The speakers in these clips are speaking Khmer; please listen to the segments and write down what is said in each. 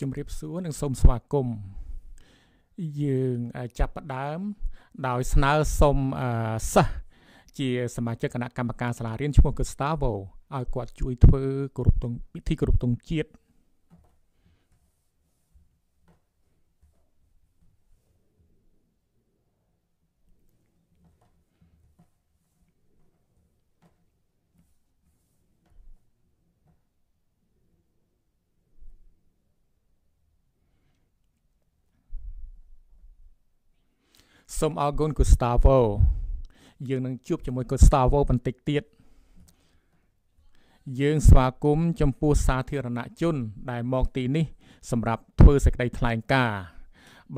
ជំរាបសួរនិងសូមស្វាគមន៍យើងចាប់ផ្ដើម ដោយស្នើសុំសិស្សជាសមាជិកគណៈកម្មការសាលារៀនឈ្មោះ Gustavo ឲ្យគាត់ជួយធ្វើគ្រប់ទងពិធីគ្រប់ទងជាតិសូមអរគុណ Gustavo យើងនឹងជួបជាមួយ Gustavo បន្តិចទៀតយើងស្វាគមន៍ចំពោះសាធារណជន ដែលមកទីនេះសម្រាប់ធ្វើសេចក្តីថ្លែងការណ៍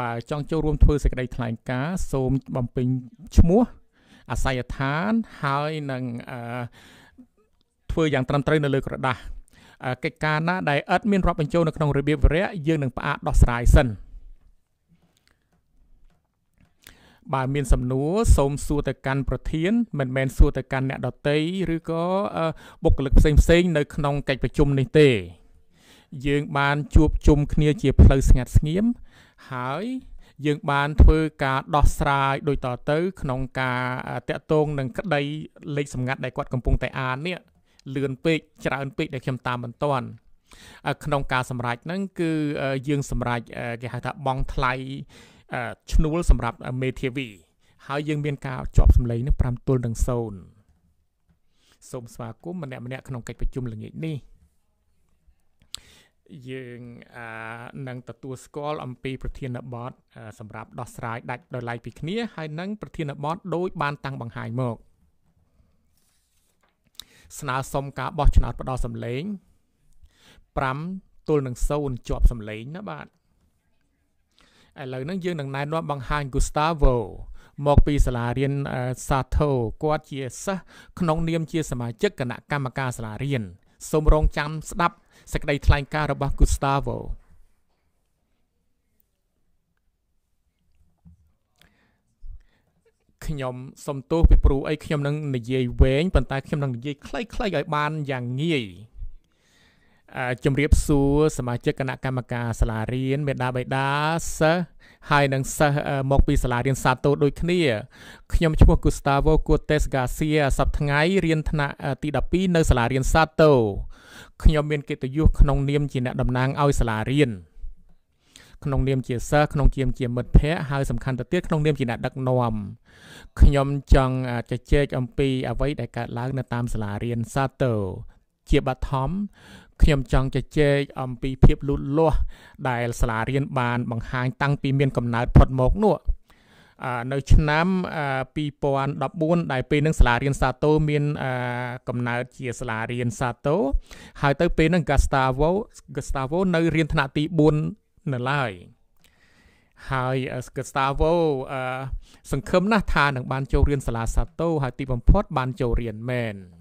បើចង់ចូលរួមធ្វើសេចក្តីថ្លែងការណ៍សូមបំពេញឈ្មោះអាស័យដ្ឋានហើយនឹងអឺធ្វើយ៉ាងត្រឹមត្រូវនៅលើក្រដាស់កិច្ចការណាដែលឥតមានរាប់បញ្ចូលនៅក្នុងរបៀបវរៈយើងនឹងផ្អាកដោះស្រាយសិន។បើមានសំណួរសូមសួរទៅកាន់ប្រធាន មិនមែនសួរទៅកាន់អ្នកដតីឬក៏បុគ្គលិកផ្សេងផ្សេងនៅ ក្នុងកិច្ចប្រជុំនេះទេយើងបានជួបជុំគ្នាជាផ្លូវស្ងាត់ស្ងៀមហើយយើងបានធ្វើការដោះស្រាយដូចតទៅ ក្នុងការតាក់ទងនឹងក្តីលេខសម្ងាត់ដែលគាត់កំពុងតែអាននេះលឿនពេកច្រើនពេកដែលខ្ញុំតាមមិនទាន់ ក្នុងការសម្រេចហ្នឹងគឺយើងសម្រេចគេហៅថាបងថ្លៃឈ្នួលសម្រាប់មេធាវី ហើយយើងមានការជាប់សម្លេងនឹង5ទល់នឹង0សូមស្វាគមន៍ម្នាក់ម្នាក់ក្នុងកិច្ចប្រជុំល្ងាចនេះយើងនឹងទទួលស្គាល់អំពីប្រធានបទសម្រាប់ដោះស្រាយដាច់ដោយឡែកពីគ្នាហើយនឹងប្រធានបទដោយបានតាំងបង្ហាញមកស្នើសុំការបោះឆ្នោតផ្ដោតសម្លេង5ទល់នឹង0ជាប់សម្លេងណាបាទឥឡូវហ្នឹងយើងនឹងណែនាំបង្ហាញ Gustavo មកពីសាលារៀនសាថូគាត់ជាសិស្សក្នុងនាមជា សមាជិកគណៈកម្មការសាលារៀនសូមរងចាំស្ដាប់សេចក្តីថ្លែងការណ៍របស់ Gustavo ខ្ញុំសំទោសពីព្រោះអីខ្ញុំនឹងនិយាយវែងប៉ុន្តែខ្ញុំនឹងនិយាយខ្លីៗឲ្យបានយ៉ាងងាយជំរាបសួរសមាជិកគណៈកម្មការសាលារៀនមេដាបៃតាសិស្សហើយនិងសិស្សមកពីសាលារៀនសាទរដូចគ្នាខ្ញុំឈ្មោះ Gustavo Cortes Garcia សប្តាហ៍រៀនថ្នាក់ទី12នៅសាលារៀនសាទរខ្ញុំមានកិត្តិយសក្នុងនាម ជាអ្នកតំណាងឲ្យសាលារៀនក្នុងនាមជាសិស្សក្នុងជាជាមិត្តភ័ក្តិហើយ សំខាន់ទៅទៀតក្នុងនាមជាអ្នកដឹកនាំខ្ញុំចង់ជជែកអំពីអ្វីដែលកើតឡើងនៅតាមសាលារៀនសាទរជាបឋមខ្ញុំចង់ជជែកអំពីភាពលូតលាស់ដែលសាលារៀនបាន បង្ហាញតាំងពីមានកំណើតផុតមកនោះ នៅឆ្នាំ2014ដែលពេលនឹងសាលារៀនសាតូមានកំណើតជាសាលារៀនសាតូហើយទៅពេលនឹង Gustavo Gustavo នៅរៀនថ្នាក់ទី4នៅឡើយហើយ Gustavo សង្ឃឹមណាស់ថានឹងបាន ចូលរៀនសាលាសាតូហើយទីបំផុតបានចូលរៀនមែន។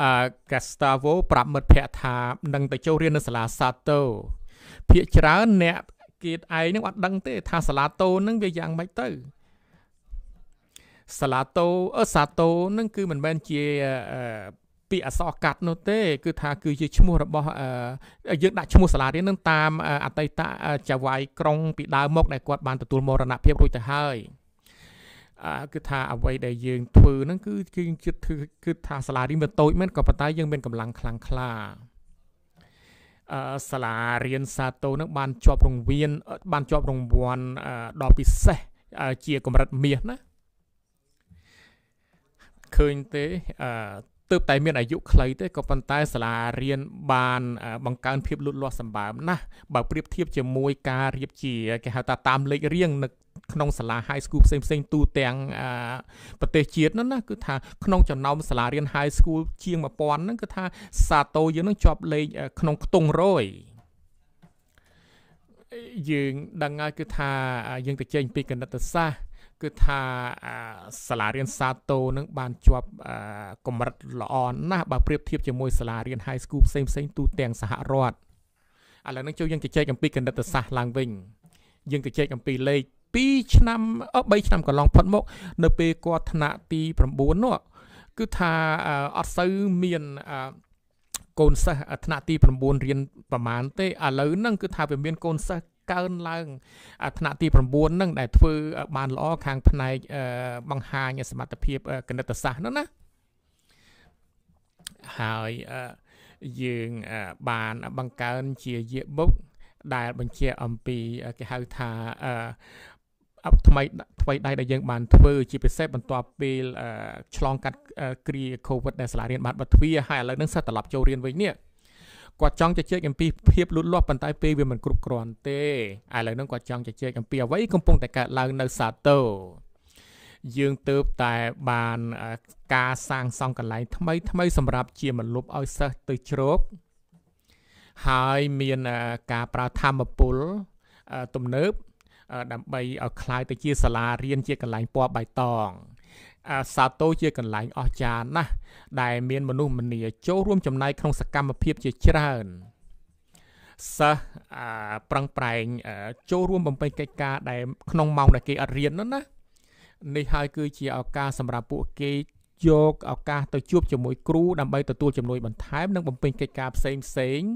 អឺ Gustavo ប្រាប់មិត្តភ័ក្តិថានឹងទៅចូលរៀននៅសាលាសាតូភាកច្រើនអ្នកគេតឯងនឹងអត់ដឹងទេ ថាសាឡាតូនឹងវាយ៉ាងម៉េចទៅសាឡាតូអឺសាតូនឹងគឺមិនមែនជាពាក្យអសរកាត់នោះទេ គឺថាគឺជាឈ្មោះរបស់យើងដាក់ឈ្មោះសាលារៀននឹងតាមអតីតចៅវាយក្រុងពីដើមមកដែលគាត់បានទទួលមរណភាពរួចទៅហើយ។គឺថាអ្វីដែលយើងធ្វើហ្នឹងគឺគឺគិតគឺថាសាលារៀនវាតូចមែនក៏ប៉ុន្តែយើងមានកម្លាំងខ្លាំងក្លាអឺសាលារៀនសាទោនឹងបានជាប់រង្វាន់បានជាប់រង្វាន់ដល់ពិសេសជាកម្រិតមាសណាឃើញទេអឺទើបតែមានអាយុខ្លីទេក៏ប៉ុន្តែសាលារៀនបានបង្កើនភាពលូតលាស់សម្បើមណាស់បើប្រៀបធៀបជាមួយការរៀបជាគេហៅថាតាមលេខរៀងនៅក្នុងសាលា high school ផ្សេងផ្សេងទូទាំងប្រទេសជាតិនោះណាគឺថាក្នុងចំណោមសាលារៀន high school ជាង1000ហ្នឹងគឺថាសាតូយើងនឹងជាប់លេខក្នុងខ្ទង់រយយើងដឹងហើយគឺថាយើងទៅចេញពីគណិតសាស្ត្រគឺថាសាលារៀនសាតូនឹង បានជាប់កម្រិតល្អណាស់បើប្រៀបធៀបជាមួយសាលារៀន high school ផ្សេងផ្សេងទូទាំងសហរដ្ឋឥឡូវនឹងចូលយើងជជែកអំពីគណិតសាស្ត្រឡើងវិញយើងជជែកអំពីលេខ2ឆ្នាំ3ឆ្នាំកន្លងផុតមក នៅពេលគាត់ថ្នាក់ទី9នោះគឺថាអត់សូវមាន កូនសិស្សថ្នាក់ទី9រៀនប្រមាណទេឥឡូវហ្នឹងគឺថាវាមានកូនសិស្សកើនឡើងថ្នាក់ទី9ហ្នឹងដែលធ្វើបានល្អខាង ផ្នែកបង្ហាញសមត្ថភាពគណិតសាស្ត្រហ្នឹងណាហើយយើងបានបង្កើនជាយាបុកដែលបញ្ជាក់អំពីគេហៅថាអាប់ថ្មីថ្មីដៃដែលយើងបានធ្វើជាពិសេសបន្ទាប់ពេលឆ្លងកាត់គ្រា COVID ដែលសាលារៀនបានបិទទ្វារហើយឥឡូវនឹងសិស្សត្រឡប់ចូលរៀនវិញនេះគាត់ចង់ជជែកអំពីភាពលូតលាស់ប៉ុន្តែពេលវាមិនគ្រប់គ្រាន់ទេឥឡូវនឹងគាត់ចង់ជជែកអំពីអ្វីកំពុងតែកើតឡើងនៅសាទរយើងទៅតែបានការសាងសង់កន្លែងថ្មី ថ្មី សម្រាប់ជាមលុបឲ្យសិស្សទៅជ្រកហើយមានការប្រើធម្មពលទំនើបដើម្បីឲ្យคล้ายទៅជាសាលារៀនជាកន្លែងពណ៌បៃតងអាសាតូជា កន្លែងអស្ចារ្យណាស់ដែលមានមនុស្សម្នាចូលរួមចំណាយក្នុងសកម្មភាពជាច្រើនសិស្សអាប្រឹងប្រែងចូលរួមបំពេញកិច្ចការដែល ក្នុងម៉ោងដែលគេអត់រៀននោះណានេះហើយគឺជាឱកាសសម្រាប់ពួកគេយកឱកាសទៅជួបជាមួយគ្រូដើម្បីទទួលជំនួយបន្ថែមនិងបំពេញកិច្ចការផ្សេងផ្សេងៗ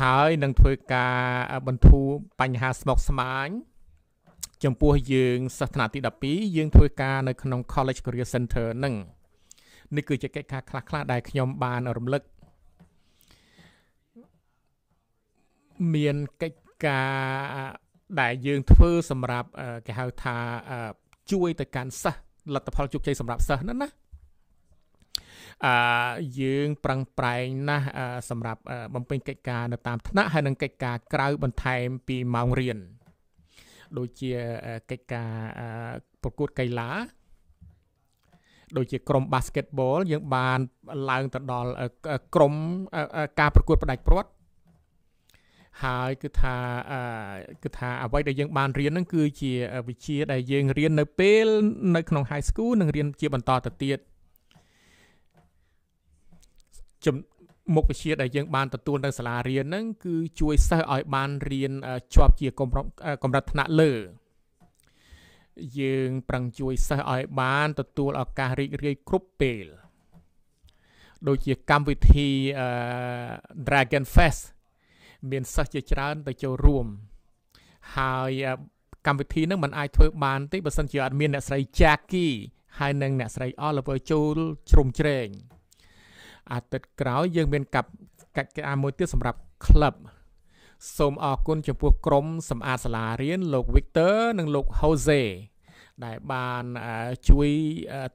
ហើយនឹងធ្វើការបន្ធូរបញ្ហាស្មុគស្មាញ ចំពោះយើងសាសនាទី12យើងធ្វើការនៅក្នុង College Career Center នឹងនេះគឺជាកិច្ចការខ្លះៗដែលខ្ញុំបាន រំលឹកមានកិច្ចការដែលយើងធ្វើសម្រាប់គេហៅថា ជួយទៅកាន់សិស្សលទ្ធផលជោគជ័យសម្រាប់សិស្សនោះណាយើងប្រឹងប្រែងណាស់សម្រាប់បំពេញកិច្ចការនៅតាមថ្នាក់ហើយនិងកិច្ចការក្រៅបន្ថែមពីម៉ោងរៀនដូចជាកិច្ចការប្រកួតកីឡា ដូចជាក្រុម basketball យើងបានឡើងទៅដល់ក្រុមការប្រកួតផ្ដាច់ព្រាត់ហើយគឺថាគឺថាអ្វីដែលយើងបានរៀនហ្នឹងគឺជាវិជ្ជា ដែលយើងរៀននៅពេលនៅក្នុង high school និងរៀនជាបន្តទៅទៀតមុខវិជ្ជាដែលយើងបានទទួលនៅសាលារៀនហ្នឹងគឺជួយសិស្សឲ្យបានរៀនជាប់ជាកម្រិតថ្នាក់លើ យើងប្រឹងជួយសិស្សឲ្យបាន ទទួលឱកាសរីករាយគ្រប់ពេលដូចជាកម្មវិធី Dragon Fest មានសិស្សជាច្រើនទៅចូលរួម ហើយកម្មវិធីនឹងមិនអាចធ្វើបានទេបើសិនជាអត់មានអ្នកស្រី Jackie ហើយនិងអ្នកស្រី Oliver ចូល ជ្រុំជ្រែងអាទិត្យក្រោយយើងមានកັບកិច្ចការមួយទៀតសម្រាប់ក្លឹបសូមអរគុណចំពោះក្រុមសម្អាតសាលារៀនលោក Victor និងលោក Jose ដែលបានជួយ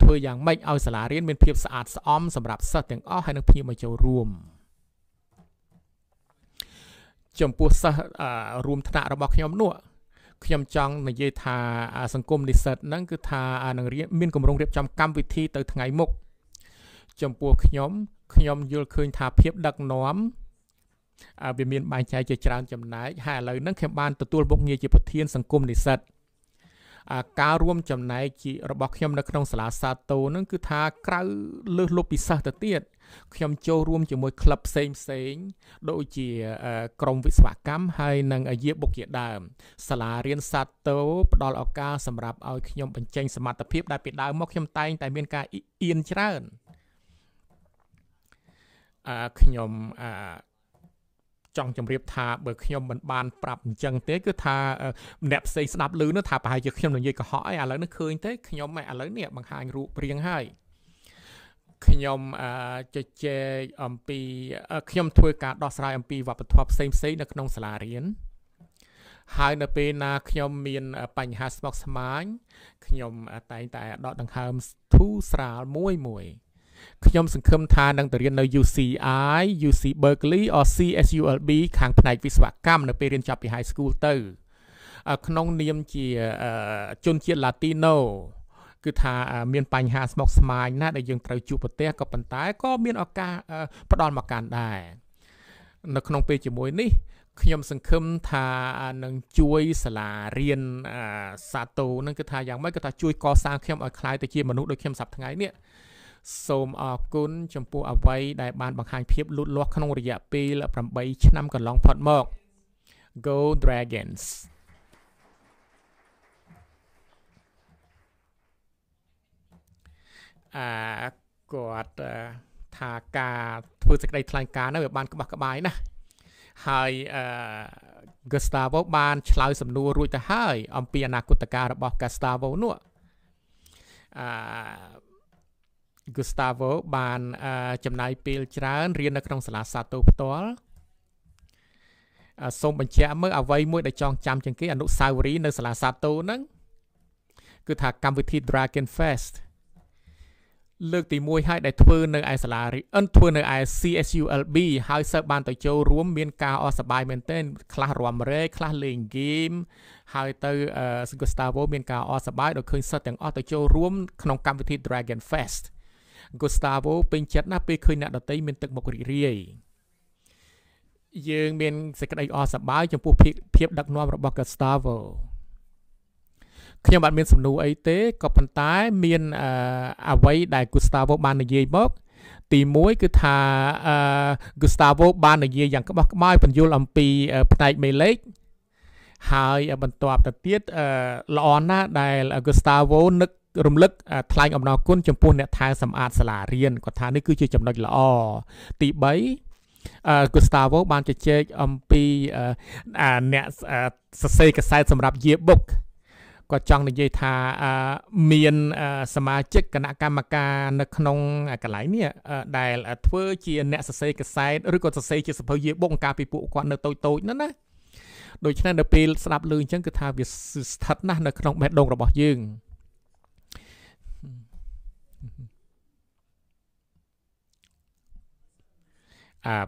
ធ្វើយ៉ាងម៉េចឲ្យសាលារៀនមានភាពស្អាតស្អំសម្រាប់សិស្សទាំងអស់ហើយនិងភ្ញៀវមកចូលរួមចំពោះសិស្សរួមថ្នាក់របស់ខ្ញុំនោះខ្ញុំចង់និយាយថាសង្គមនិស្សិតហ្នឹងគឺថានឹងមានគម្រោងរៀបចំកម្មវិធីទៅថ្ងៃមុខចំពោះខ្ញុំខ្ញុំយល់ឃើញថាភាពដឹកនាំវាមានបែងចែកជាច្រើនចំណែកហើយឥឡូវហ្នឹងខ្ញុំបានទទួលមុខងារជាប្រធានសង្គមនិស្សិតការរួមចំណែកជារបស់ខ្ញុំនៅក្នុងសាលាសាតូនឹងគឺថាក្រៅលើសលប់ពិសេសទៅទៀតខ្ញុំចូលរួមជាមួយក្លឹបផ្សេងផ្សេង ដូចជាក្រមវិស្វកម្មហើយនិងយាបុកជាដើម សាលារៀនសាតូផ្ដល់ឱកាសសម្រាប់ឲ្យខ្ញុំបញ្ចេញសមត្ថភាពដែលពីដើមមកខ្ញុំតែងតែមានការអៀនច្រើនអាខ្ញុំអាចង់ជម្រាបថា បើ ខ្ញុំមិនបាន ប្រាប់អញ្ចឹងទេគឺថាអ្នកផ្សេងស្ដាប់ឮនោះថាប្រហែលជាខ្ញុំនិយាយកុហកអីឥឡូវនេះឃើញទេខ្ញុំឥឡូវនេះបង្ហាញរូបរាងហើយខ្ញុំជជែកអំពីខ្ញុំធ្វើការដោះស្រាយអំពីវប្បធម៌ផ្សេងផ្សេងនៅក្នុងសាលារៀនហើយនៅពេលណាខ្ញុំមាន បញ្ហាស្មុគស្មាញខ្ញុំតែងតែដកដង្ហើមធូរស្រាលមួយមួយខ្ញុំសង្ឃឹមថានឹងទៅរៀននៅ UCI, UC Berkeley ឬ CSULB ខាងផ្នែកវិស្វកម្មនៅពេលរៀនចប់ពី High School ទៅក្នុងនាមជាជនជាតិ Latino គឺថាមានបញ្ហាស្មុគស្មាញណាស់ដែលយើងត្រូវជួបប្រទះក៏ប៉ុន្តែក៏មានឱកាសផ្ដល់មកកាន់ដែរនៅក្នុងពេលជាមួយនេះខ្ញុំសង្ឃឹមថានឹងជួយសាលារៀនសាតូនឹងគឺថាយ៉ាងម៉េចគឺថាជួយកសាងខ្ញុំឲ្យខ្លាយទៅជាមនុស្សដូចខ្ញុំសប្តាហ៍ថ្ងៃនេះសូមអរគុណចំពោះអ្វីដែលបានបង្ហាញភាពលូតលាស់ក្នុងរយៈពេល8ឆ្នាំកន្លងផុតមក Go Dragons អាគាត់ថាការធ្វើសេចក្តីថ្លែងការណ៍ហ្នឹងវាបានក្បោះក្បាយណាស់ហើយអឺ Gustavo បានឆ្លើយសំណួររួចទៅហើយអំពីអនាគតការរបស់ Gustavo នោះអឺ Gustavo បានចំណាយពេលច្រើនរៀននៅក្នុងសាលាសាទរផ្ទាល់សូមបញ្ជាក់មើលអ្វីមួយដែលចងចាំជាងគេអនុស្សាវរីយ៍នៅសាលាសាទរហ្នឹងគឺថាកម្មវិធី Dragon Fest លើកទី1ហើយដែលធ្វើនៅឯសាលារីអិនធ្វើនៅឯ CSULB ហើយសិស្សបានទៅចូលរួមមានការអសប្បាយមែនទែនខ្លះរំរែកខ្លះលេងហ្គេមហើយទៅ Gustavo មានការអសប្បាយដោយឃើញសិស្សទាំងអស់ទៅចូលរួមក្នុងកម្មវិធី Dragon Fest Gustavo ពេញចិត្តណាស់ពេលឃើញអ្នកដតីមានទឹកមុខរីករាយយើងមានសេចក្តីអរសប្បាយចំពោះភាព ដឹកនាំរបស់ Gustavo ខ្ញុំអត់មានសំណួរអីទេក៏ប៉ុន្តែមានអ្វីដែល Gustavo បាននិយាយមកទី1គឺថា Gustavo បាននិយាយយ៉ាង ក្បោះក្បាយបញ្យល់អំពី ផ្នែកមេលេខហើយបន្ទាប់ទៅទៀតល្អណាស់ដែល Gustavo នឹករំលឹកថ្លែងអំណរគុណចំពោះអ្នកថែសម្អាតសាលារៀនគាត់ថានេះគឺជាចំណុចល្អទី3អឺ Gustavo បានជជែកអំពីអ្នកសរសេរកសែតសម្រាប់ yearbook គាត់ចង់និយាយថាមានសមាជិកគណៈកម្មការ នៅក្នុងកន្លែងនេះដែលធ្វើជាអ្នកសរសេរកសែតឬក៏សរសេរជាសភៅយាបុកកាលពីពួកគាត់នៅតូចតូចនោះណាដូច្នេះនៅពេលស្ដាប់ឮអញ្ចឹងគឺថាវាស្ថិតណាស់នៅក្នុងបេះដូងរបស់យើង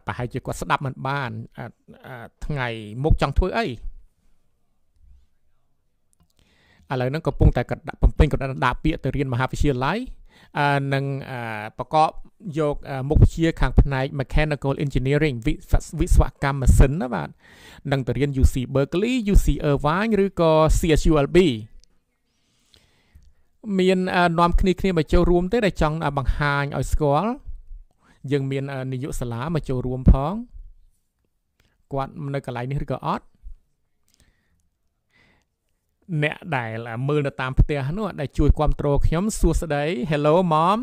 ប្រហែលជាគាត់ស្ដាប់មិនបានថ្ងៃមុខចង់ធ្វើអីឥឡូវហ្នឹងកំពុងតែបំពេញកម្រិតដាពាក្យទៅរៀនមហាវិទ្យាល័យនឹងប្រកបយក មុខវិជ្ជាខាងផ្នែក Mechanical Engineering វិស្វកម្មម៉ាស៊ីនណាបាទនឹងទៅរៀន UC Berkeley UC Irvine ឬក៏ CSULB មាននាំគ្នាគ្នាមកចូលរួមទេដែលចង់បង្ហាញឲ្យស្គាល់យើងមាននាយកសាលាមកចូលរួមផងគាត់នៅកន្លែងនេះឬក៏អត់អ្នកដែលមើលនៅតាមផ្ទះនោះដែលជួយគ្រប់គ្រងខ្ញុំសួស្តី Hello mom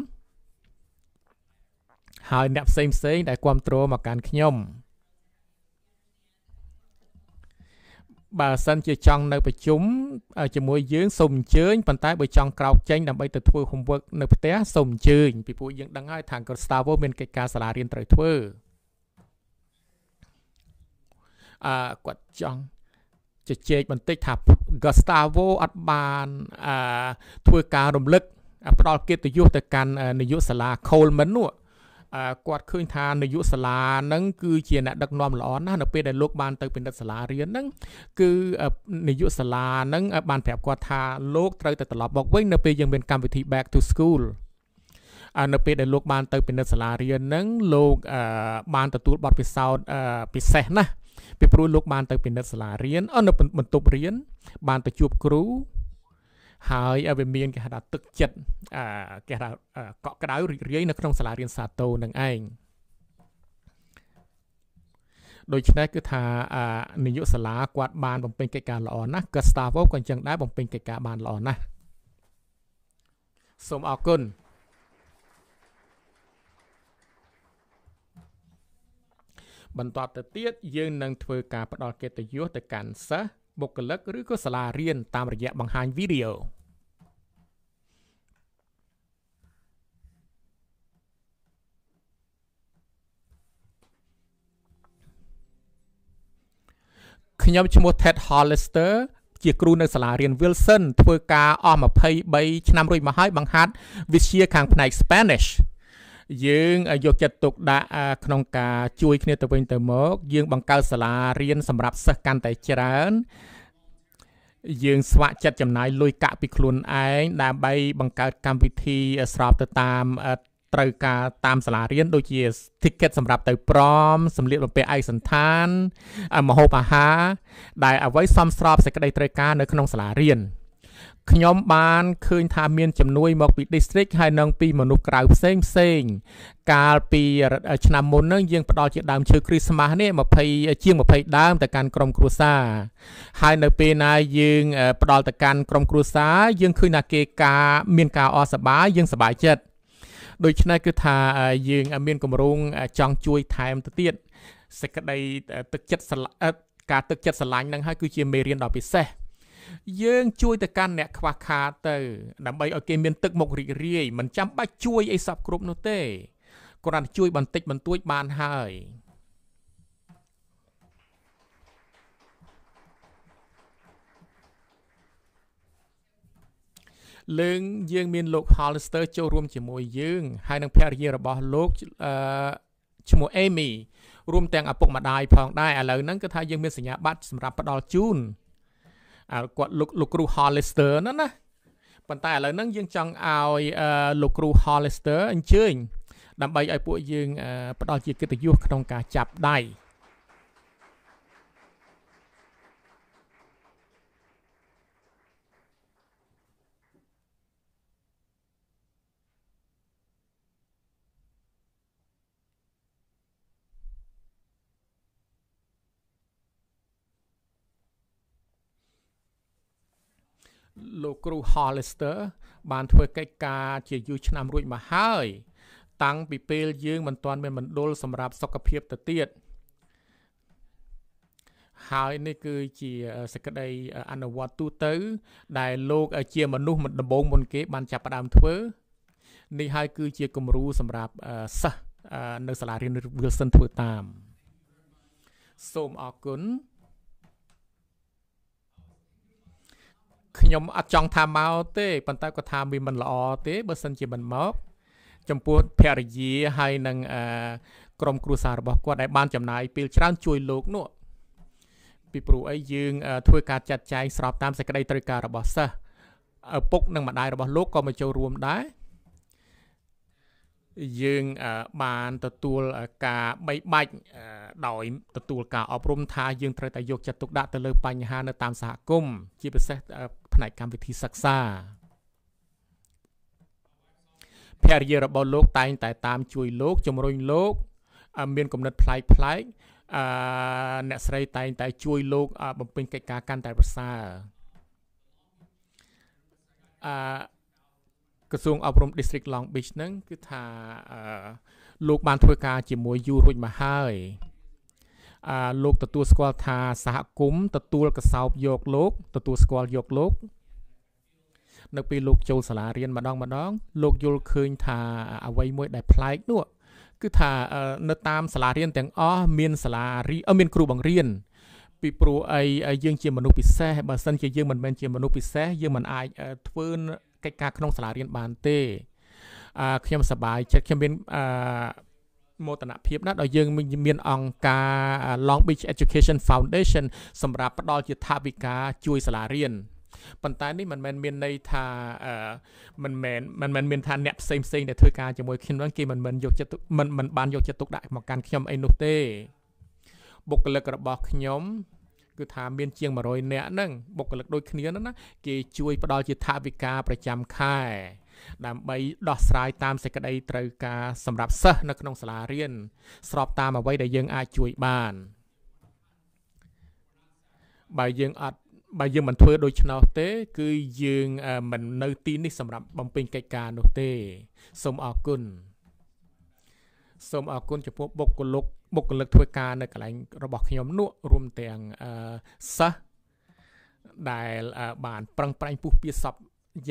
ហើយអ្នកផ្សេងផ្សេងដែលគ្រប់គ្រងមកកាន់ខ្ញុំបើសិនជាចង់នៅ ប្រជុំជាមួយយើងសូមអញ្ជើញប៉ុន្តែបើចង់ក្រោកចេញដើម្បីទៅធ្វើ homework នៅផ្ទះសូមអញ្ជើញពីព្រោះយើងដឹងហើយថា Gustavo មានកិច្ចការសាលារៀនត្រូវធ្វើអឺគាត់ចង់ជជែកបន្តិចថា Gustavo អត់បានអឺធ្វើការរំលឹកផ្ដល់កិត្តិយសទៅកាន់នាយកសាលា Coleman នោះគាត់ឃើញថានាយកសាលានឹងគឺជាអ្នកដឹកនាំល្អណាស់នៅពេលដែលលោកបានទៅពិនិត្យសាលារៀននឹងគឺនាយកសាលានឹងបានប្រាប់គាត់ថាលោកត្រូវតែត្រឡប់មកវិញនៅពេលយើងមានកម្មវិធី back to school អានៅពេលដែលលោកបានទៅពិនិត្យសាលារៀននឹងលោកបានទទួលបទពិសោធន៍ពិសេសណាស់ពីព្រោះលោកបានទៅពិនិត្យសាលារៀននៅបន្ទប់រៀនបានទៅជួបគ្រូហើយវាមានគេហៅថាទឹកចិត្តអាគេហៅកក់ក្ដៅរីករាយ នៅក្នុងសាលារៀនសាតូនឹងឯងដូច្នេះគឺថានាយកសាលាគាត់បាន បំពេញកិច្ចការល្អណាស់ Gustavo ក៏អញ្ចឹងដែរបំពេញកិច្ចការបានល្អណាស់សូមអរគុណបន្តទៅទៀតយើងនឹងធ្វើការផ្ដល់កិត្តិយសទៅកាន់សិស្សបុគ្គលិកឬក៏សាលារៀនតាមរយៈបង្ហាញវីដេអូខ្ញុំឈ្មោះ Ted Hollister ជាគ្រូនៅសាលារៀន Wilson ធ្វើការអស់23ឆ្នាំរួចមកហើយបង្ហាត់វិជ្ជាខាងផ្នែក Spanish យើងយកចិត្តទុកដាក់ក្នុងការជួយគ្នាទៅវិញទៅមក យើងបង្កើតសាលារៀនសម្រាប់សិស្សកាន់តែច្រើនយើងស្វាក់ចិត្តចំណាយលុយកាក់ពីខ្លួនឯងដើម្បីបង្កើតកម្មវិធីស្របទៅតាមត្រូវការតាមសាលារៀនដូចជា ticket សម្រាប់ទៅព្រមសម្លៀកបំពាក់ឯកសណ្ឋានម្ហូបអាហារដែលអ្វីសមស្របសេចក្តីត្រូវការនៅ ក្នុងសាលារៀន។ខ្ញុំបានឃើញថាមានជំនួយមកពី district ហើយនិងពីមនុស្សក្រៅផ្សេងផ្សេងកាលពីឆ្នាំមុននឹងយើងផ្ដល់ជាដើមឈើគ្រីស្មាស់នេះ20ជាង20ដើមទៅកាន់ក្រុមគ្រួសារហើយនៅពេលណាយើងផ្ដល់ទៅកាន់ក្រុមគ្រួសារយើងឃើញថាគេការមានការអសប្បាយយើងសប្បាយចិត្តដូច្នេះគឺថាយើងមានគម្រោងចង់ជួយថែមទៅទៀតសេចក្តីទឹកចិត្តការទឹកចិត្តស្រឡាញ់នឹងហើយគឺជាមេរៀនដ៏ពិសេសយើង ជួយទៅកាន់អ្នកខ្វះខាតទៅ ដើម្បីឲ្យគេមានទឹកមុខរីករាយមិនចាំបាច់ជួយអីសពគ្រប់នោះទេគ្រាន់តែជួយបន្តិចបន្តួចបានហើយលើងយើងមានលោក Hollister ចូលរួមជាមួយយើង ហើយនឹងភរិយារបស់លោកអឺឈ្មោះ Amy រួមទាំងឪពុកម្ដាយផងដែរឥឡូវហ្នឹងគឺថាយើងមានសញ្ញាបត្រសម្រាប់ផ្ដល់ជូនអើគាត់លោកលោកគ្រូ Hollister ណាណាប៉ុន្តែឥឡូវហ្នឹងយើងចង់ឲ្យលោកគ្រូ Hollister អញ្ជើញ ដើម្បីឲ្យ ពួកយើង ផ្ដល់ជាកិត្តិយសក្នុងការចាប់ដៃលោកគ្រូ Hollister បានធ្វើកិច្ចការជាយូរឆ្នាំរួចមកហើយ តាំងពីពេលយើងមិនទាន់មានមណ្ឌលសម្រាប់សុខភាពទៅទៀតហើយនេះគឺជាសក្តីអនុវត្តទូទៅ ដែលលោកជាមនុស្សមិនដំបងមុនគេបានចាប់ផ្ដើមធ្វើនេះហើយគឺជាគំរូសម្រាប់សិស្សនៅសាលារៀន Wilson ធ្វើតាម សូមអរគុណខ្ញុំអត់ចង់ថាមកទេប៉ុន្តែគាត់ថាវាមិនល្អទេបើសិនជាមិនមកចំពោះភរិយាហើយនឹងអឺក្រុមគ្រួសាររបស់គាត់ដែលបានចំណាយពេលច្រើនជួយលោកនោះ ពីព្រោះអីយើង ធ្វើការចាត់ចែងស្របតាមសេចក្តីត្រូវការរបស់សិស្សឪពុក និងម្ដាយរបស់លោកក៏មកចូលរួមដែរយើងបានទទួលការបីបាច់ដោយទទួលការអប់រំថាយើងត្រូវតែយកចិត្តទុកដាក់ទៅលើ បញ្ហានៅតាមសហគមន៍ជាពិសេសផ្នែកកម្មវិធីសិក្សាភរិយារបស់លោក តែងតែ តាមជួយលោកជំរុញលោក មានគំនិតប្លែកប្លែកអឺអ្នកស្រីតែងតែ ជួយលោកបំពេញកិច្ចការកាន់តែប្រសើរអឺក្រសួងអប់រំ District Long Beach ហ្នឹងគឺថាអឺលោក បានធ្វើការជាមួយយូររួចមកហើយអាលោកទទួលស្គាល់ថាសហគមន៍ទទួលកសោបយកលោក ទទួលស្គាល់យកលោក នៅពេលលោកចូលសាលារៀនម្ដងម្ដងលោកយល់ឃើញថាអ្វីមួយដែលប្លែកនោះ គឺថានៅតាមសាលារៀនទាំងអស់មានសាលារីមានគ្រូបង្រៀនពីព្រោះអីយើងជាមនុស្សពិសេសបើសិនជាយើងមិនមែនជាមនុស្សពិសេសយើងមិនអាចធ្វើកិច្ចការក្នុងសាលារៀនបានទេអឺខ្ញុំសប្បាយចិត្តខ្ញុំមានអឺមោទនភាពណាស់ដល់យើងមានអង្គការ Long Beach Education Foundation សម្រាប់ផ្ដល់ជាថវិកាជួយសាលារៀនប៉ុន្តែនេះមិនមែនមានន័យថាមិនមែនមិនមែនមានថាអ្នកផ្សេងផ្សេងដែលធ្វើការជាមួយខ្ញុំហ្នឹងគេមិនមិនយកចិត្តមិនមិនបានយកចិត្តទុកដាក់មកកាន់ខ្ញុំអីនោះទេបុគ្គលិករបស់ខ្ញុំ គឺថាមានជាង100នាក់ហ្នឹងបុគ្គលិកដូចគ្នាហ្នឹងណាគេជួយផ្ដល់ជាថវិកាប្រចាំខែដើម្បីដោះស្រាយតាមសេចក្តីត្រូវការសម្រាប់សិស្សនៅក្នុងសាលារៀនស្របតាមអ្វីដែលយើងអាចជួយបានបើយើងអត់បើយើងមិនធ្វើដូច្នោះទេ គឺយើងមិននៅ ទីនេះ សម្រាប់បំពេញកិច្ចការនោះទេសូមអរគុណសូមអរគុណចំពោះបុគ្គលិកបុគ្គលិកធ្វើការនៅកន្លែងរបស់ខ្ញុំនោះ រួមទាំងសិស្សដែលបាន ប្រឹងប្រែងពុះពៀសព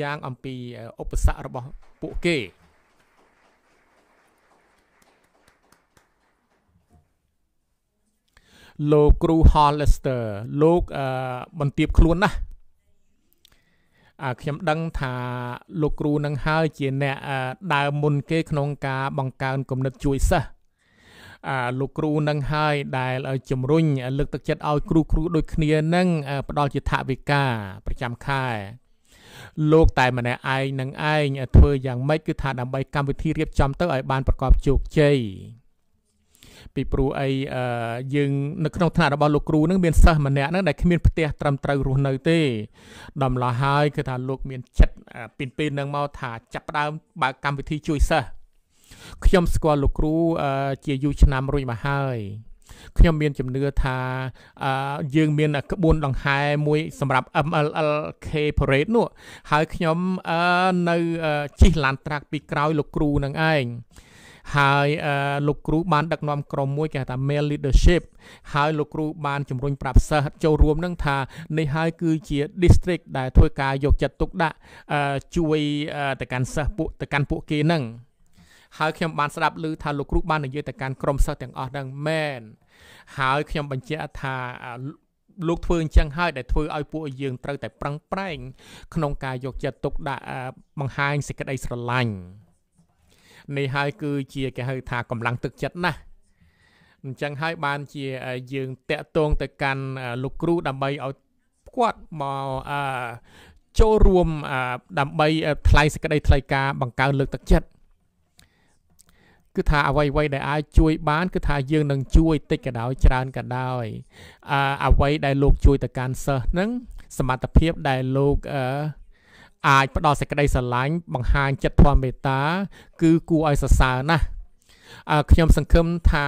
យ៉ាងអំពីឧបសគ្គរបស់ពួកគេលោកគ្រូ Hollister លោកបន្ទាបខ្លួនណាស់អាខ្ញុំដឹងថាលោកគ្រូនឹងហើយ ជាអ្នកដើមមុនគេ ក្នុងការបង្កើនគំនិតជួយសិស្សអាលោកគ្រូនឹងហើយដែលជំរុញលើកទឹកចិត្តឲ្យ គ្រូគ្រូដូចគ្នានឹងផ្ដល់ជាថវិកាប្រចាំខែលោកតែម្នាក់ឯងនឹងឯងធ្វើយ៉ាងម៉េចគឺថាដើម្បីកម្មវិធីរៀបចំទៅឲ្យបានប្រកបជោគជ័យពីព្រោះអីយើងនៅក្នុងឋានៈរបស់លោកគ្រូនឹងមានសិស្សម្នាក់នឹងដែលគ្មានផ្ទះត្រឹមត្រូវរស់នៅទេដំឡោះហើយគឺថាលោកមានចិត្តពីពេលនឹងមកថាចាប់ផ្ដើមបើកកម្មវិធីជួយសិស្សខ្ញុំស្គាល់លោកគ្រូជាយូរឆ្នាំរួចមកហើយខ្ញុំមានជំនឿថាយើងមានក្បួនដង្ហែមួយសម្រាប់ MLLK parade នោះហើយខ្ញុំនៅជិះឡានត្រាក់ពីក្រោយលោកគ្រូនឹងឯងហើយលោកគ្រូបានដឹកនាំក្រុមមួយគេហៅថា male leadership ហើយលោកគ្រូបានជំរុញប្រាប់សិស្សចូលរួមនឹងថា នេះហើយគឺជា district ដែលធ្វើការយកចិត្តទុកដាក់ជួយទៅកាន់សិស្សពួកទៅកាន់ពួកគេនឹងហើយខ្ញុំបានស្ដាប់ឮថាលោកគ្រូបាននិយាយទៅកាន់ក្រុមសិស្សទាំងអស់ហ្នឹងមែនហើយខ្ញុំបញ្ជាក់ថា លោកធ្វើអញ្ចឹងហើយដែលធ្វើឲ្យពួកយើងត្រូវតែប្រឹងប្រែង ក្នុងការយកចិត្តទុកដាក់បង្ហាញសេចក្តីស្រឡាញ់នេះហើយគឺជាគេហៅថាកម្លាំងទឹកចិត្តណាស់អញ្ចឹងហើយបានជាយើងតាក់ទងទៅកាន់លោកគ្រូដើម្បីឲ្យគាត់មកអឺចូលរួមដើម្បីថ្លែងសេចក្តីថ្លែងការបង្កើនលើកទឹកចិត្តគឺថាអ្វីអ្វីដែលអាចជួយ បានគឺថាយើងនឹងជួយតិចក៏ដោយច្រើនក៏ដោយអអ្វីដែលលោកជួយទៅកាន់សិស្សហ្នឹងសមត្ថភាពដែលលោកអឺអាចផ្ដល់សេចក្តីស្រឡាញ់បង្ហាញចិត្តធម៌មេត្តាគឺគួរឲ្យសរសើរណាស់ខ្ញុំសង្ឃឹមថា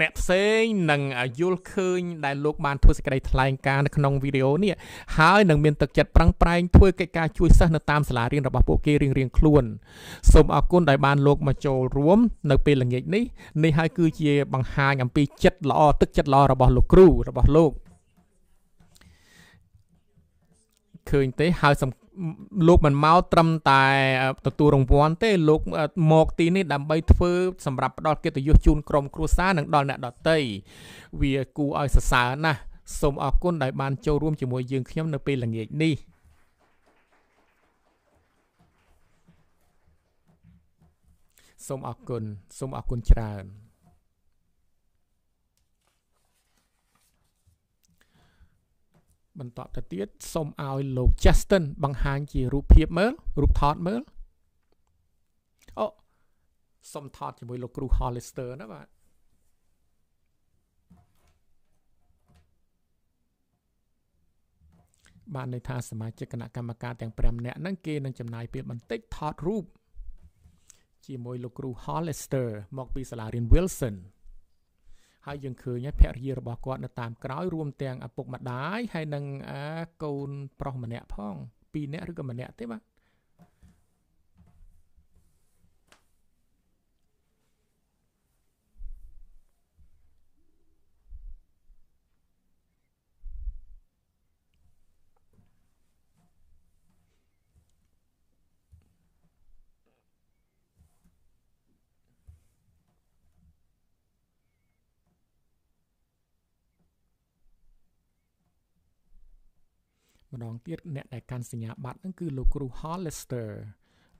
អ្នកផ្សេងនឹងយល់ឃើញដែលលោកបានធ្វើសេចក្តីថ្លែងការណ៍នៅក្នុងវីដេអូនេះហើយនឹងមានទឹកចិត្តប្រឹងប្រែងធ្វើកិច្ចការជួយសិស្សនៅតាមសាលារៀនរបស់ពួកគេរៀងរៀងខ្លួនសូមអរគុណដែលបានលោកមកចូលរួមនៅពេលល្ងាចនេះនេះហើយគឺជាបង្ហាញអំពីចិត្តល្អទឹកចិត្តល្អរបស់លោកគ្រូរបស់លោកឃើញទេហើយសំលោកមិនមកត្រឹមតែទទួលរង្វាន់ទេ លោក មកទីនេះដើម្បីធ្វើសម្រាប់ផ្ដល់កិត្តិយសជូនក្រុមគ្រួសារនិងដល់អ្នកដទៃវាគួរឲ្យសរសើរណាស់សូមអរគុណដែលបានចូលរួមជាមួយយើងខ្ញុំនៅពេលល្ងាចនេះសូមអរគុណសូមអរគុណច្រើនបន្តទៅទៀតសូមឲ្យលោក Justin បង្ហាញជារូបភាពមើលរូបថតមើលអូសូមថតជាមួយលោកគ្រូ Hollister ណាបាទបានន័យថាសមាជិកគណៈកម្មការទាំង5នាក់ហ្នឹងគេនឹងចំណាយពេលបន្តិចថតរូបជាមួយលោកគ្រូ Hollister មកពីសាលារៀន Wilson ហើយយើងឃើញហើយភរិយារបស់គាត់នៅតាមក្រោយរួមទាំងឪពុកម្ដាយហើយនិងអាកូនប្រុសម្នាក់ផង ពីរនាក់ឬក៏ម្នាក់ទេបាទម្ដងទៀតអ្នកដែលកាន់សញ្ញាបត្រហ្នឹងគឺលោកគ្រូ Hollister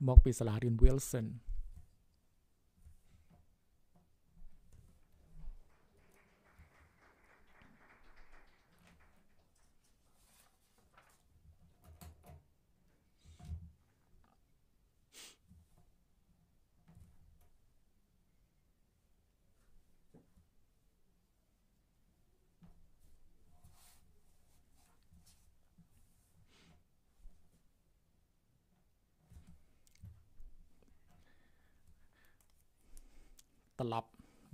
មកពីសាលារៀន Wilson ត្រឡប់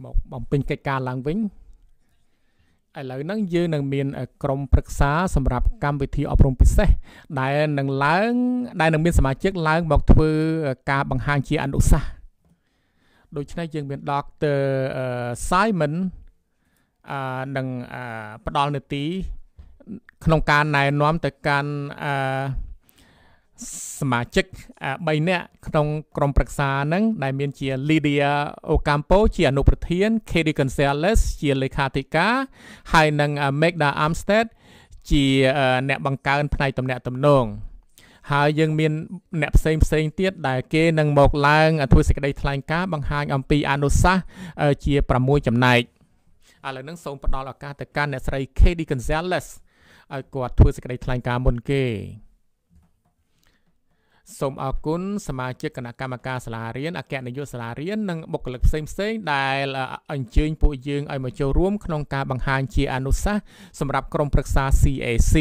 មកបំពេញកិច្ចការឡើងវិញឥឡូវហ្នឹងយើងនឹងមាន ក្រុមប្រឹក្សាសម្រាប់កម្មវិធីអប់រំពិសេស ដែលនឹងឡើង ដែលនឹងមានសមាជិកឡើងមកធ្វើការបង្ហាញជាអនុសាសន៍ដូច្នេះយើងមានដុកទ័រ Simon អឺនឹងផ្ដល់នីតិក្នុងការណែនាំទៅកាន់អឺសមាជិក3នាក់ក្នុងក្រុមប្រឹក្សាហ្នឹងដែលមានជា Lydia Ocampo ជាអនុប្រធាន Kelly Gonzalez ជាលេខាធិការ ហើយនិង Magda Amstead ជាអ្នកបង្កើនផ្នែកតំណែងតំណងហើយយើងមានអ្នកផ្សេងផ្សេងទៀតដែលគេនឹងមកឡើងធ្វើសេចក្តីថ្លែងការណ៍បង្ហាញអំពីអនុសាសន៍ជា6ចំណែកឥឡូវនឹងសូមផ្ដល់ឱកាសទៅកាន់អ្នកស្រី Kelly Gonzalez ឲ្យគាត់ធ្វើសេចក្តីថ្លែងការណ៍មុនគេសូមអរគុណសមាជិកគណៈកម្មការសាលារៀនអគ្គនាយកសាលារៀននិងបុគ្គលិកផ្សេងផ្សេងដែលអញ្ជើញពួកយើងឲ្យមកចូលរួម ក្នុងការបង្ហាញជាអនុសាសន៍សម្រាប់ក្រុមប្រឹក្សា CAC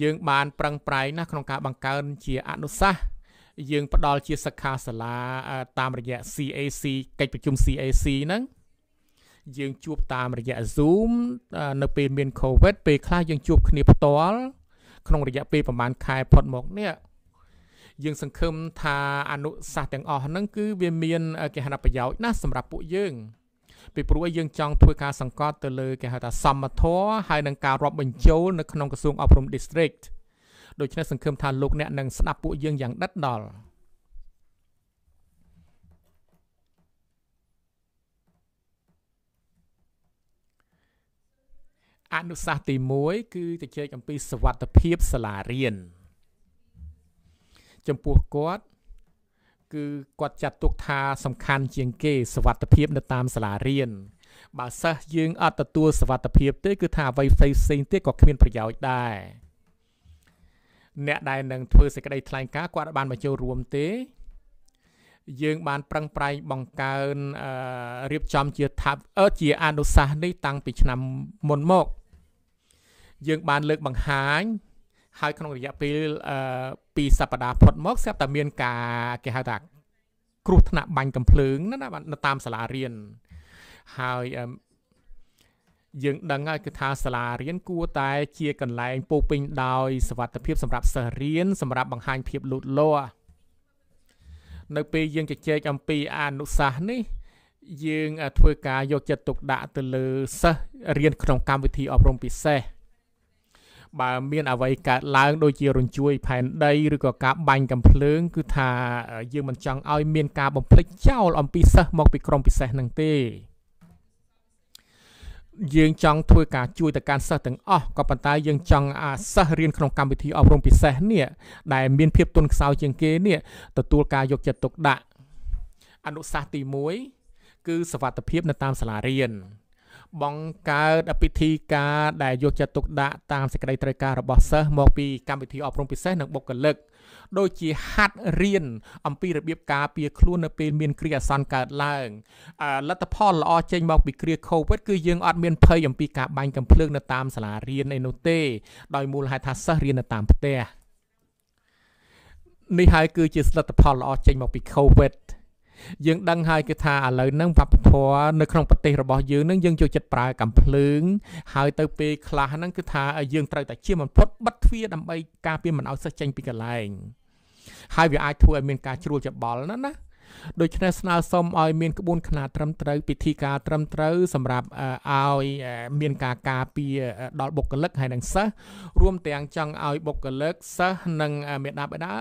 យើងបាន ប្រឹងប្រែងណាស់ក្នុងការបង្កើនជាអនុសាសន៍យើងផ្ដល់ជាសិក្ខាសាលាតាមរយៈ CAC កិច្ចប្រជុំ CAC ហ្នឹងយើងជួបតាមរយៈ Zoom នៅពេលមាន COVID ពេលខ្លះយើងជួបគ្នាផ្ទាល់ក្នុងរយៈពេលប្រហែលខែផុតមកនេះយើងសង្ឃឹមថាអនុសាសន៍ទាំងអស់ហ្នឹងគឺវាមានគេហៅថាប្រយោជន៍ណាស់សម្រាប់ពួកយើងពីព្រោះយើងចង់ធ្វើការសង្កត់ទៅលើគេហៅថាសមធម៌ហើយនឹងការរាប់បញ្ចូលនៅក្នុងក្រសួងអប់រំ district ដូច្នេះសង្ឃឹមថាលោកអ្នកនឹងស្ដាប់ពួកយើងយ៉ាងដិតដល់អនុសាសន៍ទី1គឺជជែកអំពីសវត្ថភាពសាលារៀនចំពោះគាត់គឺគាត់ចាត់ទុកថាសំខាន់ជាងគេសวัสดิភាព នៅតាមសាលារៀនបើសិស្សយើងអត់ទទួលសวัสดิភាពទេគឺថាអ្វីផ្សេងផ្សេងទៀតក៏គ្មានប្រយោជន៍ដែរអ្នកដែលនឹងធ្វើសេចក្តីថ្លែងការណ៍គាត់បានមកចូលរួមទេ យើងបានប្រឹងប្រែងបង្កើនរៀបចំជាថាជាអនុសាសន៍នេះតាំងពីឆ្នាំមុនមក យើងបានលើកបង្ហាញហើយក្នុងរយៈពេល2សប្តាហ៍ផុតមក ស្រាប់តែមានការគេហៅថាគ្រោះថ្នាក់បាញ់កំភ្លើងណានៅតាមសាលារៀនហើយយើងដឹងហើយគឺថាសាលារៀនគួរតែ ជាកន្លែងពោពេញដោយសវត្ថភាពសម្រាប់សិស្សរៀនសម្រាប់បង្ហាញភាពលូតលាស់នៅពេលយើងជជែកអំពីអនុសាសន៍នេះ យើងធ្វើការយកចិត្តទុកដាក់ទៅលើសិស្សរៀនក្នុងកម្មវិធីអប់រំពិសេសបើមានអ្វីកើតឡើងដូចជារញ្ជួយផែនដីឬក៏ការបាញ់កំភ្លើងគឺថាយើងមិនចង់ឲ្យមានការបំភ្លេចចោលអំពីសិស្សមកពីក្រមពិសេសនឹងទេយើងចង់ធ្វើការជួយទៅកាន់សិស្សទាំងអស់ក៏ប៉ុន្តែយើងចង់អាសិស្សរៀនក្នុងកម្មវិធីអប់រំពិសេសនេះដែលមានភាពទន់ខ្សោយជាងគេនេះទទួលការយកចិត្តទុកដាក់អនុសាសន៍ទី1គឺសវត្ថភាពនៅតាមសាលារៀនបង្កើតពិធីការដែលយកចិត្តទុកដាក់តាមសេចក្តីត្រូវការរបស់សិស្សមកពីកម្មវិធីអប់រំពិសេសនិងបុគ្គលិកដូចជាហាត់រៀនអំពីរបៀបការពារខ្លួននៅពេលមានគ្រាអាសន្នកើតឡើងលទ្ធផលល្អចេញមកពីគ្រា COVID គឺយើងអត់មានភ័យអំពីការបាញ់កំភ្លើងនៅតាមសាលារៀនឯនោះទេ ដោយមូលហេតុថាសិស្សរៀននៅតាមផ្ទះនេះហើយគឺជាលទ្ធផលល្អចេញមកពី COVID យើងដឹងហើយគឺថាឥឡូវហ្នឹងវប្បធម៌នៅក្នុងប្រទេសរបស់យើងហ្នឹងយើងចូលចិត្តប្រើកំភ្លើងហើយទៅពេលខ្លះហ្នឹងគឺថាយើងត្រូវតែជាមិនផុតបិទទ្វារដើម្បីការពារមិនឲ្យសិស្សចេញពីកន្លែងហើយវាអាចធ្វើឲ្យមានការជ្រួលច្បល់ណាណាដូច្នេះស្នើសុំឲ្យមានក្បួនខ្នាតត្រឹមត្រូវពិធីការត្រឹមត្រូវសម្រាប់ឲ្យមានការការពារដល់បុគ្គលិកហើយនិងសិស្សរួមទាំងចង់ឲ្យបុគ្គលិកសិស្សនិងមេដាបេដា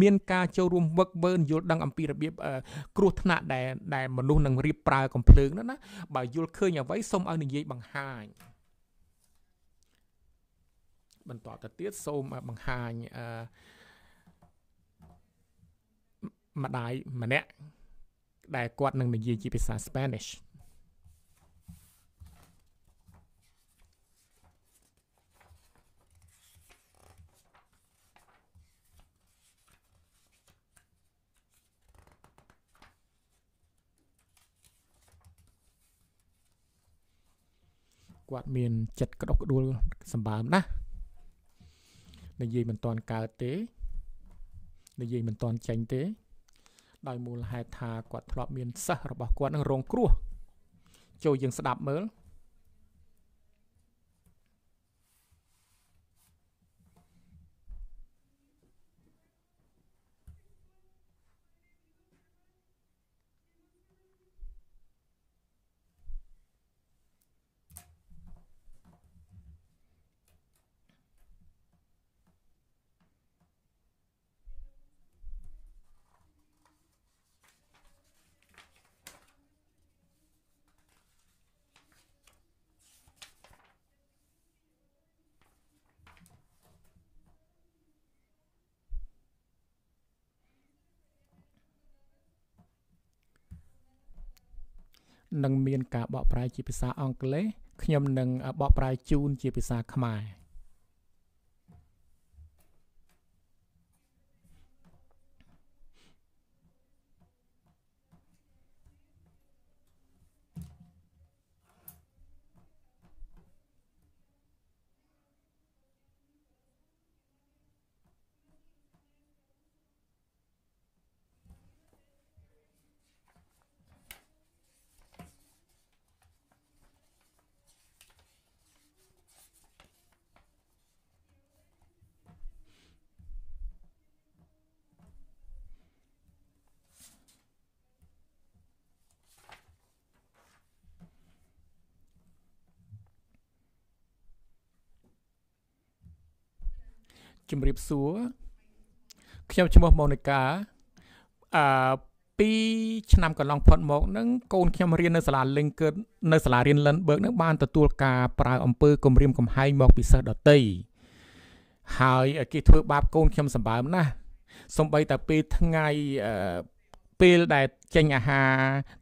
មានការចូលរួមវឹកវើយល់ដឹងអំពីរបៀបគ្រោះថ្នាក់ដែលដែលមនុស្សនឹងរៀបប្រើកំភ្លើងនោះណាបើយល់ឃើញអ្វីសូមឲ្យនិយាយបង្ហាញបន្តទៅទៀតសូមបង្ហាញអឺម្ដាយម្នាក់ដែលគាត់នឹងនិយាយជាភាសា Spanish គាត់មានចិត្តក្តុកក្តួលសម្បើមណាស់និយាយមិនតាន់កើតទេនិយាយមិនតាន់ចេញទេដោយមូលហេតុថាគាត់ធ្លាប់មានសិស្សរបស់គាត់នឹងរងគ្រោះចូលយើងស្ដាប់មើលនឹងមានការបកប្រែជាភាសាអង់គ្លេសខ្ញុំនឹងបកប្រែជូនជាភាសាខ្មែរ។ជំរាបសួរខ្ញុំឈ្មោះម៉ូនីកាអឺ2ឆ្នាំកន្លងផុតមកនឹងកូនខ្ញុំរៀននៅសាលា Lincoln នៅសាលារៀន Lindbergh នឹងបានទទួលការប្រើអំពើគំរាមកំហែងមកពីសិស្សដទៃហើយគេធ្វើបាប កូន ខ្ញុំសម្បើមណាស់សំបីតែពេលថ្ងៃអឺពេលដែលចេញអាហារ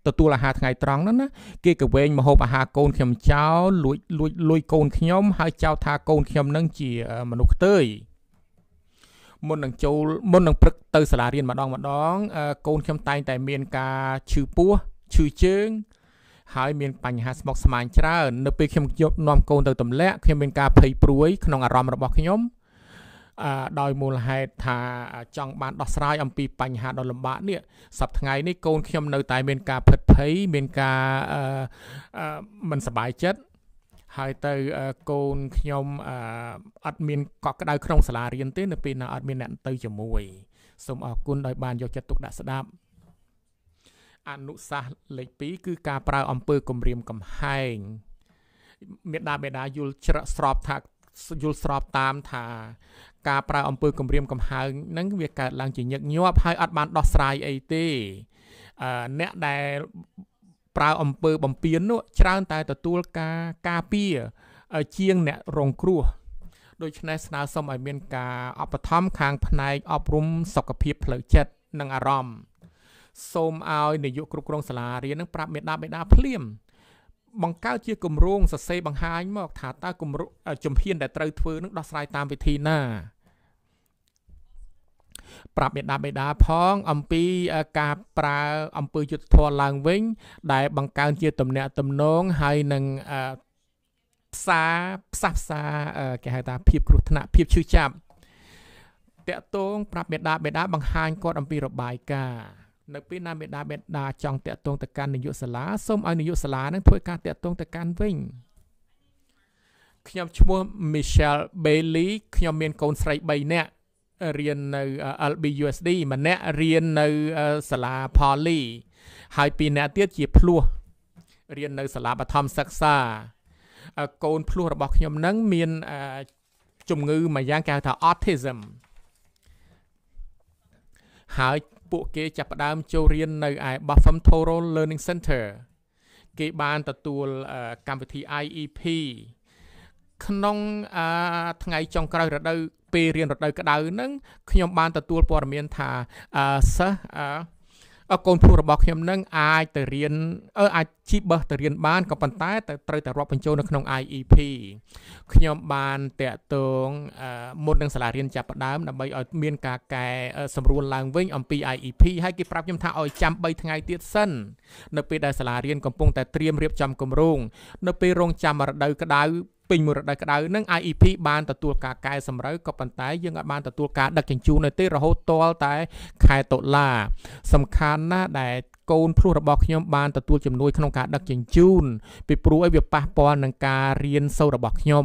ទទួលអាហារថ្ងៃត្រង់ហ្នឹងណាគេក៏វែងមហូបអាហារកូន ខ្ញុំចោលលួចលួចលួយកូនខ្ញុំហើយចោទថាកូន ខ្ញុំនឹងជាមនុស្សខ្ទើយមុននឹងចូលមុននឹងព្រឹកទៅសាលារៀនម្ដងម្ដងកូនខ្ញុំតែងតែមាន ការឈឺពោះឈឺជើងហើយមានបញ្ហាស្មុគស្មាញច្រើននៅពេលខ្ញុំយកនាំ កូនទៅទម្លាក់ខ្ញុំមានការភ័យព្រួយ ក្នុងអារម្មណ៍របស់ខ្ញុំអឺដោយមូលហេតុថា ចង់បានដោះស្រាយអំពីបញ្ហាដ៏លំបាកនេះសប្តាហ៍នេះកូនខ្ញុំនៅតែមាន ការភិតភ័យមានការអឺមិនសบายចិត្តហើយទៅកូនខ្ញុំអត់មានកក់ក្ដៅក្នុងសាលារៀនទេនៅពេលណាអត់មានអ្នកទៅជាមួយសូមអរគុណដោយបានយកចិត្តទុកដាក់ស្ដាប់អនុសាសន៍លេខ2គឺការប្រើអំពើគំរាមកំហែងមេដាបេដាយល់ច្រកស្របថាយល់ស្របតាមថា ការប្រើអំពើគំរាមកំហែងហ្នឹងវាកើតឡើងជាញឹកញាប់ហើយអត់បាន ដោះស្រាយអីទេអឺអ្នកដែលប្រើអំពើបំពាននោះច្រើនតែទទួលការការពារជាងអ្នករងគ្រោះ ដូច្នេះស្នើសុំឲ្យមានការអបត្ថម្ភខាងផ្នែកអប់រំសុខភាពផ្លូវចិត្តនិងអារម្មណ៍សូមឲ្យនាយកគ្រប់គ្រងសាលារៀននឹងប្រាប់មេដាបេដាភ្លាមបង្កើតជាគម្រោងសរសេរបង្ហាញមក ថាតើគម្រោងជំហានដែលត្រូវធ្វើនឹងដោះស្រាយតាមវិធីណាប្រាប់មេដាបេដាផង អំពីការប្រើអំពើយុទ្ធធម៌ឡើងវិញដែលបង្កើនជាទំនាក់ទំនងហើយនឹងផ្សារផ្សះផ្សាគេហៅថាភាពគ្រោះថ្នាក់ភាពឈឺចាប់តកតងប្រាប់មេដាបេដាបង្ហាញគាត់អំពីរបាយការណ៍នៅពេលណាមេដាបេដាចង់តាក់ទងទៅកាន់នាយកសាលាសូមឲ្យនាយកសាលានឹងធ្វើការតាក់ទងទៅកាន់វិញខ្ញុំឈ្មោះ Michelle Bailey ខ្ញុំមានកូនស្រី3នាក់រៀននៅ LBUSD ម្នាក់រៀននៅសាលា Poly ហើយពីរនាក់ទៀតជាភ្លោះរៀននៅសាលាបឋមសិក្សា កូនភ្លោះរបស់ខ្ញុំនឹងមានជំងឺមួយយ៉ាងគេហៅថា autism ហើយពួកគេចាប់ផ្ដើមចូលរៀននៅឯ Buffum Toro Learning Center គេបានទទួលកម្មវិធី IEP ក្នុងថ្ងៃចុងក្រោយរដូវពេលរៀនរដូវក្តៅហ្នឹងខ្ញុំបានទទួលព័ត៌មានថាសិស្សអកូនព្រោះរបស់ខ្ញុំនឹងអាចទៅរៀនអឺអាចជីបបទៅរៀនបានក៏ប៉ុន្តែត្រូវតែរាប់បញ្ចូលនៅក្នុង IEP ខ្ញុំបានតាក់ទងមុននឹងសាលារៀនចាប់ផ្ដើម ដើម្បីឲ្យមានការកែសម្រួលឡើងវិញអំពី IEP ហើយគេប្រាប់ខ្ញុំថាឲ្យចាំ3ថ្ងៃទៀតសិន នៅពេលដែលសាលារៀនកំពុង តែត្រៀមរៀបចំគម្រោងនៅពេលរងចាំរដូវក្តៅពេញមរតកក្តៅនិង IEP បានទទួលការកែសម្រូវក៏ប៉ុន្តែយើងអាចបានទទួលការដឹកជញ្ជូននៅទេរហូតទាល់តែខែតុលា សំខាន់ណាស់ដែលកូនភ្លោះរបស់ខ្ញុំបានទទួលជំនួយក្នុងការ ដឹកជញ្ជូនពីព្រោះឲ្យវាប៉ះពាល់នឹងការរៀនសូត្ររបស់ខ្ញុំ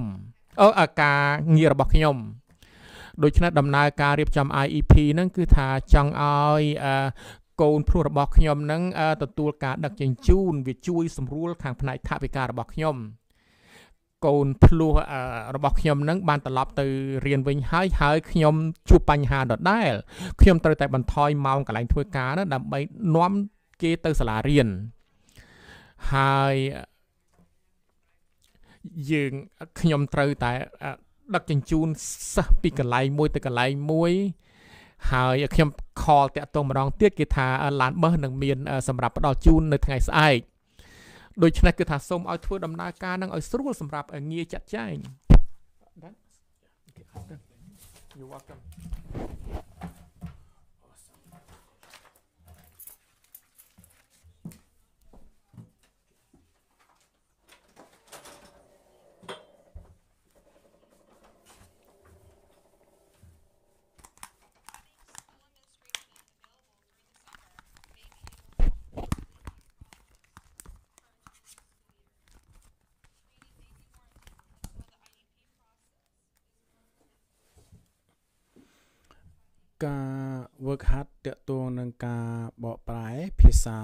អឺការងាររបស់ខ្ញុំដូច្នេះដំណើរការរៀបចំ IEP ហ្នឹងគឺថាចង់ឲ្យកូនភ្លោះរបស់ខ្ញុំហ្នឹងទទួលការដឹកជញ្ជូន វាជួយសម្រួលខាងផ្នែកថវិការបស់ខ្ញុំកូនភ្លោះរបស់ខ្ញុំនឹងបានត្រឡប់ទៅរៀនវិញហើយហើយខ្ញុំ ជួបបញ្ហាដដែលខ្ញុំត្រូវតែបន្ថយម៉ោងកន្លែងធ្វើការនោះដើម្បីនាំគេទៅសាលារៀនហើយយើងខ្ញុំត្រូវតែដឹកជញ្ជូនសិស្សពីកន្លែងមួយទៅកន្លែងមួយហើយខ្ញុំខលតាក់ទងម្ដងទៀតគេថាឡានប៊ឺនឹងមាន សម្រាប់ផ្ដល់ជូននៅថ្ងៃស្អែកដូច្នេះគឺថាសូមឲ្យធ្វើដំណើរការនឹងឲ្យស្រួលសម្រាប់ឲ្យងាយចាត់ចែង You welcome. ការ work hard តាក់ទងនឹងការបកប្រែភាសា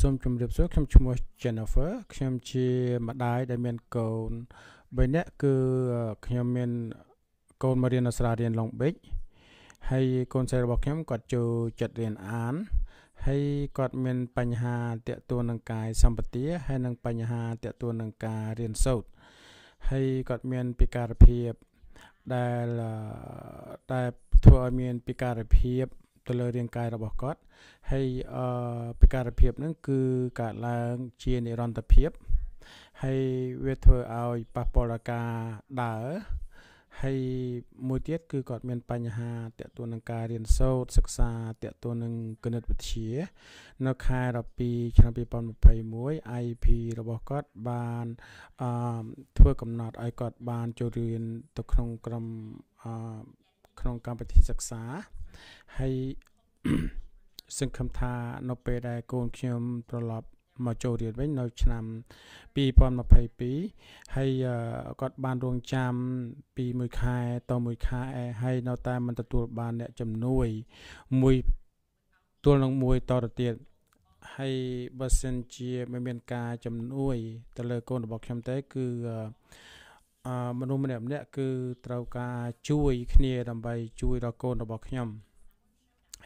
សូមជម្រាបសួរខ្ញុំឈ្មោះ Jennifer ខ្ញុំជាម្ដាយដែលមានកូន3នាក់គឺខ្ញុំមានកូនមករៀននៅសាលារៀន Long Beach ហើយកូនស្រីរបស់ខ្ញុំគាត់ចូលចិត្តរៀនអានហើយគាត់មានបញ្ហាតាក់ទងនឹងកាយសម្បទាហើយនិងបញ្ហាតាក់ទងនឹងការរៀនសូត្រហើយគាត់មានពិការភាពដែលតែធ្វើឲ្យមានពិការភាព ទៅលើរាងកាយរបស់គាត់ហើយពិការភាពហ្នឹងគឺកើតឡើងជានិរន្តរភាពហើយវាធ្វើឲ្យប៉ះពាល់ដល់ការដើរហើយមួយទៀតគឺគាត់មានបញ្ហាតាក់ទងនឹងការរៀនសូត្រសិក្សាតាក់ទងនឹងគណិតវិទ្យានៅខែ12ឆ្នាំ2021 IP របស់គាត់បានអឺធ្វើកំណត់ឲ្យគាត់បានចូលរៀន ទៅក្នុងក្រុមអឺក្នុងកម្មវិធីសិក្សាហើយសង្ឃឹមថានៅពេលដែលកូនខ្ញុំត្រឡប់មកចូលរៀនវិញនៅ ឆ្នាំ2022ហើយគាត់បានរងចាំ ពី1ខែតមួយខែហើយនៅតែមិនទទួលបានអ្នកជំនួយមួយទួលនឹងមួយតទៅទៀតហើយបើសិនជាមិនមានការជំនួយទៅលើកូនរបស់ខ្ញុំទេគឺអឺមនុស្សម្នាក់ម្នាក់គឺត្រូវការ ជួយគ្នាដើម្បី ជួយដល់កូនរបស់ខ្ញុំ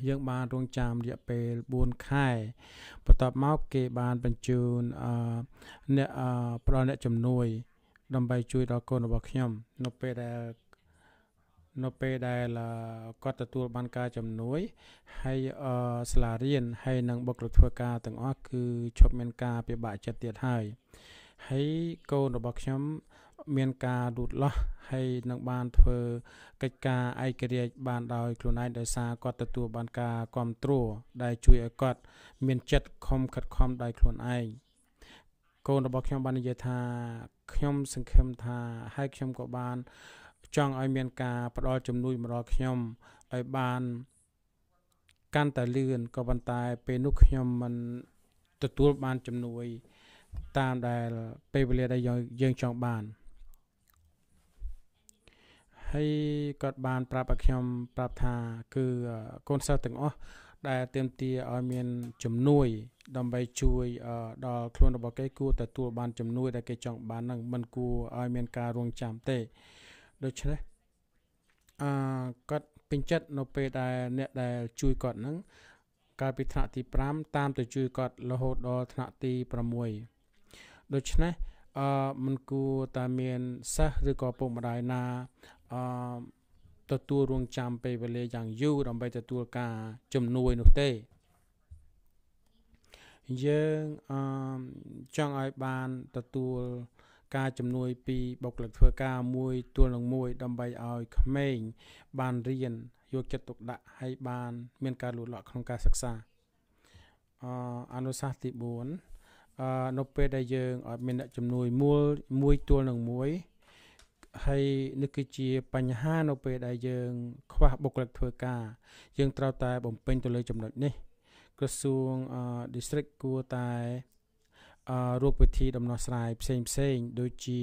យើងបានរងចាំរយៈពេល4ខែបន្ទាប់មកគេបានបញ្ជូនអអ្នកប្រអ្នកជំនួយដើម្បីជួយដល់កូនរបស់ខ្ញុំនៅពេលដែលនៅពេលដែលគាត់ទទួលបានការជំនួយហើយសាលារៀនហើយនិងបុគ្គលធ្វើការទាំងអស់គឺឈប់មានការពិបាកចិត្តទៀតហើយហើយកូនរបស់ខ្ញុំមានការលូតលាស់ហើយនឹងបានធ្វើកិច្ចការឯករាជ្យបានដោយខ្លួនឯងដោយសារគាត់ទទួលបានការគ្រប់គ្រងដែលជួយឲ្យគាត់មានចិត្តខំខិតខំដោយខ្លួនឯងកូនរបស់ខ្ញុំបាននិយាយថា ខ្ញុំសង្ឃឹមថាហើយខ្ញុំក៏បាន ចង់ឲ្យមានការផ្ដល់ជំនួយមកដល់ខ្ញុំឲ្យបានកាន់តែលឿនក៏ប៉ុន្តែពេលនោះខ្ញុំមិនទទួលបានជំនួយ តាមដែល ពេលវេលាដែលយើងចង់បានហើយគាត់បាន ប្រាប់ឲ្យខ្ញុំប្រាប់ថាគឺកូនសិស្សទាំងអស់ដែលទៀមទាឲ្យមានជំនួយដើម្បី ជួយដល់ខ្លួនរបស់គេគួរទទួលបានជំនួយ ដែលគេចង់បានហ្នឹងមិនគួរឲ្យមានការរងចាំទេ ដូច្នេះអឺគាត់ពេញចិត្តនៅពេលដែលអ្នកដែលជួយគាត់ហ្នឹងកាលពីថ្នាក់ទី5តាម ទៅជួយគាត់រហូត ដល់ថ្នាក់ទី6ដូច្នេះអឺមិនគួរតែមានសិស្សឬក៏ពុកម្ដាយណាអឺទទួលរងចាំពេលវេលាយ៉ាងយូរដើម្បីទទួលការជំនួយនោះទេ យើងអឺចង់ឲ្យបានទទួលការជំនួយ ពីបុគ្គលិកធ្វើការមួយទួលនឹងមួយដើម្បីឲ្យក្មេងបានរៀនយកចិត្តទុកដាក់ហើយបានមានការលូតលាស់ក្នុងការសិក្សាអអនុសាសន៍ទី4អឺនៅពេលដែលយើងអត់មានអ្នកជំនួយមូលមួយទល់នឹងមួយហើយនេះគឺជា បញ្ហានៅពេលដែលយើងខ្វះបុគ្គលិកធ្វើការ យើងត្រូវតែបំពេញទៅលើ ចំណុចនេះក្រសួង district គួរតែអឺរោគវិធីដំណោះស្រាយផ្សេងផ្សេងដូចជា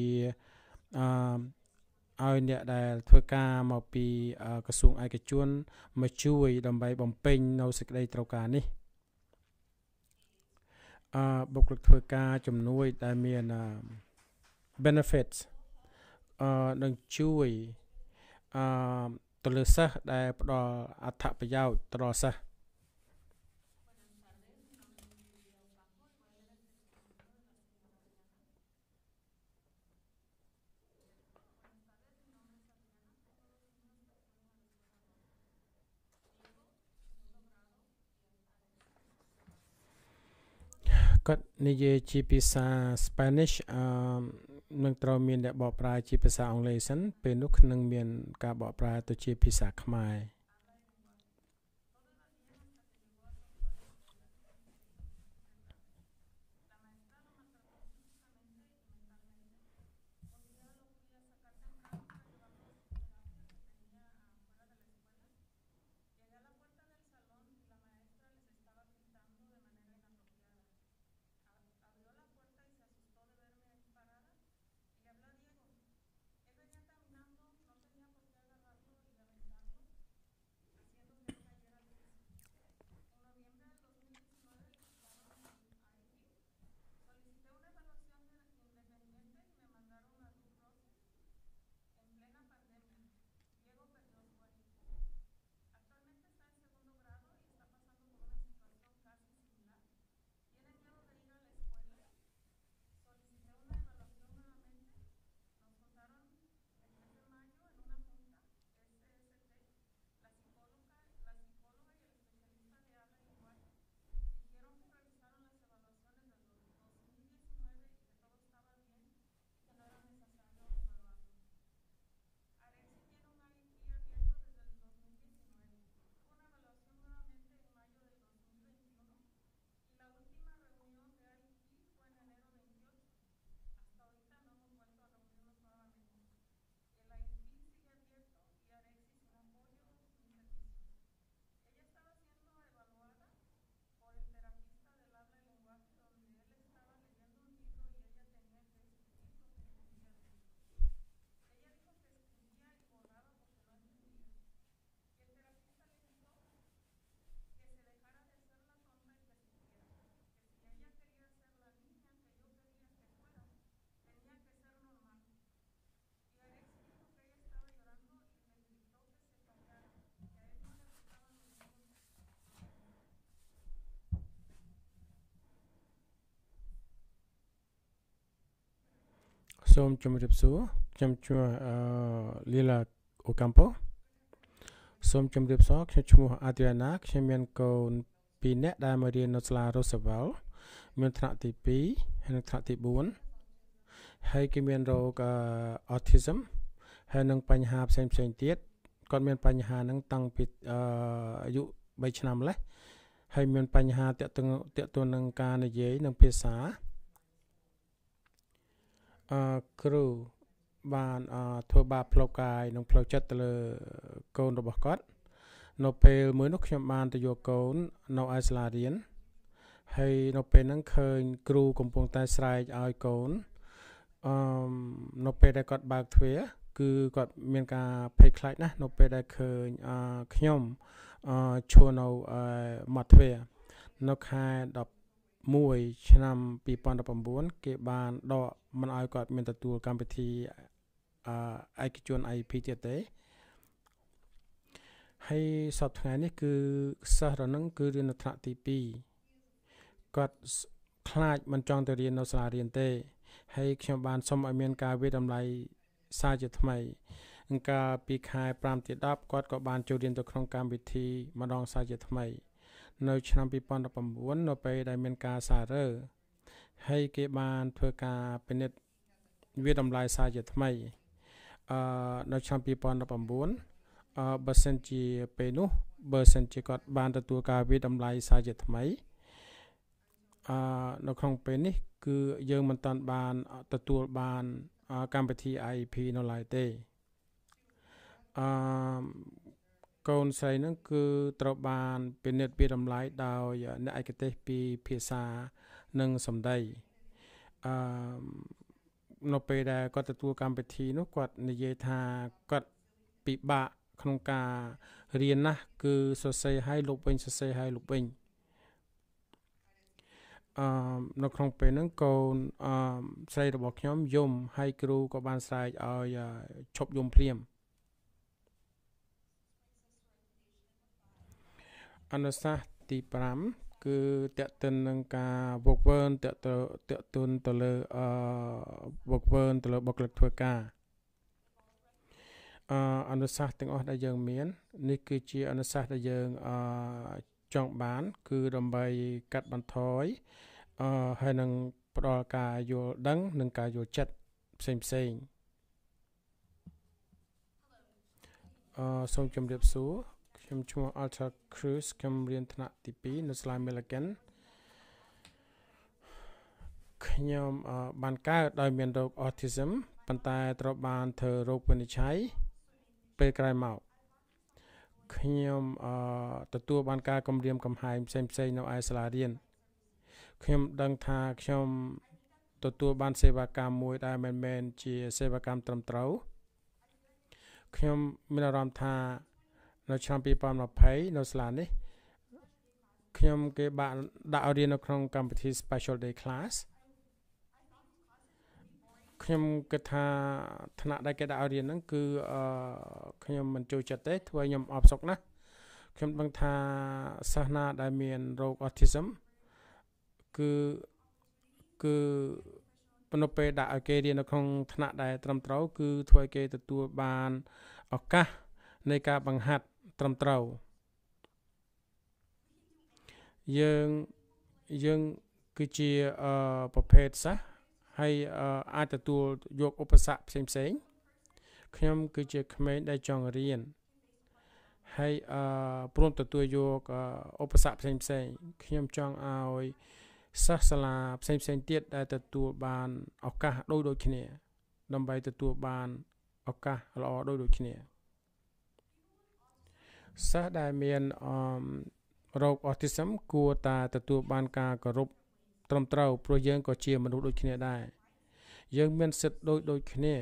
អឺឲ្យអ្នកដែល ធ្វើការមកពីក្រសួងឯកជនមកជួយ ដើម្បីបំពេញ នៅសេចក្តីត្រូវការនេះ។បុគ្គលិកធ្វើការជំនួយដែលមាន benefits អឺនឹងជួយអឺទៅលើសិស្សដែលផ្ដល់អត្ថប្រយោជន៍ទៅដល់សិស្សគាត់និយាយជាភាសា Spanish អឺនឹងត្រូវមានអ្នកបកប្រែជាភាសាអង់គ្លេសសិនពេលនោះនឹងមានការបកប្រែទៅជាភាសាខ្មែរសូមជម្រាបសួរខ្ញុំឈ្មោះអឺលីឡាអូកាំប៉ូសូមជម្រាបសួរខ្ញុំឈ្មោះអាឌីណាខ្ញុំមានកូន2នាក់ដែលមករៀននៅសាលារូសាវែលមានថ្នាក់ទី2ហើយនិងថ្នាក់ទី4ហើយគេមានរោគអឺ autism ហើយនិងបញ្ហាផ្សេងផ្សេងទៀតគាត់មានបញ្ហាហ្នឹងតាំងពីអឺអាយុ3ឆ្នាំម្លេះហើយមានបញ្ហាតាក់ទងតាក់ទងនឹងការនិយាយនិងភាសាអឺគ្រូបានអធ្វើបាបផ្លូវកាយនិងផ្លូវចិត្តទៅលើកូនរបស់គាត់នៅពេលមួយនោះខ្ញុំបានទៅយកកូននៅឯសាលារៀនហើយនៅពេលហ្នឹងឃើញគ្រូកំពុងតែស្រែកឲ្យកូនអឺនៅពេលដែលគាត់បើកទ្វារគឺគាត់មានការភ័យខ្លាចណាស់នៅពេលដែលឃើញខ្ញុំឈួរនៅមាត់ទ្វារនៅខែ1ឆ្នាំ2019គេបានដកមិនឲ្យគាត់មានទទួលកម្មវិធីអឯកជន IP ទៀតទេហើយសប្តាហ៍នេះគឺសិស្សរនឹង គឺរៀននៅថ្នាក់ទី2គាត់ខ្លាចមិនចង់ទៅរៀននៅសាលារៀនទេហើយខ្ញុំបានសុំឲ្យមាន ការវិតម្លៃសារជាថ្មីអង្គការពីខែ5ទី10គាត់ក៏បានចូលរៀនទៅក្នុងកម្មវិធីម្ដងសារជាថ្មីនៅឆ្នាំ2019នៅពេលដែលមានការសាររើហើយគេបានធ្វើការពិនិត្យវាតម្លៃសារជាថ្មីអឺនៅឆ្នាំ2019អឺបើសិនជាពេលនោះបើសិនជាគាត់បានទទួលការវាតម្លៃសារជាថ្មីអឺនៅក្នុងពេលនេះ គឺយើងមិនតាន់បានទទួលបានកម្មវិធី IP នៅឡើយទេអឺកូនស្រីហ្នឹងគឺត្រូវបានពិនិត្យពីតម្លៃដោយអ្នកឯកទេសពីភាសានិងសម្ដីអឺនៅពេលដែលគាត់ទទួលកម្មវិធីនោះគាត់និយាយថាគាត់ពិបាកក្នុងការរៀនណាស់គឺសរសេរឲ្យលុបវិញសរសេរឲ្យលុបវិញអឺនៅក្នុងពេលហ្នឹងកូនអឺស្រីរបស់ខ្ញុំយំហើយគ្រូក៏បានស្រែកឲ្យឈប់យំភ្លាមអឺអនុសាសន៍ទី5គឺតកតិននឹងការវឹកវើតកតកទុនទៅលើអឺវឹកវើទៅលើបុគ្គលិកធ្វើការអអនុសាសន៍ទាំងអស់ដែលយើងមាន នេះគឺជាអនុសាសន៍ដែលយើងអចង់បាន គឺដើម្បីកាត់បន្ថយអហើយនឹងផ្ដល់ការយល់ដឹងនិងការយល់ចិត្តផ្សេងផ្សេងអសូមជម្រាបសួរខ្ញុំឈ្មោះ Alter Cruz ខ្ញុំរៀនថ្នាក់ទី2នៅសាលា Milligan ខ្ញុំបានកើតដោយ មានរោគ autism ប៉ុន្តែត្រូវបានធ្វើរោគវិនិច្ឆ័យពេលក្រោយមកខ្ញុំទទួលបានការគម្រាមកំហែងផ្សេងផ្សេងនៅឯសាលារៀនខ្ញុំដឹងថាខ្ញុំ ទទួលបានសេវាកម្មមួយដែលមិនមែនជាសេវាកម្មត្រឹមត្រូវខ្ញុំមានអារម្មណ៍ថានៅឆ្នាំ2020នៅសាលានេះខ្ញុំគេបាក់ដាក់រៀននៅក្នុងកម្មវិធី Special Day Class ខ្ញុំគិតថាថ្នាក់ដែលគេដាក់រៀនហ្នឹងគឺអឺខ្ញុំមិនចូលចិត្តទេ ធ្វើឲ្យខ្ញុំអបសុកណាស់ខ្ញុំដឹងថាសាសនាដែលមានរោគ autism គឺគឺប៉ុន្តែពេលដាក់ឲ្យគេរៀននៅក្នុងថ្នាក់ដែលត្រឹមត្រូវគឺធ្វើឲ្យគេទទួលបានឱកាស នៃការបង្ហាត់ត្រឹមត្រូវយើងយើងគឺជាអឺប្រភេទសាសហើយអាចទទួលយកឧបសគ្គផ្សេងផ្សេងខ្ញុំគឺជាក្មេងដែលចង់រៀនហើយអឺព្រមទទួលយកឧបសគ្គផ្សេងផ្សេងខ្ញុំចង់ឲ្យសាសាលាផ្សេងផ្សេងទៀតដែលទទួលបានឱកាសដូចដូចគ្នាដើម្បីទទួលបានឱកាសល្អដូចដូចគ្នាសិស្សដែលមានអមរោគ autism គួរតែទទួលបានការគោរពត្រឹមត្រូវ ព្រោះយើងក៏ជាមនុស្សដូចគ្នាដែរយើងមានសិទ្ធិដូចដូចគ្នា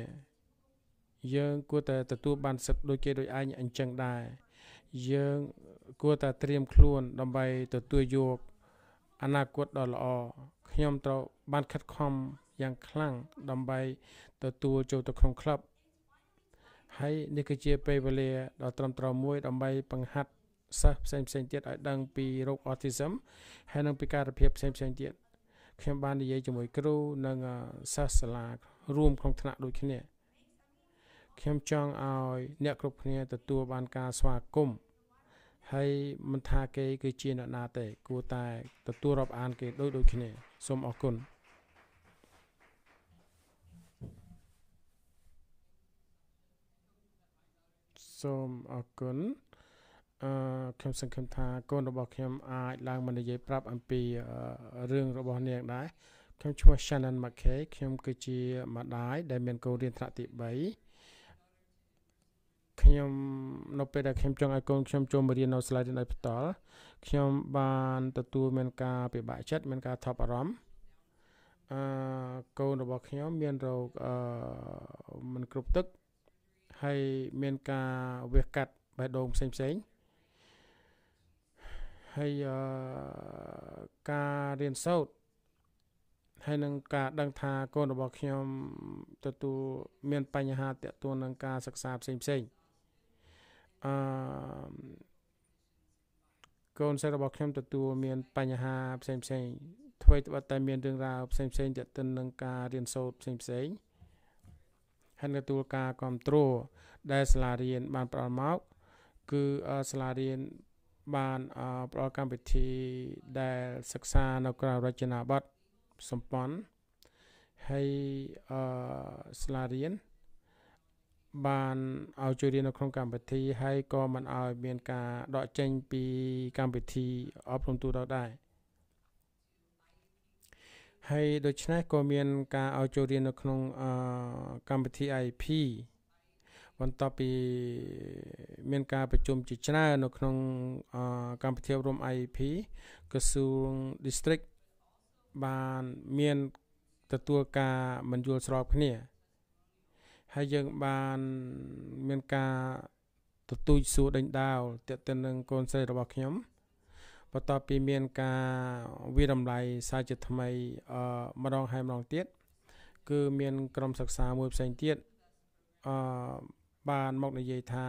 យើងគួរតែទទួលបានសិទ្ធិដូចគេដូចឯងអញ្ចឹងដែរយើងគួរតែត្រៀមខ្លួនដើម្បីទទួលយកអនាគតដ៏ល្អខ្ញុំត្រូវបានខិតខំយ៉ាងខ្លាំងដើម្បីទទួលចូលទៅក្នុងក្លឹបហើយនេះគឺជាពេលវេលាដ៏ត្រឹមត្រូវមួយដើម្បីបង្ហាត់សិស្សផ្សេងផ្សេងទៀតឲ្យដឹង ពីโรค autism ហើយនិងពីការភាពផ្សេងផ្សេងទៀតខ្ញុំបាននិយាយជាមួយ គ្រូនិងសិស្សសាលារួមក្នុងថ្នាក់ដូចគ្នាខ្ញុំចង់ឲ្យអ្នកគ្រប់គ្នា ទទួលបានការស្វាគមន៍ហើយមិនថាគេគឺជាអ្នកណាទេគួរតែទទួលរាប់អានគេដូចដូចគ្នាសូមអរគុណសូមអរគុណអឺខ្ញុំសង្ឃឹមថាកូនរបស់ខ្ញុំអាចឡើងមកនិយាយប្រាប់អំពីរឿងរបស់នាងដែរខ្ញុំឈ្មោះ Shannon McKay ខ្ញុំគឺជាម្ដាយដែលមានកូនរៀនថ្នាក់ទី3ខ្ញុំនៅពេលដែលខ្ញុំចង់ឲ្យកូនខ្ញុំចូលមករៀននៅស្លាយនៅផ្ទាល់ខ្ញុំបានទទួលមានការពិបាកចិត្តមានការថប់បារម្ភអឺកូនរបស់ខ្ញុំមានរោគអឺមិនគ្រប់ទឹកហើយមានការវះកាត់បេះដូងផ្សេងផ្សេងហើយការរៀនសូត្រហើយនឹងការដឹងថាកូនរបស់ខ្ញុំទទួលមានបញ្ហាតាក់ទងនឹងការសិក្សាផ្សេងផ្សេងអឺកូនសិស្សរបស់ខ្ញុំទទួលមានបញ្ហាផ្សេងផ្សេងធ្វើឲ្យតែមានរឿងរ៉ាវផ្សេងផ្សេងទាក់ទិននឹងការរៀនសូត្រផ្សេងផ្សេងហើយទទួលការគ្រប់គ្រងដែលសាលារៀនបានផ្ដល់មកគឺសាលារៀនបានផ្ដល់កម្មវិធីដែលសិក្សានៅក្រៅរចនាប័ទ្មសម្ព័ន្ធហើយអឺសាលារៀនបានឲ្យជួយរៀននៅក្នុងកម្មវិធីហើយក៏មិនឲ្យមានការដកចេញពី កម្មវិធីអប់រំទូទៅដែរហើយដូច្នេះក៏មាន ការឲ្យចូលរៀននៅក្នុងកម្មវិធី IP បន្ទាប់ពីមាន ការ ប្រជុំជាច្រើននៅក្នុងកម្មវិធីរួម IP ក្រសួង district បានមានទទួលការមិនយល់ស្របគ្នា ហើយយើងបានមានការទទូចសួរដេញដោលទាក់ទិននឹង កូនស្រីរបស់ខ្ញុំបន្ទាប់ពីមានការវាតម្លៃសាជាថ្មីអឺម្ដងហើយម្ដងទៀតគឺមានក្រុមសិក្សាមួយផ្សេងទៀតអឺបានមកនិយាយថា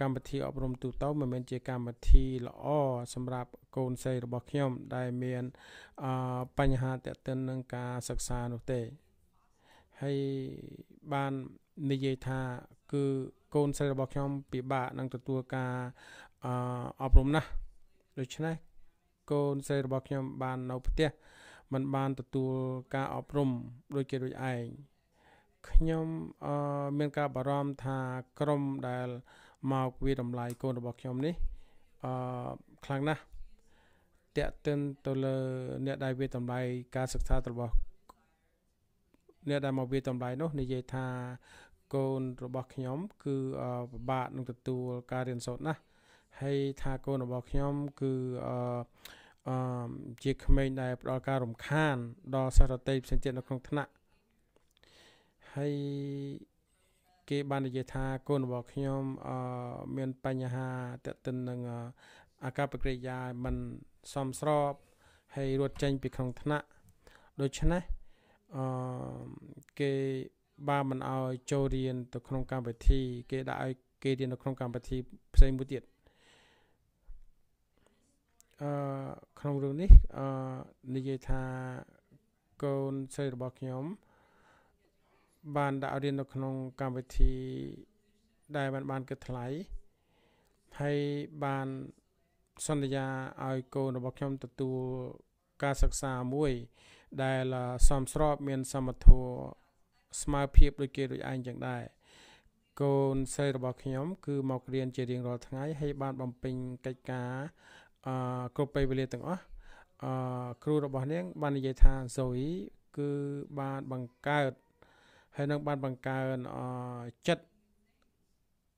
កម្មវិធី អប់រំទូទៅមិនមែនជាកម្មវិធីល្អសម្រាប់កូនសិស្សរបស់ខ្ញុំដែលមានបញ្ហាទាក់ទិននឹងការសិក្សានោះទេហើយបាននិយាយថា គឺកូនសិស្សរបស់ខ្ញុំពិបាកនឹងទទួលការអប់រំណាស់ដូច្នេះកូនស្រីរបស់ខ្ញុំបាននៅផ្ទះមិនបាន ទទួលការអប់រំដូចគេដូចឯងខ្ញុំមានការបារម្ភថាក្រុមដែលមកវាតម្លៃកូនរបស់ខ្ញុំនេះអឺខ្លាំងណាស់តាក់ទិនទៅលើអ្នកដែលវាតម្លៃការសិក្សារបស់អ្នកដែលមកវាតម្លៃនោះនិយាយថាកូនរបស់ខ្ញុំគឺពិបាកនឹងទទួលការរៀនសូត្រណាស់ហើយថាកូនរបស់ខ្ញុំ គឺអអជាក្មេងដែលផ្ដល់ការរំខាន ដល់សិស្សរតីផ្សេងទៀតនៅក្នុងថ្នាក់ហើយគេបាននិយាយថាកូនរបស់ខ្ញុំអមានបញ្ហាតេតិននឹងអាកប្បកិរិយាមិនសមស្របហើយរត់ចេញពីក្នុងថ្នាក់ដូច្នេះអគេបានមិនអោយចូលរៀនទៅក្នុងកម្មវិធី គេដាក់ឲ្យគេរៀននៅក្នុងកម្មវិធីផ្សេងមួយទៀតអឺក្នុងរឿងនេះអឺនិយាយថាកូនស្រីរបស់ខ្ញុំបានដាក់រៀននៅក្នុងកម្មវិធី ដែលបានបានគិតថ្លៃហើយបានសន្យាឲ្យកូនរបស់ខ្ញុំទទួលការសិក្សាមួយ ដែលសមស្របមានសមត្ថភាពស្មើភាពដូចគេដូចឯងចឹងដែរកូនស្រីរបស់ខ្ញុំគឺមករៀនជារៀងរាល់ថ្ងៃហើយបានបំពេញកិច្ចការអឺគ្រប់ពេលវេលាទាំងអស់អឺគ្រូរបស់នាងបាននិយាយថាសូយគឺបានបង្កើតហើយនឹងបានបង្កើនអចិត្ត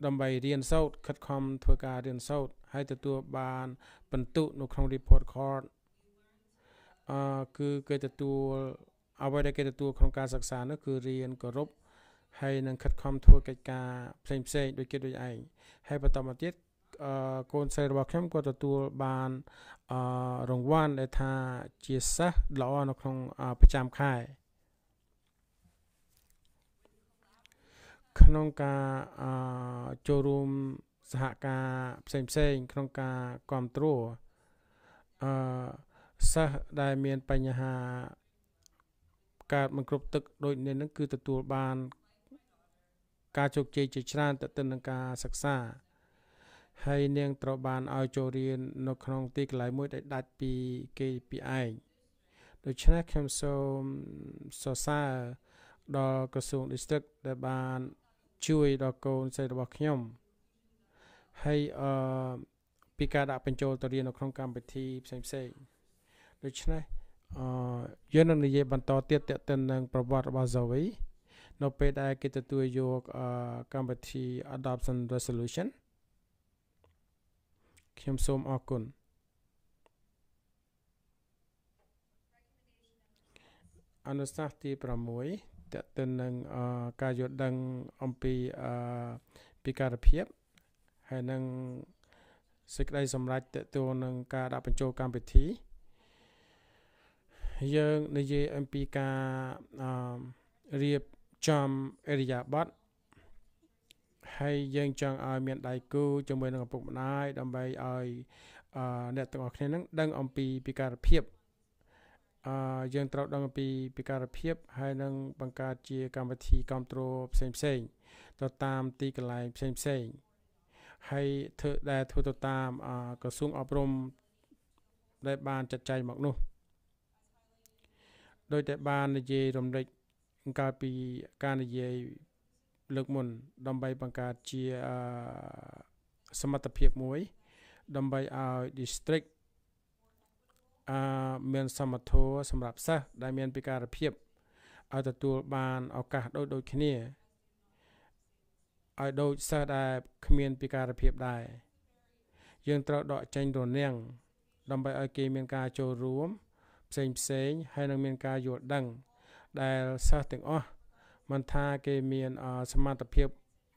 ដើម្បីរៀនសូត្រខិតខំធ្វើការរៀនសូត្រហើយទទួលបានបន្ទុកនៅក្នុង report card អឺគឺគេទទួលអ្វីដែលគេទទួលក្នុងការសិក្សានោះគឺរៀនគោរពហើយនឹងខិតខំធ្វើកិច្ចការផ្សេងផ្សេងដូចគេដូចឯងហើយបន្តមកទៀតកូនសិស្សរបស់ខ្ញុំក៏ទទួលបានរង្វាន់ដែលថាជាសិស្សល្អនៅក្នុងប្រចាំខែ ក្នុងការចូលរួមសហការផ្សេងផ្សេង ក្នុងការគ្រប់គ្រងអឺសិស្សដែលមានបញ្ហាកើតមិនគ្រប់ទឹកដូចនេះនឹងគឺទទួលបានការជោគជ័យជា ច្រើនទៅទៅនឹងការសិក្សាហើយនាងត្រូវបានឲ្យចូលរៀននៅក្នុងទីកន្លែងមួយដែលដាច់ពីគេពីឯងដូច្នេះខ្ញុំសូមសរសើរដល់ក្រសួង district ដែលបានជួយដល់កូនសិស្សរបស់ខ្ញុំហើយអឺពីការដាក់បញ្ចូលទៅរៀននៅក្នុងកម្មវិធីផ្សេងផ្សេងដូច្នេះអឺយើងនឹងនិយាយបន្តទៀតទាក់ទិននឹង ប្រវត្តិរបស់ Zoe នៅពេលដែលគេទទួលយកកម្មវិធី Adoption Resolution ខ្ញុំសូមអរគុណអនុសាសន៍ទី6តកទៅនឹងការយល់ដឹងអំពីពិការភាពហើយនឹងសេចក្តីសម្រេចតទៅនឹងការដាក់បញ្ចូលកម្មវិធីយើងនិយាយអំពីការរៀបចំអរិយាប័ត្រហើយយើងចង់ឲ្យមានដៃគូជាមួយនឹងឪពុកម្ដាយដើម្បីឲ្យ អ្នកទាំងអស់គ្នានឹងដឹង អំពីពិការភាពអឺយើង ត្រូវដឹងអំពីពិការភាពហើយនឹងបង្កើតជាកម្មវិធីគ្រប់គ្រងផ្សេងផ្សេងទៅតាមទីកន្លែងផ្សេងផ្សេងហើយធ្វើដែលធ្វើទៅតាមក្រសួងអប់រំដែលបានចាត់ចែងមកនោះ ដោយតែបាននិយាយរំលឹកកាលពីការនិយាយលើកមុនដើម្បីបង្កើតជាសមត្ថភាពមួយដើម្បីឲ្យ district អាមានសមត្ថភាពសម្រាប់សិស្សដែលមាន ពិការភាពឲ្យទទួលបានឱកាសដូចដូចគ្នាឲ្យដូចសិស្សដែលគ្មានពិការភាពដែរយើងត្រូវដកចេញរនាំងដើម្បីឲ្យគេមានការចូលរួមផ្សេងផ្សេងហើយនឹងមានការយល់ដឹង ដែលសិស្សទាំងអស់មិនថាគេមានសមត្ថភាព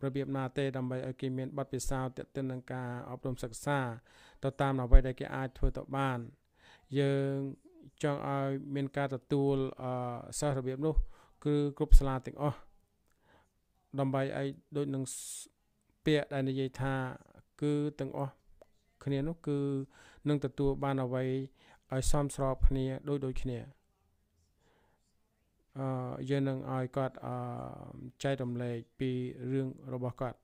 របៀបណាទេដើម្បីឲ្យគេមានបទពិសោធន៍ទាក់ទិននឹងការអប់រំសិក្សាទៅតាមអ្វីដែលគេអាចធ្វើទៅបានយើងចង់ឲ្យមានការទទួលសិស្សរបៀបនោះគឺគ្រប់សាលាទាំងអស់ដើម្បីឲ្យដូចនឹងពាក្យដែលនិយាយថាគឺទាំងអស់គ្នានោះគឺនឹងទទួលបានអ្វីឲ្យសមស្របគ្នាដូចដូចគ្នាយើងនឹងឲ្យគាត់ចែករំលែកពីរឿងរបស់គាត់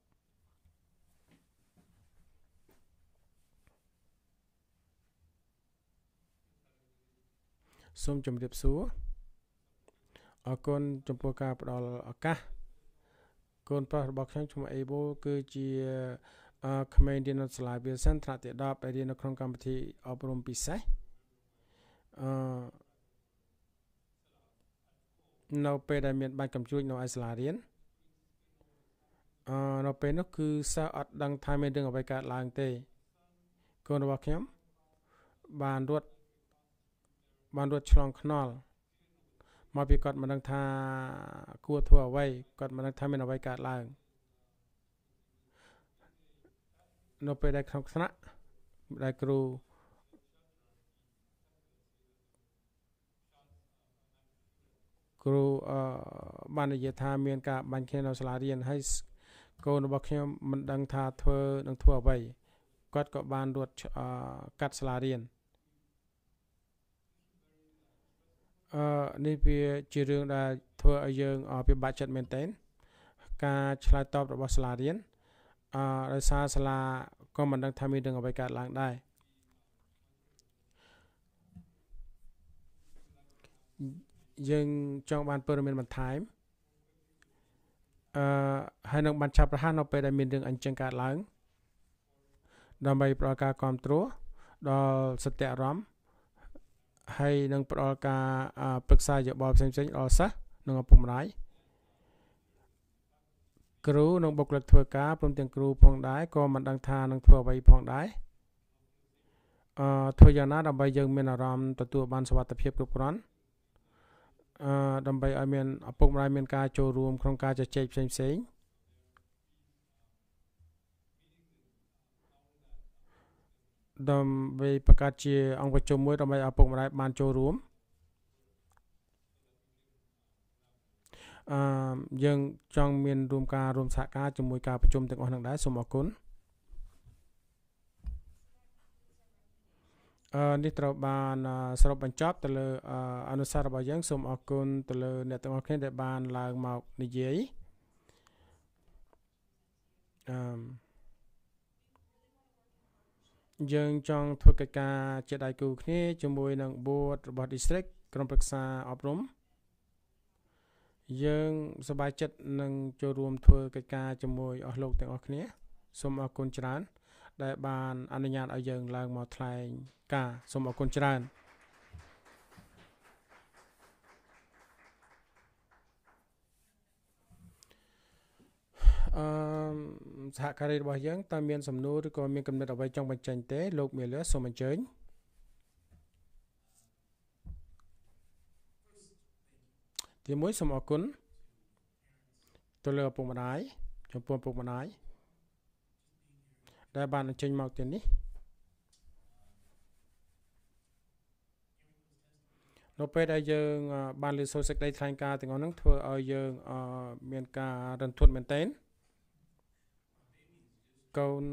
សូមជម្រាបសួរអរគុណចំពោះការផ្ដល់ឱកាសកូនប្រុសរបស់ខ្ញុំឈ្មោះអេបូគឺជាក្មេងរៀននៅសាលាវាសិនថ្នាក់ទី10ដែលរៀននៅក្នុងកម្មវិធីអប់រំពិសេសអឺនៅពេលដែលមានបាច់កំជួចនៅឯសាលារៀនអឺនៅពេលនោះគឺសិស្សអត់ដឹងថាមានរឿងអ្វីកើតឡើងទេកូនរបស់ខ្ញុំបានរត់បានរត់ឆ្លងខ្នល់មកពីគាត់មិនដឹងថាគួរធ្វើអ្វីគាត់មិនដឹងថាមានអ្វីកើតឡើងនៅពេលដែលក្នុងថ្នាក់ដែលគ្រូគ្រូអឺបាននិយាយ ថាមានការបាញ់គ្នានៅសាលារៀនហើយកូនរបស់ខ្ញុំមិនដឹងថាធ្វើនឹងធ្វើអ្វីគាត់ក៏បានរត់កាត់សាលារៀនអឺនេះវាជារឿងដែលធ្វើឲ្យយើងពិបាកចិត្តមែនទែនការឆ្លើយតបរបស់សាលារៀនអឺដោយសារសាលាក៏មិនដឹងថាមានរឿងអ្វីកើតឡើងដែរយើងចង់បានព័ត៌មានបន្ថែមអឺហើយនឹងបានចាប់រហ័សនៅពេលដែលមានរឿងអញ្ចឹងកើតឡើងដើម្បីផ្ដល់ការគ្រប់គ្រងដល់សតិអារម្មណ៍ហើយនឹងផ្ដល់ការប្រឹក្សាយោបល់ផ្សេងៗដល់សិស្សនិងឪពុកម្ដាយគ្រូនិងបុគ្គលិកធ្វើការព្រមទាំងគ្រូផងដែរក៏មិនដឹងថានឹងធ្វើអ្វីផងដែរអឺធ្វើយ៉ាងណាដើម្បីយើងមានអារម្មណ៍ទទួលបានសុវត្ថិភាពគ្រប់គ្រាន់ដើម្បីឲ្យមានឪពុកម្ដាយមាន ការចូលរួម ក្នុងការជជែកផ្សេងផ្សេងដើម្បីបង្កើតជា អង្គប្រជុំមួយដើម្បីឪពុកម្ដាយបានចូលរួមអឺយើងចង់មានរួមការរួមសហការជាមួយការប្រជុំទាំងអស់នឹងដែរសូមអរគុណនេះត្រូវបានសរុបបញ្ចប់ទៅលើអនុសាសន៍របស់យើងសូមអរគុណទៅលើ អ្នកទាំងអស់គ្នាដែលបានឡើងមកនិយាយអឺយើងចង់ធ្វើកិច្ចការជាដៃគូ គ្នាជាមួយនឹង board របស់ district ក្រុមប្រឹក្សាអប់រំយើងសប្បាយចិត្តនឹងចូលរួម ធ្វើកិច្ចការជាមួយអស់លោកទាំងអស់គ្នាសូមអរគុណច្រើនដែលបាន អនុញ្ញាតឲ្យយើងឡើងមកថ្លែង ការសូមអរគុណច្រើនអឺសហការីរបស់យើងតើមានសំណួរឬក៏មានកំណត់អ្វីចង់បញ្ចេញទេលោកមេលឺសូមអញ្ជើញទីមួយសូមអរគុណទៅលើឪពុកម្ដាយចំពោះឪពុកម្ដាយដែលបានចេញមកទីនេះនៅពេលដែលយើង បានលើសូរសេចក្តីថ្លែងការណ៍ទាំងអស់ហ្នឹងធ្វើឲ្យយើងមានការរន្ធត់មែនទែនកូន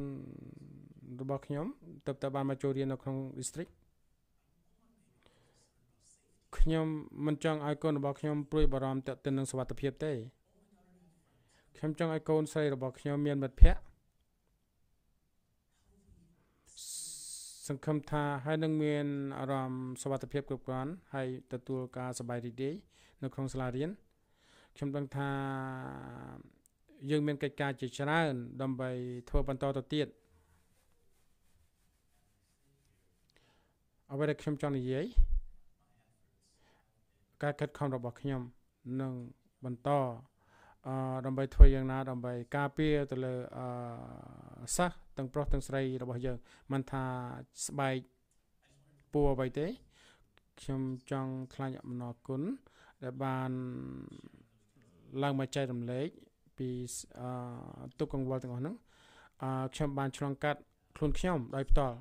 របស់ខ្ញុំទៅតើបានមកចូលរៀននៅក្នុង district ខ្ញុំមិនចង់ឲ្យកូនរបស់ខ្ញុំព្រួយបារម្ភទាក់ទិននឹងសុខភាពទេខ្ញុំចង់ឲ្យកូនស្រីរបស់ខ្ញុំមានមិត្តភក្តិសង្ឃឹមថាហើយនឹងមានអារម្មណ៍សុវត្ថិភាពគ្រប់គ្រាន់ហើយទទួលការសប្បាយរីករាយនៅក្នុងសាលារៀនខ្ញុំដឹងថាយើងមានកិច្ចការជាច្រើនដើម្បីធ្វើបន្តទៅទៀតអ្វីដែលខ្ញុំចង់និយាយការខិតខំរបស់ខ្ញុំនឹងបន្តដើម្បីធ្វើយ៉ាងណាដើម្បីការពារទៅលើសិស្សទាំងប្រុសទាំងស្រី របស់យើងមិនថាស្បែកពួរអ្វីទេ ខ្ញុំចង់ថ្លែងអំណរគុណដែលបានឡើងមកចែករំលែកពីទុកកង្វល់ទាំងអស់ហ្នឹងខ្ញុំបានឆ្លងកាត់ខ្លួនខ្ញុំដោយផ្ទាល់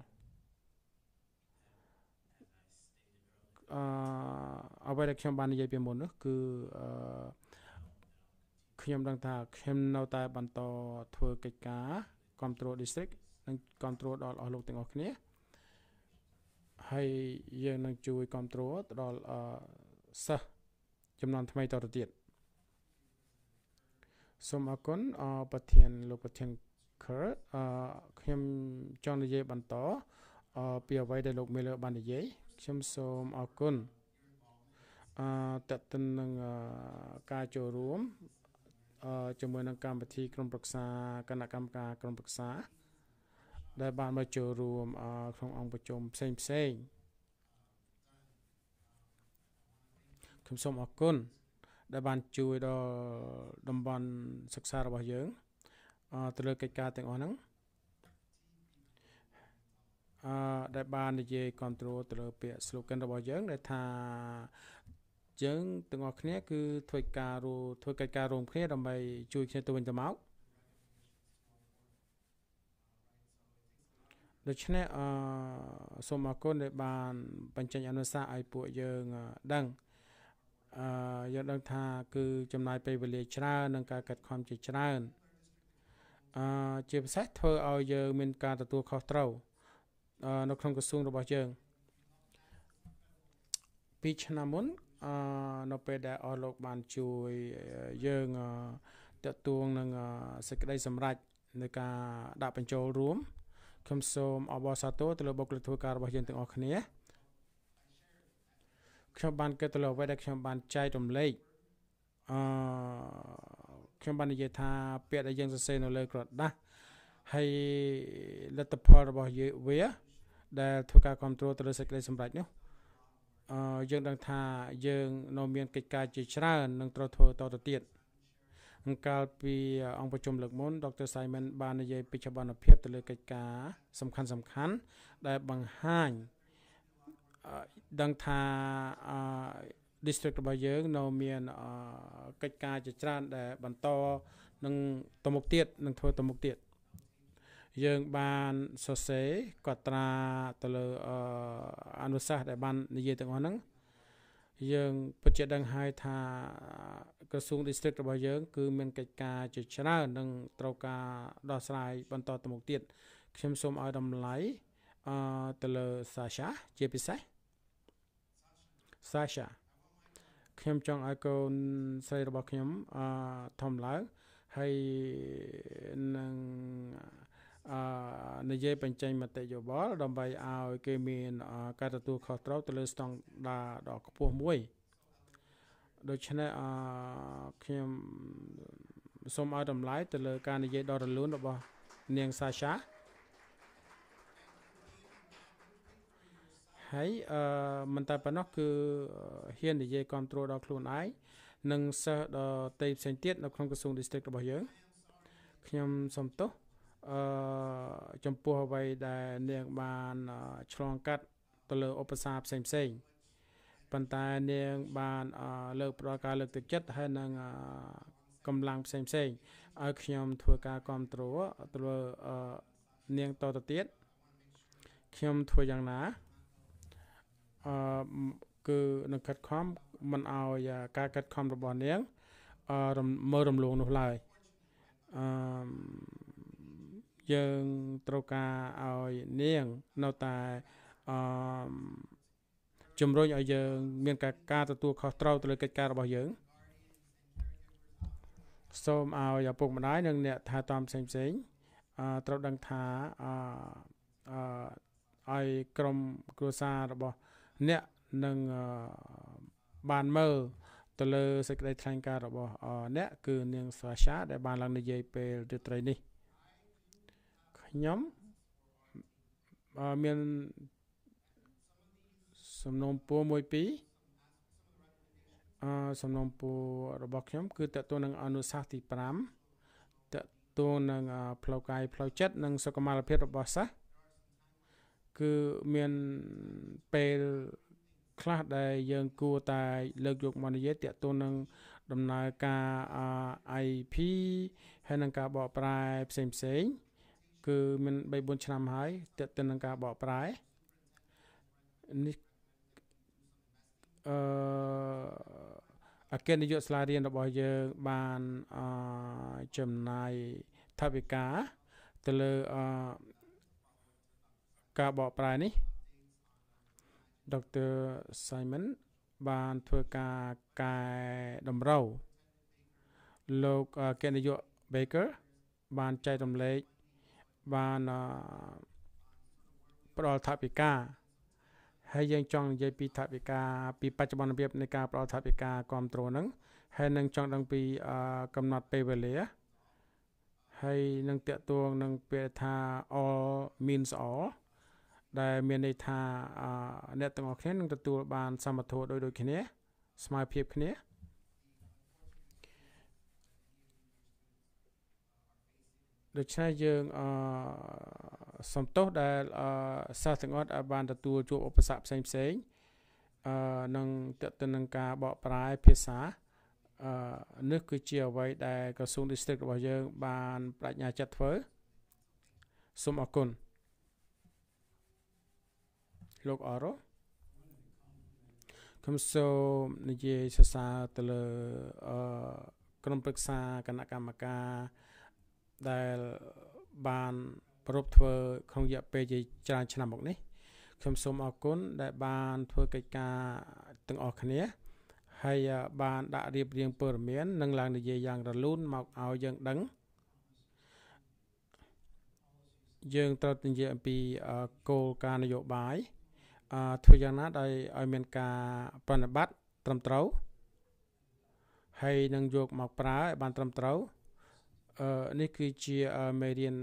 អឺអ្វីដែលខ្ញុំបាននិយាយពីមុននោះគឺអឺខ្ញុំដឹងថាខ្ញុំនៅតែបន្តធ្វើកិច្ចការគ្រប់គ្រង district និងគ្រប់គ្រងដល់អស់លោកទាំងអស់គ្នាហើយយើងនឹងជួយគ្រប់គ្រងទៅដល់សិស្សចំនួនថ្មីតទៅទៀតសូមអរគុណអប្រធានលោកប្រធាន Kurt អខ្ញុំចង់និយាយបន្តអពីអ្វីដែលលោក Miller បាននិយាយខ្ញុំសូមអរគុណអតទៅនឹងការចូលរួមជាមួយនឹងកម្មវិធីក្រុមប្រឹក្សាគណៈកម្មការក្រុមប្រឹក្សាដែលបានមកចូលរួមក្នុងអង្គប្រជុំផ្សេងផ្សេងខ្ញុំសូមអរគុណដែលបានជួយដល់តំបន់សិក្សារបស់យើងទៅលើកិច្ចការទាំងអស់ហ្នឹងអឺដែលបាននិយាយគ្រប់គ្រងទៅលើពាក្យ slogan របស់យើងដែលថាយើងទាំងអស់គ្នាគឺធ្វើការរួមធ្វើកិច្ចការរួមគ្នាដើម្បី ជួយគ្នាទៅវិញទៅមកដូច្នេះអឺសូមអរគុណដែលបាន បញ្ចេញអនុសាសន៍ឲ្យពួកយើងដឹងអឺយើងដឹងថា គឺចំណាយពេលវេលាច្រើននិងការកាត់ខំជាច្រើនអឺជាពិសេសធ្វើឲ្យយើងមានការទទួលខុសត្រូវនៅក្នុងក្រសួងរបស់យើងពីឆ្នាំមុននៅពេលដែលអស់លោកបានជួយយើងតតួងនឹងសេចក្តីសម្រេចនៃការដាក់បញ្ចូលរួម ខ្ញុំសូមអបអរសាទរទៅលើបុគ្គលិកធ្វើការរបស់យើងទាំងអស់គ្នាខ្ញុំបានគិតទៅលើអ្វីដែលខ្ញុំបានចែករំលែកអឺខ្ញុំបាននិយាយថាពាក្យដែលយើងសរសេរនៅលើក្រដាស់ហើយលទ្ធផលរបស់យើងវា ដែល ធ្វើការគ្រប់គ្រងទៅលើសេចក្តីសម្រេចនោះយើងដឹងថាយើងនៅមានកិច្ចការជាច្រើននឹងត្រូវធ្វើតទៅទៀតអង្គកាលពីអង្គប្រជុំលើកមុនដុកទ័រ Simon បាននិយាយពីច្បាប់នភាពទៅលើកិច្ចការសំខាន់សំខាន់ ដែលបង្ហាញដឹងថា district របស់យើងនៅមានកិច្ចការជាច្រើន ដែលបន្តនឹងទៅមុខទៀតនឹងធ្វើទៅមុខទៀតយើងបានសរសេរកត់ត្រាទៅលើអនុសាសន៍ដែលបាន និយាយទាំងអស់ហ្នឹងយើង ពិតជាដឹងហើយថាក្រសួង district របស់យើង គឺមានកិច្ចការជាច្រើននិងត្រូវការដោះស្រាយបន្តទៅមុខទៀតខ្ញុំសូមឲ្យតម្លៃអឺទៅលើ Sasha ជាពិសេស Sasha ខ្ញុំចង់ឲ្យកូនស្រីរបស់ខ្ញុំអឺធំឡើងហើយនឹងអឺនិយាយបញ្ចេញមតិយោបល់ដើម្បីឲ្យគេមាន ការទទួលខុសត្រូវទៅលើស្តង់ដារដ៏ខ្ពស់មួយ ដូច្នេះអឺខ្ញុំសូមឲ្យតម្លៃទៅលើ ការនិយាយដ៏រលូនរបស់នាងសាសាហើយអឺមិនតែប៉ុណ្ណោះគឺហ៊ាននិយាយគ្រប់គ្រងដល់ខ្លួនឯងនិងសិស្សដទៃផ្សេងទៀតនៅក្នុងក្រសួង district របស់យើងខ្ញុំសូមទោសអឺចំពោះអ្វីដែលនាងបានឆ្លងកាត់ទៅលើឧបសគ្គផ្សេងផ្សេងប៉ុន្តែនាងបានលើកផ្ដល់ការលើកទឹកចិត្តហើយនឹងកម្លាំងផ្សេងផ្សេងឲ្យខ្ញុំធ្វើការគ្រប់គ្រងទៅលើនាងតទៅទៀតខ្ញុំធ្វើយ៉ាងណាអឺគឺនឹងខិតខំមិនឲ្យការខិតខំរបស់នាងមើលរំលងនោះឡើយអឺយើងត្រូវការឲ្យនាងនៅតែអឺជំរុញឲ្យយើង មាន ការការទទួលខុសត្រូវទៅលើកិច្ចការរបស់យើងសូមឲ្យឪពុកម្ដាយនិងអ្នកថែទាំផ្សេងផ្សេងអឺត្រូវដឹងថាអឺអឺឲ្យក្រុមគ្រួសាររបស់អ្នកនឹងបានមើលទៅលើសេចក្តីថ្លែងការណ៍របស់អ្នកគឺនាងសាសាដែលបានឡើងនិយាយពេលរាត្រីនេះខ្ញុំមានសំណុំពរមួយពីរអសំណុំពររបស់ខ្ញុំគឺតទៅនឹងអនុសាសន៍ទី5តទៅនឹងផ្លូវកាយផ្លូវចិត្តនិងសុខុមាលភាពរបស់សិស្សគឺមានពេលខ្លះដែលយើង គួរតែលើកយកមកនិយាយតទៅនឹងដំណើរការ IP ហើយនឹងការបកប្រែផ្សេងផ្សេងៗគឺមិន3 4ឆ្នាំហើយតេតិននឹងការបកប្រែនេះអឺអគ្គនាយកសាលារៀនរបស់យើងបានអចំណាយថវិកាទៅលើអការបកប្រែនេះដុកទ័រ Simon បានធ្វើការកែតម្រូវលោកអគ្គនាយក Baker បានចែករំលែកបានផ្ដល់ថវិកាហើយយើងចង់និយាយពីថវិកាពីបច្ចុប្បន្នភាពនៃការផ្ដល់ថវិកាគ្រប់គ្រងហ្នឹងហើយនឹងចង់ដឹងពីកំណត់ពេលវេលាហើយនឹងតាក់ទងនឹងពាក្យថា all means all ដែលមានន័យថាអ្នកទាំងអស់គ្នានឹងទទួលបាន សមត្ថភាពដូចដូចគ្នាស្មើភាពគ្នាដូច្នេះយើងអសំទោសដែលសិស្សទាំងអត់បានទទួលជួបឧបសគ្គផ្សេងផ្សេងអឺនឹងតទៅនឹងការបកប្រែភាសាអឺនេះគឺជាអ្វីដែលក្រសួង district របស់យើង បានបញ្ញាចិត្តធ្វើសូមអរគុណលោកអរ៉ូខ្ញុំសូមនិយាយសរសើរទៅលើអឺក្រុមប្រឹក្សាគណៈកម្មការដែលបានប្រពធ្វើក្នុងរយៈពេលជាច្រើនឆ្នាំមកនេះខ្ញុំសូមអរគុណដែល បានធ្វើកិច្ចការទាំងអស់គ្នា ហើយបាន ដាក់រៀបរៀងព័ត៌មាននិងឡើងនិយាយយ៉ាងរលូនមកឲ្យយើងដឹងយើងត្រូវនិយាយអំពីគោលការណ៍នយោបាយធ្វើយ៉ាងណាដោយឲ្យមានការប្រណិប័តត្រឹមត្រូវ ហើយ នឹងយកមកប្រើឲ្យបានត្រឹមត្រូវនេះគឺជាមេរៀន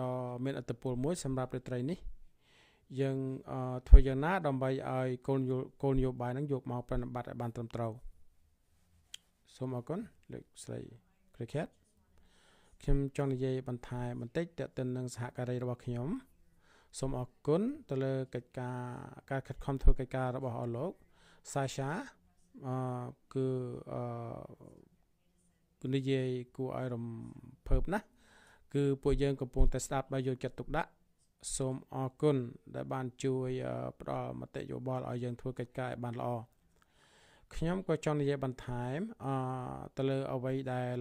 ដ៏មានអត្ថប្រយោជន៍មួយ សម្រាប់រាត្រីនេះ យើងធ្វើយ៉ាងណាដើម្បីឲ្យគោលគោលនយោបាយនឹងយកមកប្រតិបត្តិឲ្យបានត្រឹមត្រូវសូមអរគុណលោកស្រី Cricket ខ្ញុំចង់និយាយ បន្ថែមបន្តិចទាក់ទិននឹងសហការីរបស់ខ្ញុំសូមអរគុណទៅលើកិច្ចការការខិតខំធ្វើកិច្ចការរបស់អស់លោក Sasha អឺគឺអឺនិយាយគួរឲ្យរំភើបណាស់គឺពួកយើង កំពុងតែស្ដាប់ដោយយកចិត្តទុកដាក់សូមអរគុណដែលបាន ជួយផ្ដល់មតិយោបល់ឲ្យយើងធ្វើកិច្ចការឲ្យបានល្អខ្ញុំក៏ចង់និយាយបន្ថែមអទៅលើ អ្វីដែល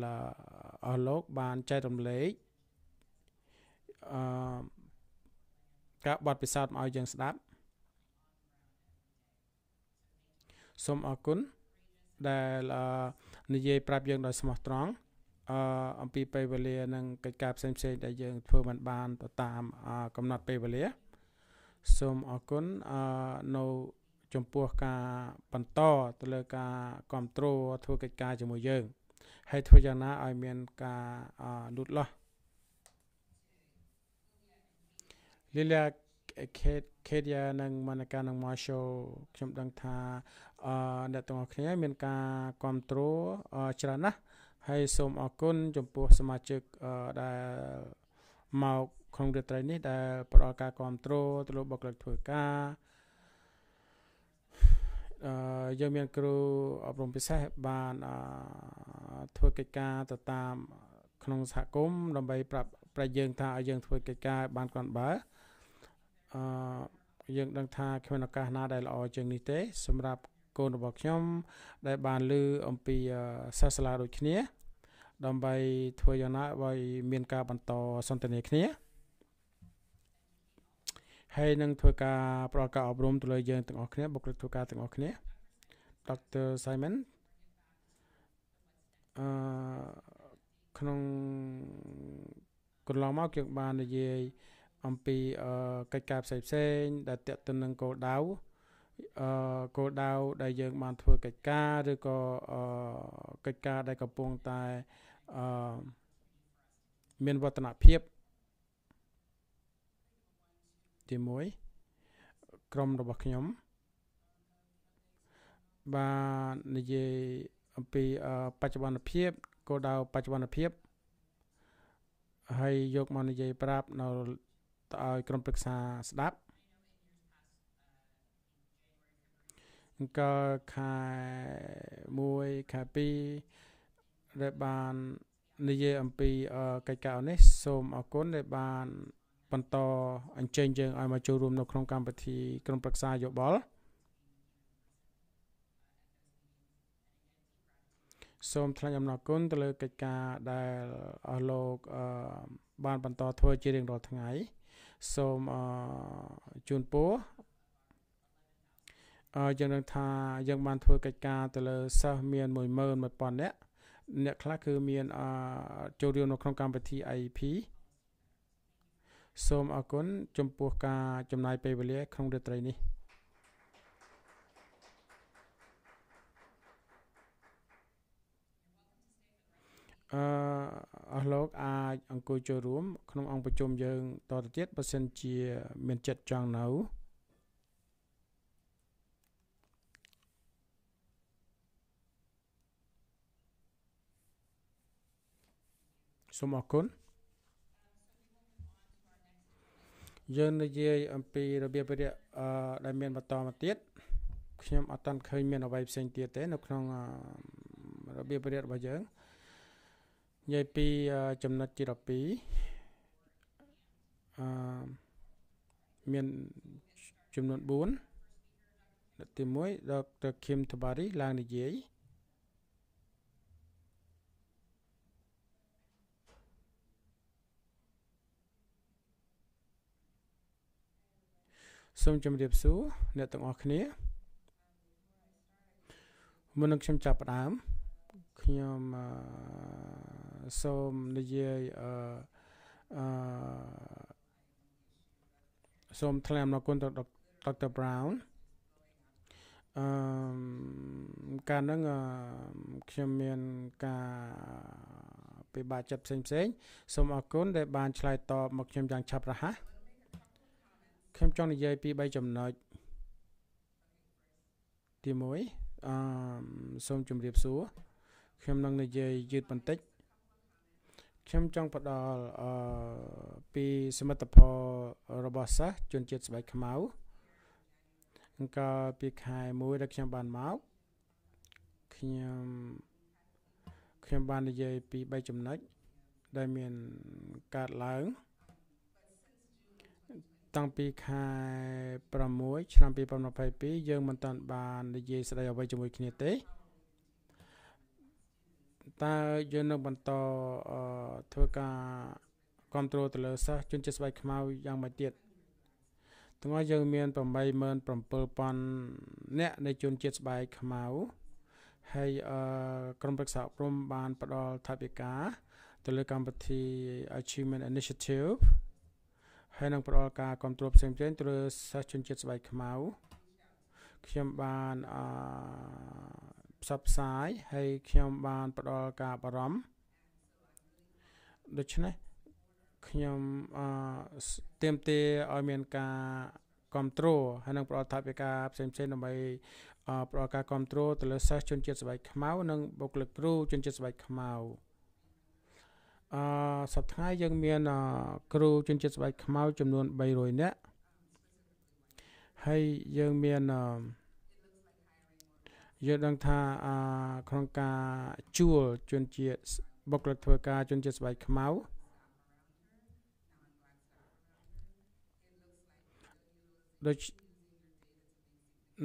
អស់លោក បានចែករំលែកអការបទពិសោធន៍មកឲ្យយើងស្ដាប់សូមអរគុណដែលអឺនិយាយប្រាប់យើងដោយស្មោះត្រង់អឺអំពីពេលវេលានិងកិច្ចការផ្សេងផ្សេងដែលយើងធ្វើមិនបានទៅតាម កំណត់ពេលវេលាសូមអរគុណអឺនៅចំពោះការបន្ត ទៅលើការគ្រប់គ្រងធ្វើកិច្ចការជាមួយយើងហើយធ្វើយ៉ាងណាឲ្យមានការលូតលាស់ Lilia Kedia និង Manaka និង Marshall ខ្ញុំដឹងថាអឺអ្នកទាំងអស់គ្នា មានការគ្រប់គ្រងច្រើនណាស់ហើយសូមអរគុណចំពោះសមាជិកដែលមកក្នុងរាត្រីនេះដែលផ្ដល់ការគ្រប់គ្រងទៅលើបុគ្គលិកធ្វើការអឺយើងមានគ្រូអប់រំពិសេសបានអឺធ្វើកិច្ចការទៅតាមក្នុងសហគមន៍ដើម្បីប្រាប់ប្រយើង ថាឲ្យយើងធ្វើកិច្ចការបានគាត់បើអឺយើងដឹងថាគ្មានឱកាសណាដែលល្អជាងនេះទេសម្រាប់កូនរបស់ខ្ញុំ ដែលបាន លើអំពីសាសនាដូចគ្នា ដើម្បីធ្វើយ៉ាងណាឲ្យមាន ការបន្តសន្ទនាគ្នាហើយនឹងធ្វើការប្រកាសអប់រំទៅលើយើងទាំងអស់គ្នាបុគ្គលិកធ្វើការទាំងអស់គ្នា Dr. Simon អឺក្នុងកន្លងមកយើងបាននិយាយអំពីកិច្ចការផ្សេងផ្សេង ដែលតេតទៅនឹងគោលដៅអឺគោលដៅដែលយើងបានធ្វើកិច្ចការឬក៏អឺកិច្ចការដែលកំពុងតែអឺមានវឌ្ឍនភាពទី1ក្រុមរបស់ខ្ញុំ បាននិយាយអំពីបច្ចុប្បន្នភាពគោលដៅបច្ចុប្បន្នភាពហើយយកមកនិយាយប្រាប់នៅទៅឲ្យក្រុមប្រឹក្សាស្ដាប់អង្គខែ1ខែ2ដែលបាននិយាយអំពីកិច្ចការនេះ សូមអរគុណដែលបាន បន្តអញ្ជើញយើងឲ្យមកចូលរួម នៅក្នុងកម្មវិធីក្រុមប្រឹក្សាយោបល់សូមថ្លែងអំណរគុណទៅលើកិច្ចការដែលអស់លោកបាន បន្តធ្វើជារៀងរាល់ថ្ងៃ សូមជូនពរយើងនឹងថាយើងបានធ្វើកិច្ចការទៅលើសិស្សមាន11000នាក់អ្នកខ្លះគឺមាន ចូលរួមនៅក្នុងកម្មវិធី IP សូមអរគុណចំពោះការចំណាយពេលវេលាក្នុងរាត្រីនេះអឺអស់លោកអាចអង្គុយចូលរួមក្នុងអង្គប្រជុំយើងតទៅទៀតបើសិនជាមានចិត្តចង់នៅសូមអរគុណយើងនិយាយអំពីរបៀបវិរៈដែលមានបន្តមកទៀតខ្ញុំអត់តាន់ឃើញមានអ្វីផ្សេងទៀតទេ នៅក្នុងរបៀបវិរៈរបស់យើងនិយាយពីចំណុចទី12អឺមានចំនួន4ទី1ដុកទ័រឃឹមតបារីឡើងនិយាយសូមជម្រាបសួរអ្នកទាំងអស់គ្នាមុននឹងខ្ញុំចាប់ផ្ដើមខ្ញុំសូមនិយាយអឺសូមថ្លែងអំណរគុណដល់ Dr. Brown អឺកាលហ្នឹងខ្ញុំមានការពិបាកចិត្តផ្សេងផ្សេងសូមអរគុណដែលបានឆ្លើយតបមកខ្ញុំយ៉ាងឆាប់រហ័សខ្ញុំចង់និយាយពី3ចំណុចទី1អឺសូមជម្រាបសួរខ្ញុំនឹងនិយាយយឺតបន្តិច ខ្ញុំចង់ផ្ដល់អឺពីសមិទ្ធផលរបស់សិស្សជនជាតិស្បែកខ្មៅអង្គពីខែ1ដែលខ្ញុំបានមកខ្ញុំខ្ញុំបាននិយាយពី3ចំណុចដែលមានកើតឡើងតាំងពីខែ6ឆ្នាំ2022យើងមិនទាន់បាន និយាយស្ដីអ្វីជាមួយគ្នាទេតើយើងនឹងបន្តធ្វើការគ្រប់គ្រងទៅលើសិស្សជនជាតិស្បែកខ្មៅយ៉ាងម៉េចទៀតទាំងអស់យើងមាន87000នាក់នៃជនជាតិស្បែកខ្មៅហើយក្រមរក្សាអប់រំបានផ្ដល់ថវិកាទៅលើកម្មវិធី Achievement Initiative ហើយនឹងផ្ដល់ការគ្រប់គ្រងផ្សេងផ្សេងទៅលើសិស្សជនជាតិស្បែកខ្មៅខ្ញុំបានអផ្សព្វផ្សាយហើយខ្ញុំបានផ្ដល់ការបារម្ភដូច្នេះខ្ញុំអទៀមទាឲ្យមានការគ្រប់គ្រងហើយនឹងផ្ដល់ថាវិការផ្សេងផ្សេងដើម្បីផ្ដល់ការគ្រប់គ្រងទៅលើសិស្សជនជាតិស្បែកខ្មៅនិងបុគ្គលិកគ្រូជនជាតិស្បែកខ្មៅអឺសប្តាហ៍យើងមានគ្រូជំនាញស្បែកខ្មៅចំនួន300នាក់ហើយយើង មានយើងដឹងថាអាក្នុងការ ជួលជំនាញបុគ្គលិកធ្វើការជំនាញស្បែកខ្មៅដូច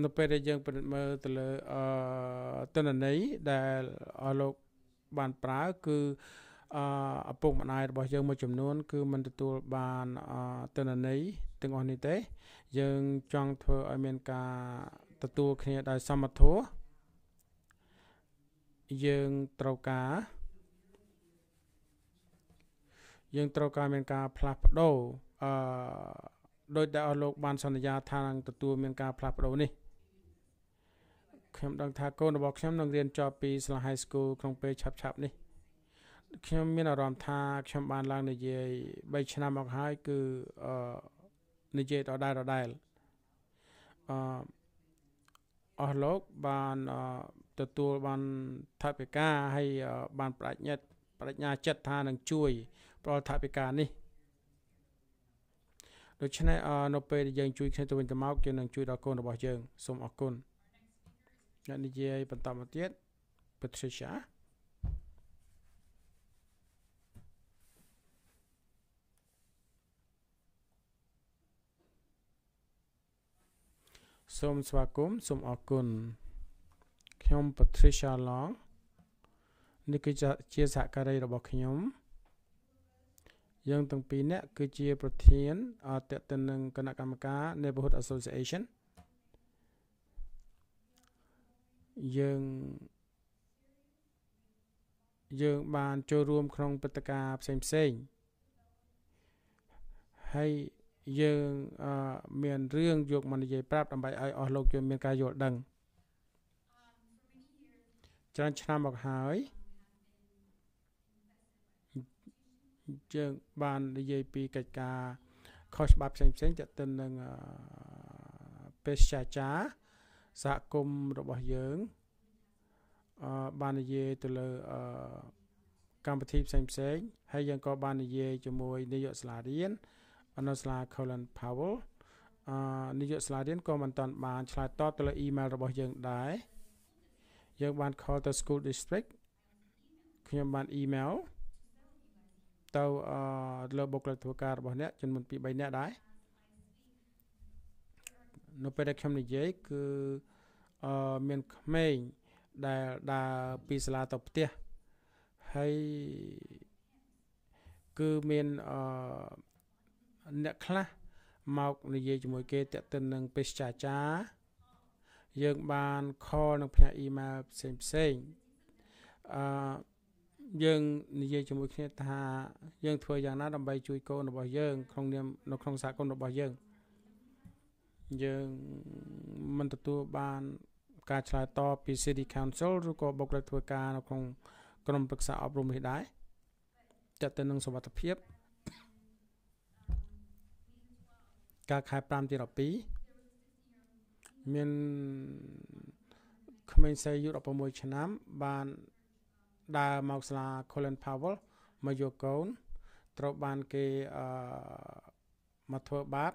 នៅពេលដែលយើងពិនិត្យមើលទៅលើអឺតនន័យដែលលោកបានប្រើ គឺអឺឪពុកម្ដាយរបស់យើងមួយចំនួនគឺមិនទទួលបានទិន្នន័យទាំងអស់នេះទេ យើងចង់ធ្វើឲ្យមានការទទួលគ្នាដោយសមធម៌យើងត្រូវការ យើងត្រូវការមានការផ្លាស់ប្ដូរអឺដោយដែលអស់លោកបានសន្យាថានឹងទទួលមានការផ្លាស់ប្ដូរនេះខ្ញុំដឹងថាកូនរបស់ខ្ញុំនឹងរៀនចប់ពីស្លាហៃស្គូលក្នុងពេលឆាប់ៗនេះខ្ញុំមានអារម្មណ៍ថាខ្ញុំបានឡើងនិយាយ3ឆ្នាំមកហើយ គឺអឺនិយាយដដែលដដែលអឺអស់លោកបានទទួលបានថវិកាហើយបានប្រាជ្ញាប្រាជ្ញាចិត្តថានឹងជួយប្រល់ថវិកានេះដូច្នេះនៅពេលដែលយើងជួយគ្នាទៅវិញទៅមកយើងនឹងជួយដល់កូនរបស់យើងសូមអរគុណអ្នកនិយាយបន្តមកទៀត Patricia សូមស្វាគមន៍សូមអរគុណខ្ញុំ Patricia Long នេះគឺជាសហការីរបស់ខ្ញុំ យើងទាំងពីរនាក់គឺជាប្រធានអតេតិនឹងគណៈកម្មការ Neighborhood Association យើងយើងបានចូលរួម ក្នុងព្រឹត្តិការណ៍ផ្សេងផ្សេងហើយយើងមានរឿងយកមកនិយាយប្រាប់ដើម្បីឲ្យអស់លោកជួយមានការយល់ដឹងច្រើនឆ្នាំមកហើយយើងបាននិយាយពីកិច្ចការខុសច្បាប់ផ្សេងផ្សេងទាក់ទិននឹងពេទ្យសាចាសហគមន៍របស់យើងបាននិយាយទៅលើកម្មវិធីផ្សេងផ្សេងហើយយើងក៏បាននិយាយជាមួយនាយកសាលារៀនអនុស្លា Colin Powell អនាយកស្លារៀនក៏មិនតាន់បានឆ្លើយតបទៅលើ email របស់យើងដែរយើងបាន call ទៅ school district ខ្ញុំបាន email ទៅអលើបុគ្គលិកធ្វើការរបស់អ្នកចំនួន2 3អ្នកដែរនៅពេលដែលខ្ញុំនិយាយគឺអមានក្មេងដែលដើរពីសាលាទៅផ្ទះហើយគឺមានអអ្នកខ្លះមកនិយាយជាមួយគេតេតិននឹងពេទ្យចាចាយើងបានខលនឹងផ្នែកអ៊ីមែលផ្សេងផ្សេងអឺយើងនិយាយជាមួយ គ្នាថាយើង ធ្វើយ៉ាងណាដើម្បីជួយកូនរបស់យើងក្នុងនាមនៅក្នុងសហគមន៍របស់យើងយើងមិនទទួលបានការឆ្លើយតបពី City Council ឬក៏បុគ្គលិកធ្វើការនៅក្នុងក្រមប្រឹក្សាអប់រំនេះដែរតើទៅនឹងសវត្ថិភាពកាលខែ5ទី12មានក្មេងសិស្សអាយុ16ឆ្នាំ បានដើរមកសាលា Colin Powell មកយកកូនត្រូវបានគេអឺមកធ្វើបាប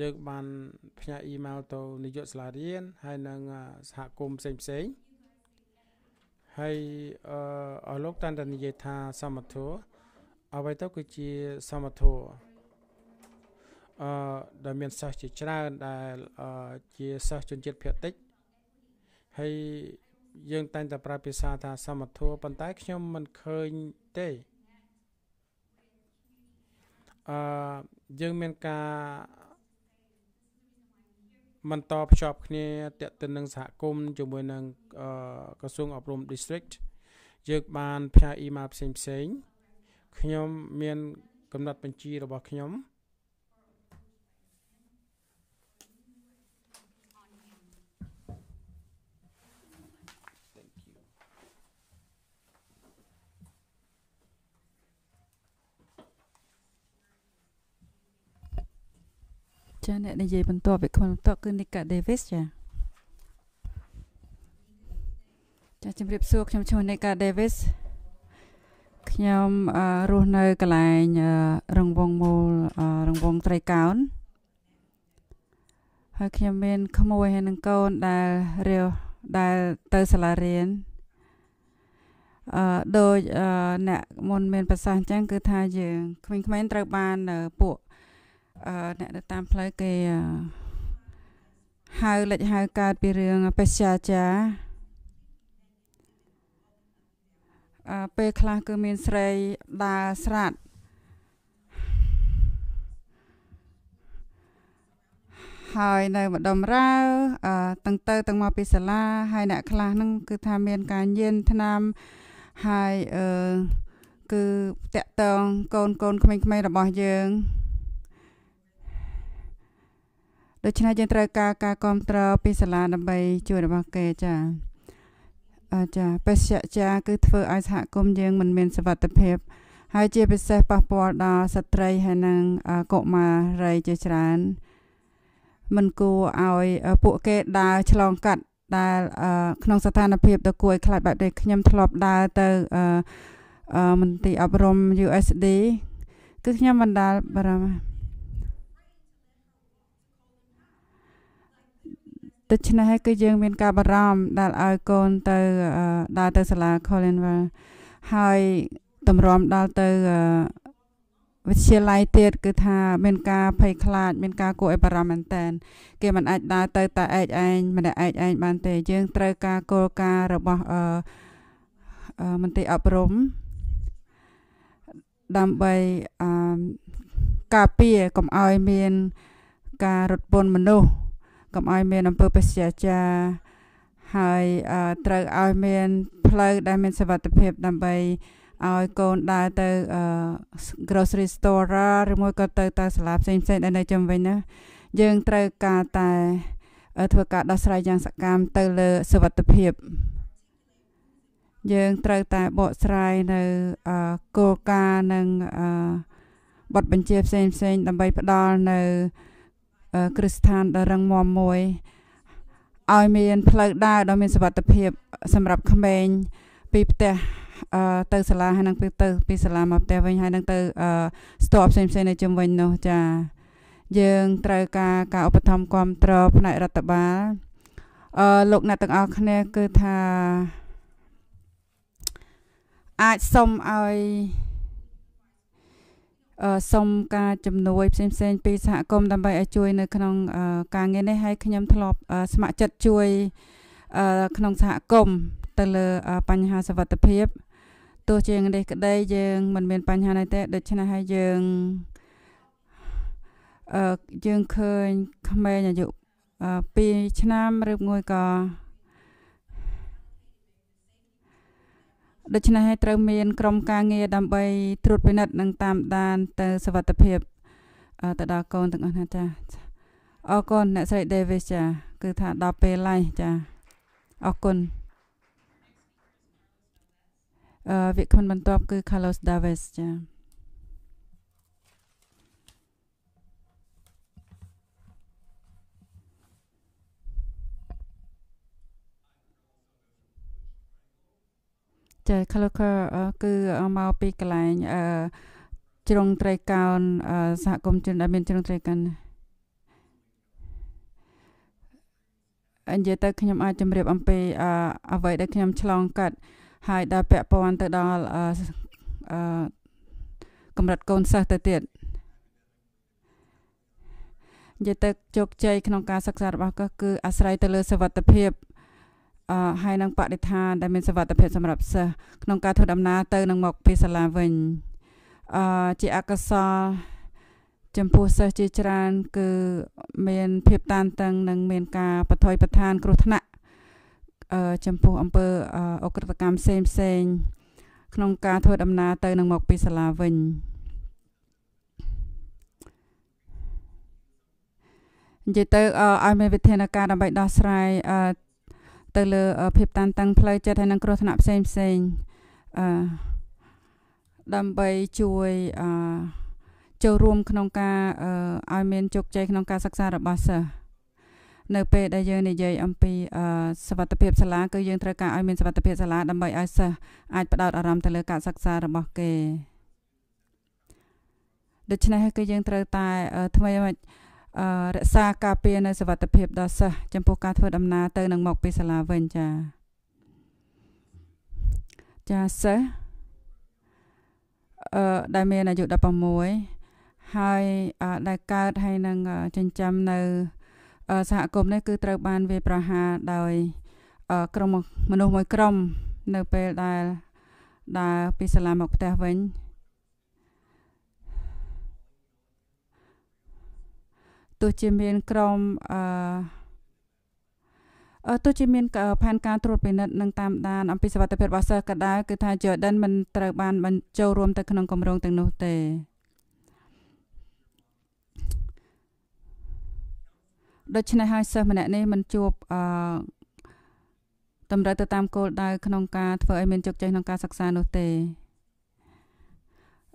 យើងបានផ្ញើអ៊ីមែលទៅនាយកសាលារៀនហើយនឹងសហគមន៍ផ្សេងផ្សេងហើយអឺលោកតានតានិយាយថាសមធម៌អ្វីទៅគឺជាសមធម៌អឺដែលមានសិស្សជាច្រើនដែលជាសិស្សជនជាតិភាគតិចហើយយើងតែងតែប្រើភាសាថាសមធម៌ប៉ុន្តែខ្ញុំមិនឃើញទេអឺយើងមានការមិនតភ្ជាប់ គ្នាតទៅនឹងសហគមន៍ជាមួយនឹងក្រសួងអប់រំ district យើងបានផ្សាយ email ផ្សេងផ្សេងខ្ញុំមាន កំណត់បញ្ជីរបស់ខ្ញុំចាអ្នកនិយាយបន្តវិក្កលបន្តគឺ Nika Davis ចាចាជំរាបសួរខ្ញុំឈ្មោះ Nika Davis ខ្ញុំរស់នៅកន្លែងរងវងមូលរងវងត្រីកោណហើយខ្ញុំមានក្មួយហើយនឹងកូនដែលរៀវដែលទៅសាលារៀនអឺដោយអ្នកមុនមាន ប្រសាសន៍អញ្ចឹងគឺថាយើងក្មេងៗត្រូវបានពួកអ្នកនៅតាមផ្លូវគេហៅលេចហៅកើត ពីរឿងបេសជាចាអើពេលខ្លះគឺមានស្រីដើរស្រាត់ហើយនៅម្ដុំរាវអឺទាំងទៅទាំងមកពីសាលាហើយអ្នកខ្លះហ្នឹងគឺថាមានការញៀនថ្នាំហើយអឺគឺតាក់តងកូនកូនក្មេងៗរបស់យើងដូច្នេះយើងត្រូវការការគ្រប់គ្រងពីសាលាដើម្បី ជួយរបស់គេចាអាចាបេសកចា គឺធ្វើឲ្យសហគមន៍យើងមិនមានសុវត្ថិភាពហើយជាពិសេសប៉ះពាល់ដល់ស្ត្រីហើយនិងកុមារីជាច្រើនមិនគួរឲ្យពួកគេដើរឆ្លងកាត់ដែល ក្នុងស្ថានភាពដ៏គួរឲ្យខ្លាចបែបនេះខ្ញុំធ្លាប់ដើរទៅមន្ទីរអប់រំ USD គឺខ្ញុំបណ្ដាលបារម្ភដូច្នេះគឺយើងមានការបារម្ភដែលឲ្យកូនទៅដើរទៅសាលា Collinville ហើយតម្រាំដល់ទៅវិទ្យាល័យទៀតគឺថាមាន ការភ័យខ្លាចមានការគួរឲ្យបារម្ភមែនតែនគេមិនអាចដើរទៅតែឯកឯងម្នាក់ឯកឯងបានទេ យើងត្រូវការគោលការណ៍របស់មន្ត្រីអប់រំដើម្បីការពារកុំឲ្យមាន ការរត់ពន្ធមនុស្សកុំឲ្យមានអំពើបស្យាចារហើយត្រូវឲ្យមានផ្លូវដែលមានសុវត្ថិភាព ដើម្បីឲ្យកូនដើរទៅ grocery store ឬមួយក៏ទៅតាមសាលាផ្សេងៗដែលនៅជុំវិញណាយើងត្រូវការតែធ្វើការដោះស្រាយយ៉ាង សកម្មទៅលើសុវត្ថិភាព យើងត្រូវតែបកស្រាយនៅគោលការណ៍និងបទបញ្ជាផ្សេងផ្សេងដើម្បីផ្ដល់នៅគ្រឹះស្ថានដ៏រឹងមាំមួយឲ្យមានផ្លូវដើរដ៏មានសុវត្ថិភាព សម្រាប់ក្មេងពីផ្ទះទៅសាលាហើយនឹងទៅពីសាលាមកផ្ទះវិញហើយនឹងទៅស្ទប់ផ្សេងផ្សេងនៅជុំវិញនោះចាយើងត្រូវការការឧបត្ថម្ភគ្រប់គ្រងផ្នែករដ្ឋបាលអឺលោកអ្នកទាំងអស់គ្នាគឺថាអាចសុំឲ្យសុំការជំនួយផ្សេងៗពីសហគមន៍ដើម្បីឲ្យជួយនៅក្នុងការងារនេះហើយខ្ញុំធ្លាប់ស្ម័គ្រចិត្តជួយក្នុងសហគមន៍ទៅលើបញ្ហាសុវត្ថិភាពទោះជានេះក្តីយើងមិនមានបញ្ហាណីទេដូច្នេះហើយយើងអឺយើងឃើញក្មេងអាយុ2ឆ្នាំឬមួយក៏ដូច្នេះហើយត្រូវមានក្រុមការងារដើម្បីត្រួតពិនិត្យនិងតាមដានទៅ សវត្ថភាពទៅដល់កូនទាំងអស់ណាចាអរគុណអ្នកស្រី Davis ចា គឺថាដល់ពេលហើយចាអរគុណអឺវាគ្មិនបន្ទាប់គឺ Carlos Davis ចាចា Clocker គឺមកពីកន្លែងអឺជ្រុងត្រីកោនសហគមន៍ជនដែល មានជ្រុងត្រីកោនអញ្ចឹងទៅខ្ញុំអាចជម្រាប អំពីអ្វីដែលខ្ញុំឆ្លងកាត់ ហើយដល់ពាក់ព័ន្ធទៅដល់អឺកម្រិតកូនសិស្សទៅទៀតនិយាយទៅជោគជ័យក្នុងការសិក្សារបស់គាត់គឺអាស្រ័យទៅលើ សវត្ថិភាពហើយនឹងបរិស្ថានដែលមានសុវត្ថិភាពសម្រាប់សិស្សក្នុងការធ្វើដំណើរទៅនិងមកពីសាលាវិញអឺជាអកុសលចំពោះសិស្សជាច្រើនគឺមានភាពតានតឹងនិងមានការបថុយប្រឋាន គ្រោះថ្នាក់អឺចំពោះអង្គើអក្រិតកម្មផ្សេងផ្សេងក្នុងការធ្វើដំណើរទៅនិងមកពីសាលាវិញនិយាយទៅឲ្យមានវិធានការដើម្បីដោះស្រាយទៅលើភាពតានតឹងផ្លូវចិត្តហើយនិងគ្រោះថ្នាក់ផ្សេងផ្សេងអឺដើម្បីជួយអឺចូលរួមក្នុងការឲ្យមានជោគជ័យក្នុងការសិក្សារបស់សិស្សនៅពេលដែលយើងនិយាយអំពីសវត្ថភាពសាលាគឺយើងត្រូវការឲ្យមានសវត្ថភាពសាលាដើម្បីឲ្យសិស្សអាចផ្ដោតអារម្មណ៍ទៅលើការសិក្សារបស់គេដូច្នេះគឺយើងត្រូវតែថ្មីមិនរក្សាការពារនៅសវត្ថភាពដល់សិស្សចំពោះការធ្វើដំណើរទៅនិងមកពីសាលាវិញចាចាសិស្សអឺដែលមានអាយុ16ហើយដែលកើតហើយនឹងចិញ្ចឹមនៅសហគមន៍នេះគឺត្រូវបានវាប្រហារដោយក្រុមមនុស្សមួយក្រុមនៅពេលដែលដើរពីសាលាមកផ្ទះវិញទោះជាមាន ក្រមអឺទោះជាមានផែនការត្រួតពិនិត្យនិងតាមដានអំពីសុវត្ថិភាពរបស់សិស្សក៏ដោយគឺថា Jordan មិនត្រូវ បានបញ្ចូលរួមទៅក្នុងគម្រោងទាំងនោះទេដូច្នេះហើយសិស្សម្នាក់នេះមិនជួបអឺតម្រូវទៅតាមគោលដៅក្នុងការធ្វើឲ្យមានជោគជ័យក្នុងការសិក្សានោះទេ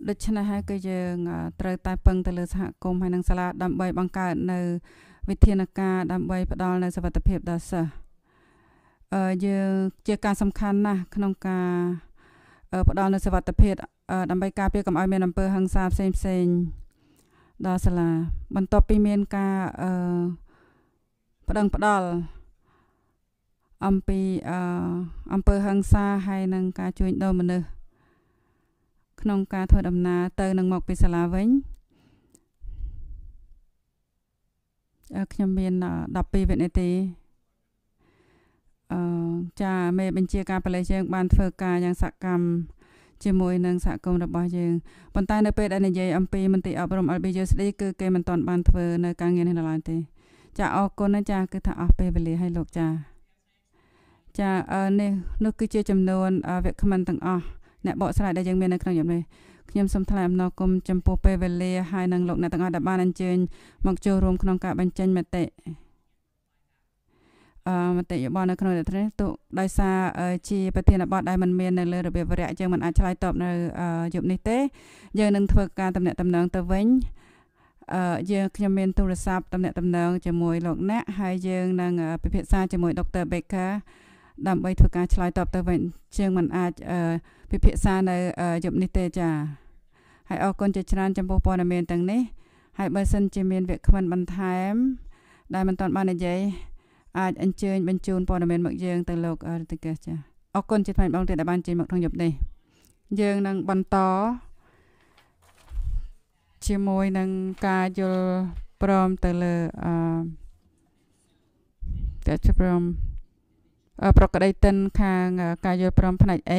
ដូច្នេះហើយគឺយើងត្រូវតែពឹងទៅលើសហគមន៍ហើយនិងសាលាដើម្បីបង្កើតនៅ វិធានការដើម្បីផ្ដល់នៅសុវត្ថិភាពដល់សិស្សអឺយើងជាការ សំខាន់ណាស់ក្នុងការផ្ដល់នៅសុវត្ថិភាពដើម្បីការពារកុំឲ្យ មានអំពើហិង្សាផ្សេងផ្សេងដល់សាលាបន្ទាប់ពីមានការអឺប្តឹងផ្ដល់អំពីអឺអំពើហិង្សាហើយនិងការជួញដូរមនុស្សក្នុងការធ្វើដំណើរទៅនិងមកពីសាលាវិញខ្ញុំមាន12វិនាទីអឺចាមេបញ្ជាការបរិយាយើងបានធ្វើការយ៉ាងសកម្មជាមួយនឹងសហគមន៍របស់យើងប៉ុន្តែនៅពេលដែលនិយាយអំពីមន្ទីរអប់រំ LBUSD គឺគេមិនទាន់បានធ្វើនៅ ការងារនេះនៅឡើយទេចាអរគុណណាចាគឺថាអស់ពេលវេលាឲ្យលោកចាចានេះនោះគឺជាចំនួនវគ្គមិនទាំងអស់អ្នកបកស្រាយដែលយើងមាននៅក្នុងយប់នេះខ្ញុំសូមថ្លែងអំណរគុណចំពោះពេលវេលាហើយនិងលោកអ្នកទាំងអស់ដែលបានអញ្ជើញមកចូលរួមក្នុងការបញ្ចេញមតិអមតិយោបល់នៅក្នុងរដ្ឋនេះទោះដោយសារជា ប្រធានបទដែលมันមាននៅលើរបៀបវរៈយើងមិនអាចឆ្លើយតបនៅយប់នេះទេយើងនឹងធ្វើការតំណាក់តំណងទៅវិញអឺយើងខ្ញុំមានទូរស័ព្ទតំណាក់តំណងជាមួយលោកអ្នកហើយយើងនឹងពិភាក្សាជាមួយដុកទ័រ Baker ដើម្បីធ្វើការឆ្លើយតបទៅវិញជាងមិនអាច ពិភាក្សានៅយប់នេះទេចា៎ហើយអរគុណជាច្រើនចំពោះព័ត៌មានទាំងនេះហើយបើសិនជាមានវាគ្មិនបន្ថែម ដែលមិនទាន់បាននិយាយអាចអញ្ជើញបញ្ជូនព័ត៌មានមកយើងទៅលោករិទ្ធិកេសចា៎អរគុណជាថ្មីម្ដងទៀតដែលបានជួយមកក្នុងយប់នេះយើងនឹងបន្តជាមួយនឹងការយល់ព្រមទៅលើអឺតែជាព្រមប្រក្តីតិនខាងការយល់ព្រមផ្នែក A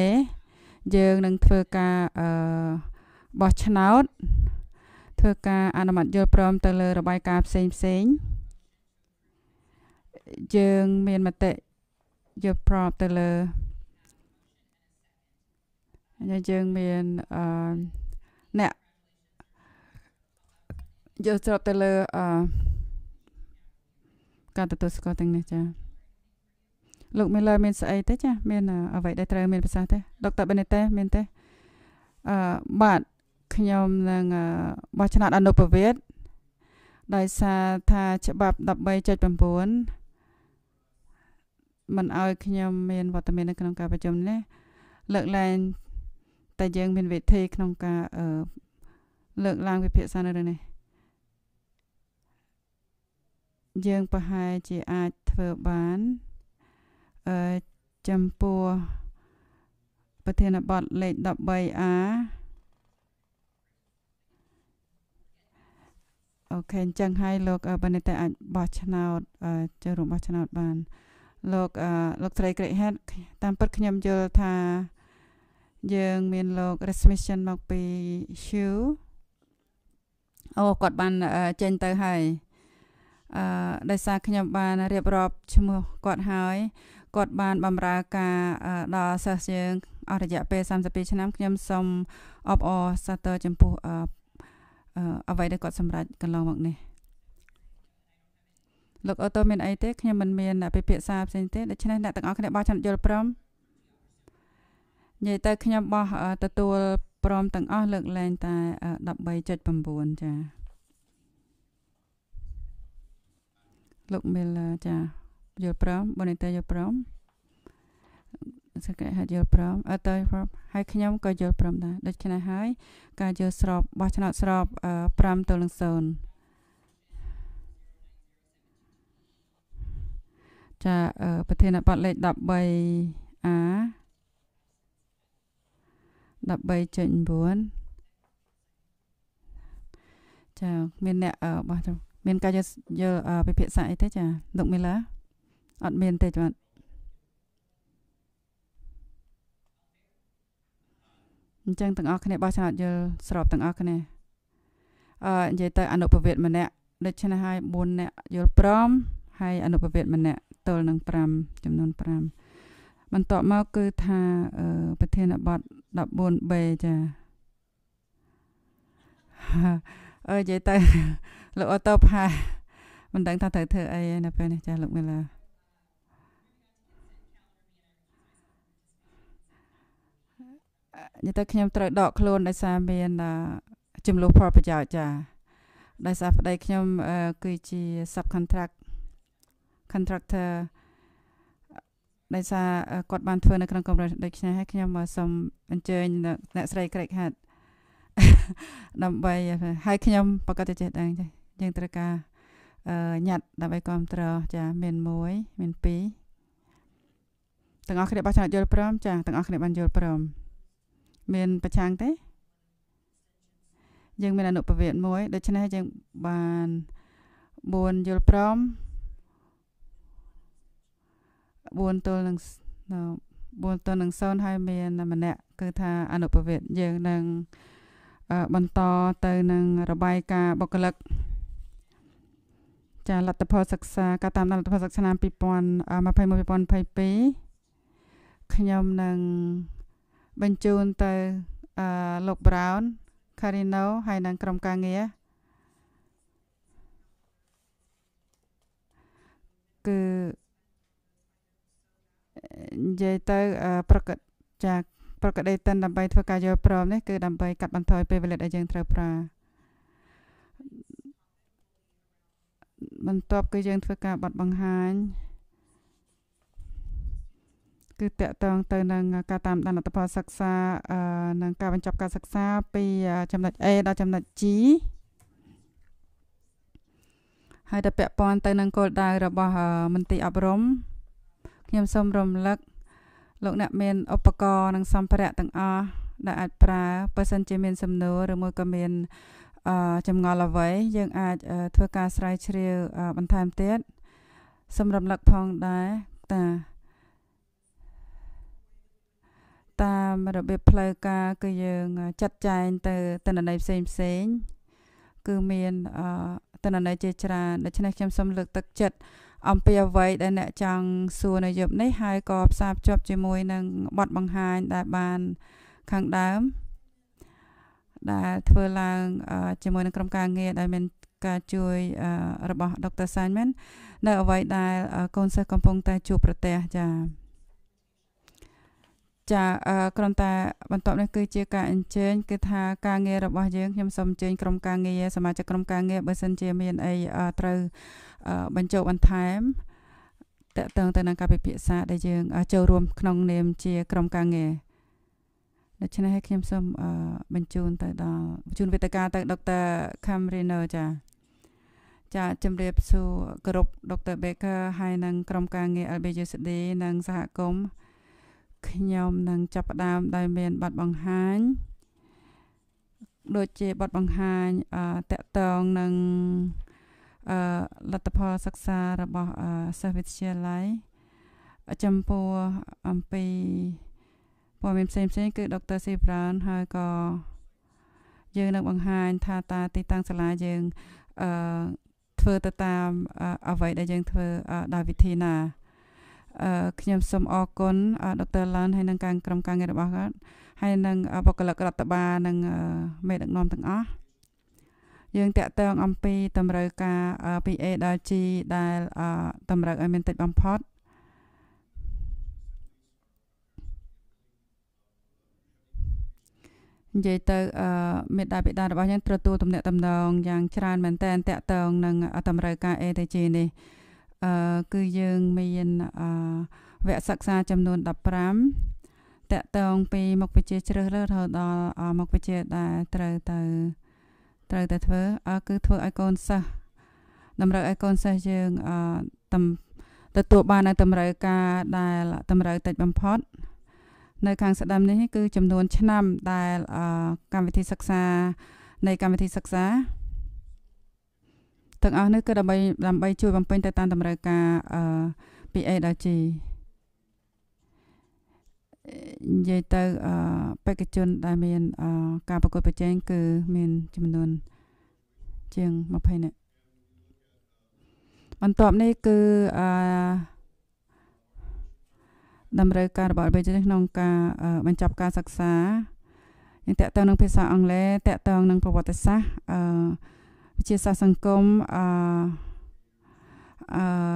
យើងនឹងធ្វើការបោះឆ្នោតធ្វើការអនុម័តយល់ព្រមទៅលើរបាយការណ៍ផ្សេងផ្សេងយើងមានមតិយល់ព្រមទៅលើហើយយើងមានអឺអ្នកយល់ស្របទៅលើអឺការទទួលស្គាល់ទាំងនេះចា៎លោកមីឡឺមានស្អីទេចា មានអ្វីដែលត្រូវមានប្រសាសន៍ទេដុកតាបេណេតេមានទេអឺបាទខ្ញុំនឹងបោះឆ្នោតអនុប្រវេតដោយសារថាច្បាប់13.9មិនអោយខ្ញុំមានវត្តមាននៅក្នុងការប្រជុំនេះលើកឡើងតែយើង មានវិធី ក្នុងការអឺលើកឡើង វិភាគសានៅរឿងនេះយើងប្រហែលជាអាចធ្វើបានចំពោះប្រធានបទលេខ 13A អូខេអញ្ចឹងហើយលោកបណ្ឌិតអាចបោះឆ្នោតចូលរួមបោះឆ្នោតបាន លោកលោកស្រីក្រេហេត តាមពិតខ្ញុំយល់ថាយើងមានលោក resmission មកពី shoe អូគាត់បានចេញទៅហើយអឺដោយសារខ្ញុំបានរៀបរាប់ឈ្មោះគាត់ហើយគាត់បានបម្រើការដល់សិស្សយើងអស់រយៈពេល32ឆ្នាំខ្ញុំសូមអបអរសាទរចំពោះអ្វីដែលគាត់សម្រេចកន្លងមកនេះលោកអូតូមានអីទេខ្ញុំមិនមានពិភាក្សាផ្សេងទេដូច្នេះអ្នកទាំងអស់គ្នាបោះចន្ទយល់ព្រមនិយាយទៅខ្ញុំបោះទទួលព្រមទាំងអស់លើកលែងតែ13.9ចាលោកមីលចាយល់ព្រមបនិតាយល់ព្រមសក្តិហេតុយល់ព្រមអត់ទៅព្រមហើយខ្ញុំក៏យល់ព្រមដែរដូច្នេះហើយការយល់ស្របបោះឆ្នោតស្រប5ទល់នឹង0ចាប្រធានបទលេខ 13A 13.9ចាមានអ្នកបោះមានការយល់ពិភាក្សាអីទេចាលោកមីឡាអត់មានទេចាំអញ្ចឹងទាំងអស់គ្នាបោះឆ្នោតយល់ស្របទាំងអស់គ្នាអឺនិយាយទៅអនុប្រវេតម្នាក់ដូច្នេះហើយ4អ្នក យល់ព្រម ហើយអនុប្រវេតម្នាក់ទល់នឹង5ចំនួន5បន្ទាប់មកគឺថាប្រធានបទ 14B ចាអឺនិយាយទៅលោកអូតូផាមិនដឹងថាត្រូវធ្វើអីណាពេលនេះចាលោកមេឡានិយាយទៅខ្ញុំត្រូវដកខ្លួនដោយសារមានចំនួនផលប្រយោជន៍ចា ដោយសារប្តីខ្ញុំគឺជា sub contract contractor ដោយសារគាត់បានធ្វើនៅក្នុងកម្រិតដូចនេះហើយខ្ញុំសូមអញ្ជើញអ្នកស្រីក្រេកហាត់ដើម្បីហើយខ្ញុំប្រកាសចេះដឹងចាយើងត្រូវការញ៉ាត់ដើម្បីគ្រប់គ្រងចាមាន1មាន2ទាំងអស់គ្នាបោះឆ្នោតយល់ព្រមចាទាំងអស់គ្នាបានយល់ព្រមមាន ប្រឆាំងទេយើងមានអនុប្រវេតមួយដូច្នេះយើងបាន4យល់ព្រម4ទល់នឹង4ទល់នឹង0ហើយមានម្នាក់គឺថាអនុប្រវេតយើងនឹងបន្តទៅនឹងរបាយការណ៍បុគ្គលិកចាលទ្ធផលសិក្សាការតាមដានលទ្ធផលសិក្សាឆ្នាំ2021 2022ខ្ញុំនឹងបញ្ជូនទៅអឺលោក Brown Carino ហើយនិងក្រុមការងារគឺនិយាយទៅ ប្រកាសចាប្រកាសដេតិនដើម្បីធ្វើការយល់ព្រមនេះគឺដើម្បីកាត់បន្ថយពេលវេលាដែលយើងត្រូវប្រើបន្ទាប់គឺយើង ធ្វើការបាត់បង្ហាញគឺតកតងទៅនឹងការតាមដានលទ្ធផលសិក្សានិងការបញ្ចប់ការសិក្សាពីចំណុច A ដល់ចំណុច G ហើយតពាក់ព័ន្ធទៅនឹងគោលដៅរបស់មន្ទីរអប់រំខ្ញុំសូមរំលឹកលោកអ្នកមានឧបករណ៍និងសម្ភារៈទាំងអស់ដែលអាចប្រើបើសិនជាមានសំណួរឬមួយក៏មានអឺចម្ងល់អ្វីយើង អាចធ្វើការស្រាវជ្រាវបន្ថែមទៀតសម្រាប់លឹកផងដែរតាតាមរបៀបផ្លូវការ គឺយើងចាត់ចែងទៅតនន័យផ្សេងផ្សេងគឺមានតនន័យជាច្រើនដូច្នេះខ្ញុំសូមលើកទឹកចិត្តអំពីអ្វីដែលអ្នកចង់សួរនៅយប់នេះហើយក៏ផ្សារភ្ជាប់ជាមួយនឹងបទបង្ហាញដែលបានខាងដើមដែលធ្វើឡើង ជាមួយ នឹងក្រុមការងារដែលមាន ការជួយរបស់ដុកទ័រសាញ់មែននៅអ្វីដែល កូនសិស្សកំពុងតែជួបប្រទះចា៎ចាគ្រាន់តែបន្ទាប់នេះគឺជាការអញ្ជើញគឺថាការងាររបស់យើងខ្ញុំសូមអញ្ជើញក្រុមការងារសមាជិកក្រុមការងារបើសិនជាមានអីត្រូវបញ្ចូលបន្ថែមតកតងទៅនឹងការពិភាក្សាដែលយើងចូលរួម ក្នុងនាមជាក្រុមការងារដូច្នេះឲ្យខ្ញុំសូមបញ្ជូនទៅដល់ជូនវេទិកាទៅដុកទ័រ Camrino ចាចាជំរាបសួរគោរពដុកទ័រ Baker ហើយនិងក្រុមការងារ LBJCD និងសហគមន៍ខ្ញុំនឹងចាប់ផ្ដើមដោយមានបទបង្ហាញដូចជាបទបង្ហាញតកតងនឹងលទ្ធផលសិក្សារបស់សិស្សវិទ្យាល័យចំពោះអំពីព័ត៌មានផ្សេងផ្សេងគឺដុកទ័រស៊ីប្រានហើយក៏យើងនឹងបង្ហាញថាតាទីតាំងសាលាយើងអឺធ្វើទៅតាមអ្វីដែលយើងធ្វើដោយវិធីណាខ្ញុំសូមអរគុណដុកទ័រឡានហើយនឹងការក្រុមការងាររបស់គាត់ហើយនឹងបុគ្គលិករដ្ឋបាលនិងមេដឹកនាំទាំងអស់យើងតាក់ទងអំពីតម្រូវការ PA ដល់ G ដែលតម្រូវឲ្យមានតិចបំផុតនិយាយទៅមេដាបេដារបស់យើងត្រូវទួលតំណែងតំណងយ៉ាង ច្រើនមែនតើតាក់ទងនឹងតម្រូវការ A ទៅ G នេះអឺគឺយើងមានអឺវគ្គសិក្សាចំនួន15តកតងពីមុខវិជ្ជាជ្រើសរើសរហូតដល់មុខវិជ្ជាដែលត្រូវទៅ ត្រូវតែធ្វើអឺគឺធ្វើឲ្យកូនសិស្សតម្រូវឲ្យកូនសិស្សយើងអឺទទួលបាននៅ តម្រូវការដែលតម្រូវតិចបំផុតនៅខាងស្ដាំនេះ គឺចំនួន ឆ្នាំដែលកម្មវិធីសិក្សា នៃកម្មវិធីសិក្សាទាំងអស់នេះគឺដើម្បីដើម្បីជួយបំពេញទៅតាមតម្រូវការអឺពី A ដល់ G និយាយទៅអឺបេក្ខជនដែលមានអឺការប្រកួតប្រជែងគឺមានចំនួនជាង20នាក់បន្ទាប់នេះគឺអឺតម្រូវការរបស់អបិជនក្នុងការបញ្ចប់ការសិក្សានឹងតកតងនឹងភាសាអង់គ្លេសតកតងនឹងប្រវត្តិសាស្ត្រអឺវិទ្យាសាស្ត្រសង្គមអ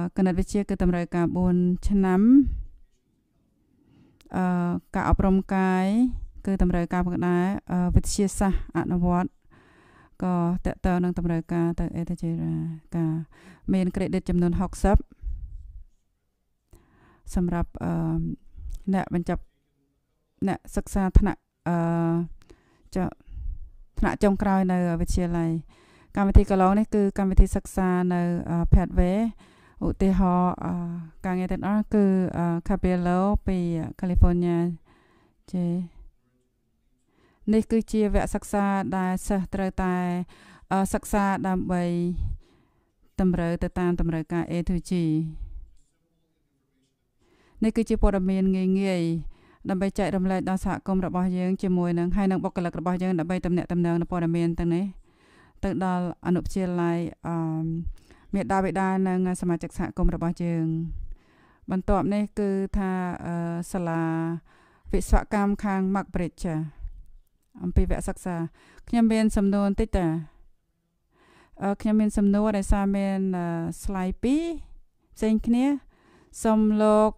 អគណិតវិទ្យាគឺតម្រូវការ4ឆ្នាំអការអប់រំកាយគឺ តម្រូវការផងដែរវិទ្យាសាស្ត្រអនុវត្តក៏តកតនឹង តម្រូវការទៅអេតជេរាការ មាន credit ចំនួន60សម្រាប់អអ្នកបញ្ចប់អ្នកសិក្សាថ្នាក់អចថ្នាក់ចុងក្រោយ នៅ វិទ្យាល័យកម្មវិធីកន្លងនេះគឺកម្មវិធីសិក្សានៅ Pathway ឧទាហរណ៍ការងារទាំងអស់គឺ Cabello ពី California ជេនេះគឺជាវគ្គសិក្សាដែលសិស្សត្រូវតែសិក្សាដើម្បីតម្រូវទៅតាម តម្រូវការ A to G នេះគឺជាព័ត៌មានងាយងាយដើម្បីចែករំលែកដល់សហគមន៍របស់យើងជាមួយនឹងហើយនឹងបុគ្គលិករបស់យើងដើម្បីតំណាក់តំណងនឹងព័ត៌មានទាំងនេះទៅដល់អនុវិទ្យាល័យអឺមេដាបេដានិងសមាជិកសហគមន៍របស់យើងបន្ទាប់នេះ គឺថាសាលាវិស្វកម្មខាង Mark Bridge ចាអំពីវគ្គសិក្សាខ្ញុំមាន សំណួរបន្តិចតាខ្ញុំមាន សំណួរដែលសារមាន slide 2ផ្សេងគ្នាសូមលោក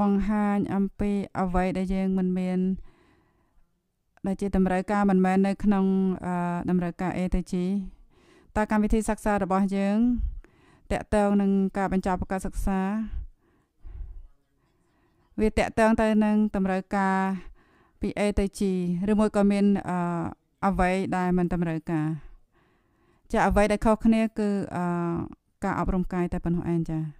បង្ហាញអំពីអ្វីដែលយើង មិនមានដែលជាតម្រូវការមិនមែននៅក្នុង តម្រូវការ A ទៅ G តើកម្មវិធីសិក្សារបស់យើងតកតងនឹងការបញ្ចប់ប្រកាសសិក្សាវាតកតងទៅនឹងតម្រូវការពី A ទៅ G ឬមួយក៏មានអ្វីដែលមិនតម្រូវការចាអ្វីដែលខុសគ្នាគឺការអប់រំកាយតែប៉ុណ្ណោះឯងចា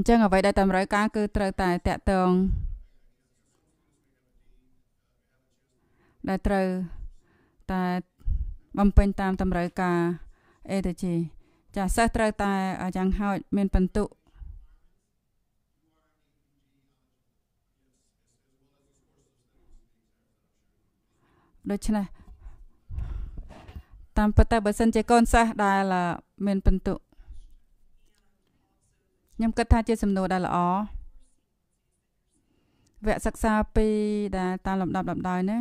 អញ្ចឹងអ្វីដែលតម្រូវការគឺត្រូវតែតាក់ទងដែលត្រូវតែបំពេញតាម តម្រូវការអេតជីចាសិស្សត្រូវតែយ៉ាងហោចមានបន្ទុកដូច្នេះតាមពិតតែបើសិនជាកូនសិស្សដែល មាន បន្ទុកខ្ញុំគិតថាជាសំណួរដែលល្អវគ្គសិក្សា2ដែលតាមលំដាប់លំដោយណា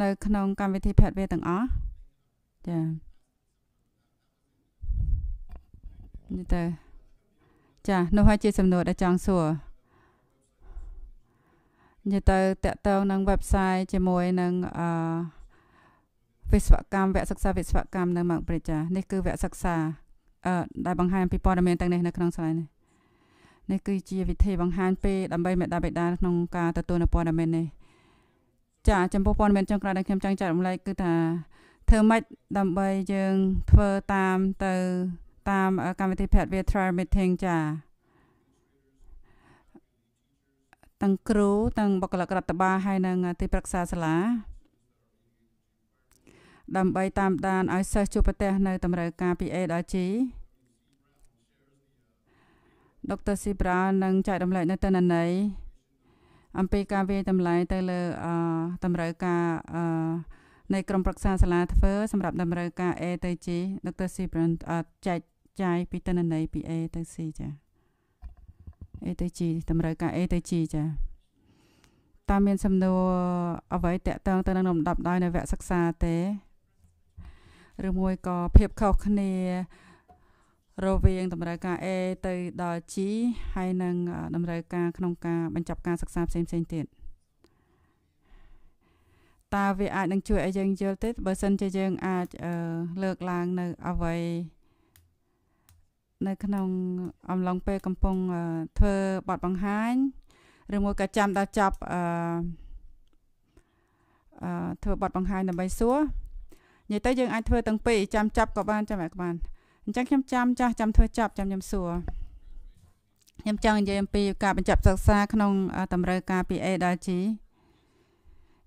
នៅ ក្នុងកម្មវិធីភេទវេទាំងអស់ចានេះតើចានោះហើយជាសំណួរដែលចង់សួរនិយាយទៅតកតងនឹង website ជាមួយនឹងអឺវិស្វកម្មវគ្គសិក្សាវិស្វកម្មនៅម៉ាកព្រិចចានេះគឺវគ្គសិក្សាអឺដែលបង្ហាញពីព័ត៌មានទាំងនេះនៅក្នុងស្លាយនេះនេះគឺជាវិធីបង្ហាញពេលដើម្បីមេដាបេដាក្នុងការទទួលនៅព័ត៌មាននេះចាចំពោះព័ត៌មានចុងក្រោយដែលខ្ញុំចង់ចែករំលែកគឺថាធ្វើម៉េចដើម្បីយើងធ្វើតាមទៅតាមកម្មវិធី Pathway Trial Meeting ចាទាំងគ្រូទាំងបុគ្គលិករដ្ឋបាលហើយនិងទីប្រឹក្សាសាលាដើម្បីតាមដានឲ្យសិស្សជួបប្រទះនៅតម្រូវការពី A ដល់ G ដុកទ័រស៊ីប្រានឹងចែករំលែកនៅទិន្នន័យអំពីការវាយតម្លៃទៅលើអតម្រូវការអនៃក្រុមប្រឹក្សាសាលាធ្វើសម្រាប់តម្រូវការ A ទៅ G ដុកទ័រស៊ីប្រាចែកចាយពីទិន្នន័យពី A ទៅ C ចា A ទៅ G តម្រូវការ A ទៅ G ចាតាមមានសំណួរអ្វីតាក់ទងទៅនឹងលំដាប់ដោយនៅវគ្គសិក្សាទេឬមួយក៏ភាពខុសគ្នារវាងតម្រូវការ A ទៅដល់ G ហើយនឹងតម្រូវការក្នុងការបញ្ចប់ការសិក្សាផ្សេងផ្សេងទៀតតើវាអាចនឹងជួយឲ្យយើងយល់ទេបើសិនជាយើង អាចលើកឡើង នៅអ្វីនៅក្នុងអំឡុងពេល កំពុងធ្វើបទបង្ហាញឬមួយក៏ចាំដល់ចប់អឺធ្វើបទបង្ហាញដើម្បីសួរនិយាយទៅយើងអាចធ្វើទាំងពីរចាំចាប់ក៏បានចាំក៏បានអញ្ចឹងខ្ញុំចាំចាស់ចាំធ្វើចាប់ចាំខ្ញុំសួរខ្ញុំចង់និយាយអំពីការបញ្ចប់សិក្សា ក្នុង តម្រូវការពី A ដល់ G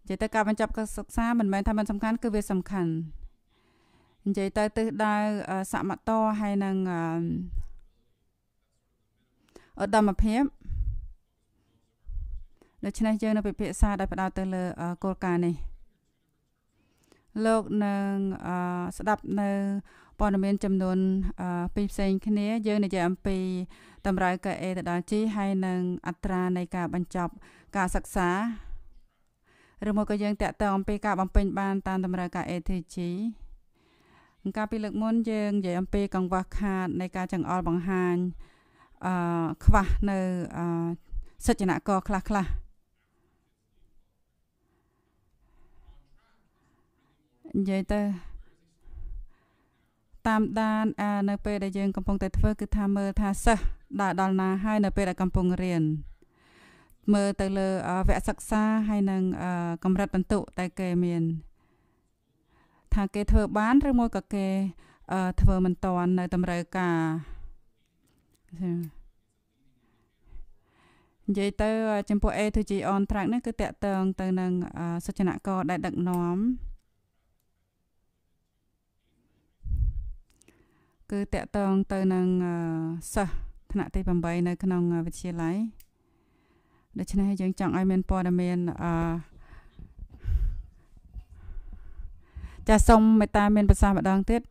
និយាយទៅការបញ្ចប់ការសិក្សាមិនមែនថាមិនសំខាន់គឺវាសំខាន់និយាយទៅទិសដៅសមតហើយនឹងឧត្តមភាពដូច្នេះយើងនៅពិភាក្សាដោយផ្ដោតទៅលើគោលការណ៍នេះលោកនឹងស្ដាប់នៅព័ត៌មានចំនួនពីរផ្សេងគ្នាយើងនិយាយអំពី តម្រូវការ A ទៅដល់ G ហើយនឹងអត្រានៃការបញ្ចប់ការសិក្សាឬមកក៏យើងតាក់ទងអំពីការបំពេញបានតាមតម្រូវការ A ទៅ G កាលពីលើកមុនយើងនិយាយអំពីកង្វះខាតនៃការចង្អុលបង្ហាញអឺខ្វះនៅអឺសិទ្ធិនករខ្លះខ្លះនិយាយទៅតាមដានអានៅពេលដែលយើងកំពុងតែធ្វើគឺថាមើលថាសិស្សដើរដល់ណាហើយនៅពេលដែលកំពុងរៀនមើលទៅលើវគ្គសិក្សាហើយនឹងកម្រិតបន្ទុតែគេមានថាគេធ្វើបានឬមួយក៏គេធ្វើមិនតាន់ នៅតម្រូវការនិយាយទៅចំពោះ A to G on track នេះគឺតកតងទៅនឹងសចនករដែលដឹកនាំគឺតកតងទៅនឹងសិស្សថ្នាក់ទី8នៅក្នុងវិទ្យាល័យដូច្នេះយើងចង់ឲ្យមានព័ត៌មានអចាសូមមេត្តាមាន ប្រសាសន៍ម្ដងទៀត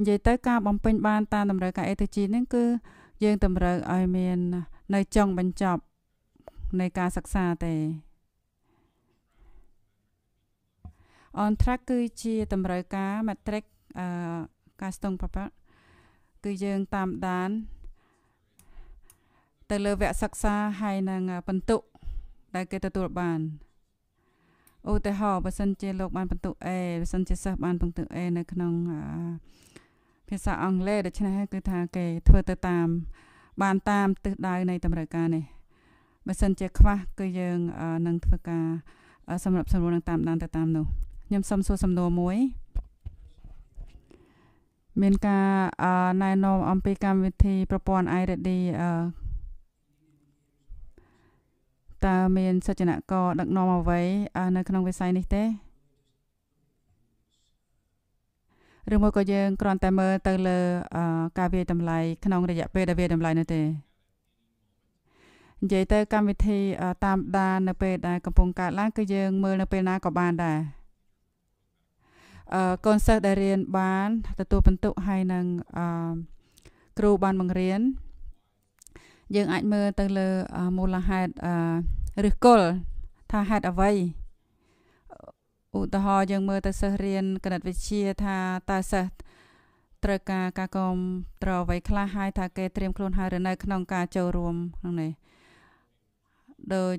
និយាយទៅការបំពេញ បាន តាមតម្រូវការអេតជីនេះគឺយើងតម្រូវឲ្យមាន នៅចុងបញ្ចប់នៃការសិក្សាទេអនត្រាគឺជាតម្រូវការ matrix អឺការស្ទង់ប្រប៉ាគឺយើងតាមដាន ទៅលើវគ្គសិក្សាហើយនឹងបន្ទុក ដែលគេទទួលបានឧទាហរណ៍បើសិនជាលោកបានបន្ទុក A បើសិនជាសិស្សបានបន្ទុក A នៅក្នុងភាសាអង់គ្លេសដូច្នេះគឺថាគេ ធ្វើទៅតាម បានតាមទិសដៅនៃ តម្រូវការនេះបើសិនជា ខ្វះគឺយើងនឹងធ្វើការ សម្រាប់សម្រួលនឹងតាមដានទៅតាមនោះខ្ញុំសូមសួរសំណួរមួយមានការណែនាំអំពីកម្មវិធី ប្រព័ន្ធ iReady តើមានសិទ្ធិនគរដឹកនាំអ្វីនៅក្នុងវិស័យនេះទេឬមួយក៏យើងគ្រាន់តែមើលទៅលើ ការវាយតម្លៃក្នុងរយៈពេលដែលវាយតម្លៃនោះទេនិយាយទៅកម្មវិធី តាមដាននៅពេលដែលកំពុងកើតឡើងគឺយើងមើលនៅពេលណាក៏បានដែរកូនសិស្សដែលរៀនបានទទួលបន្ទុកហើយនឹងគ្រូបានបង្រៀនយើងអាចមើលទៅលើមូលហេតុឫសគល់ថាហេតុអ្វីឧទាហរណ៍យើងមើលទៅសិស្សរៀនគណិតវិទ្យាថាតើសិស្សត្រូវការការគ្រប់ត្រអ្វីខ្លះហើយថាគេត្រៀមខ្លួនហើយឬនៅក្នុងការចូលរួមក្នុងនេះដោយ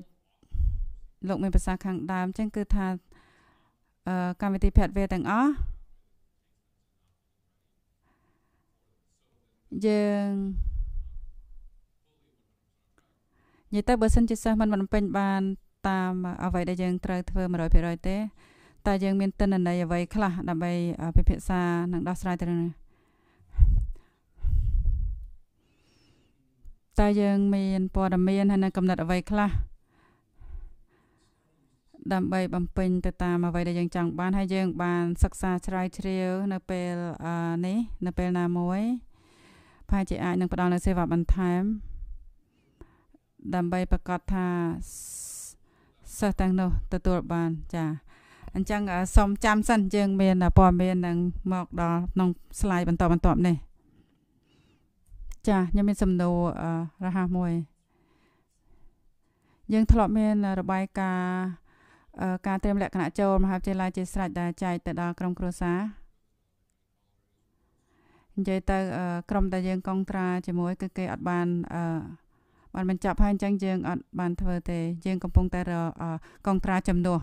លោកមានប្រសាសន៍ខាងដើមអញ្ចឹងគឺថាកម្មវិធីភេទវេទាំងអស់យើងនិយាយទៅបើសិនជាសិស្សមិនបំពេញបានតាមអ្វីដែលយើងត្រូវធ្វើ100%ទេតែយើងមានទិន្នន័យអ្វីខ្លះដើម្បីពិភាក្សានិងដោះស្រាយទៅនឹងតែយើងមានព័ត៌មានហើយនឹងកំណត់អ្វីខ្លះដើម្បីបំពេញទៅតាមអ្វីដែលយើងចង់បានហើយយើង បានសិក្សាស្រាវជ្រាវនៅពេលនេះ នៅពេលណាមួយប្រហែលជាអាចនឹងផ្ដល់នូវសេវាបន្ថែមដើម្បីប្រកាសថាសិស្សទាំងនោះទទួលបាន ចា អញ្ចឹងសូមចាំសិនយើងមានព័ត៌មាននឹងមកដល់ក្នុង slide បន្តបន្ទាប់នេះចាខ្ញុំមានសំណួររហ័សមួយ យើងធ្លាប់មានរបាយការណ៍ការត្រៀមលក្ខណៈចូលមហាវិទ្យាល័យជាស្រេចដែលចែកទៅដល់ក្រុមគ្រួសារនិយាយទៅ ក្រុមដែលយើង កងត្រាជាមួយ គឺគេអត់បានបានបញ្ចប់ហើយអញ្ចឹងយើងអត់បានធ្វើទេ យើងកំពុងតែរកងត្រា ចំនួន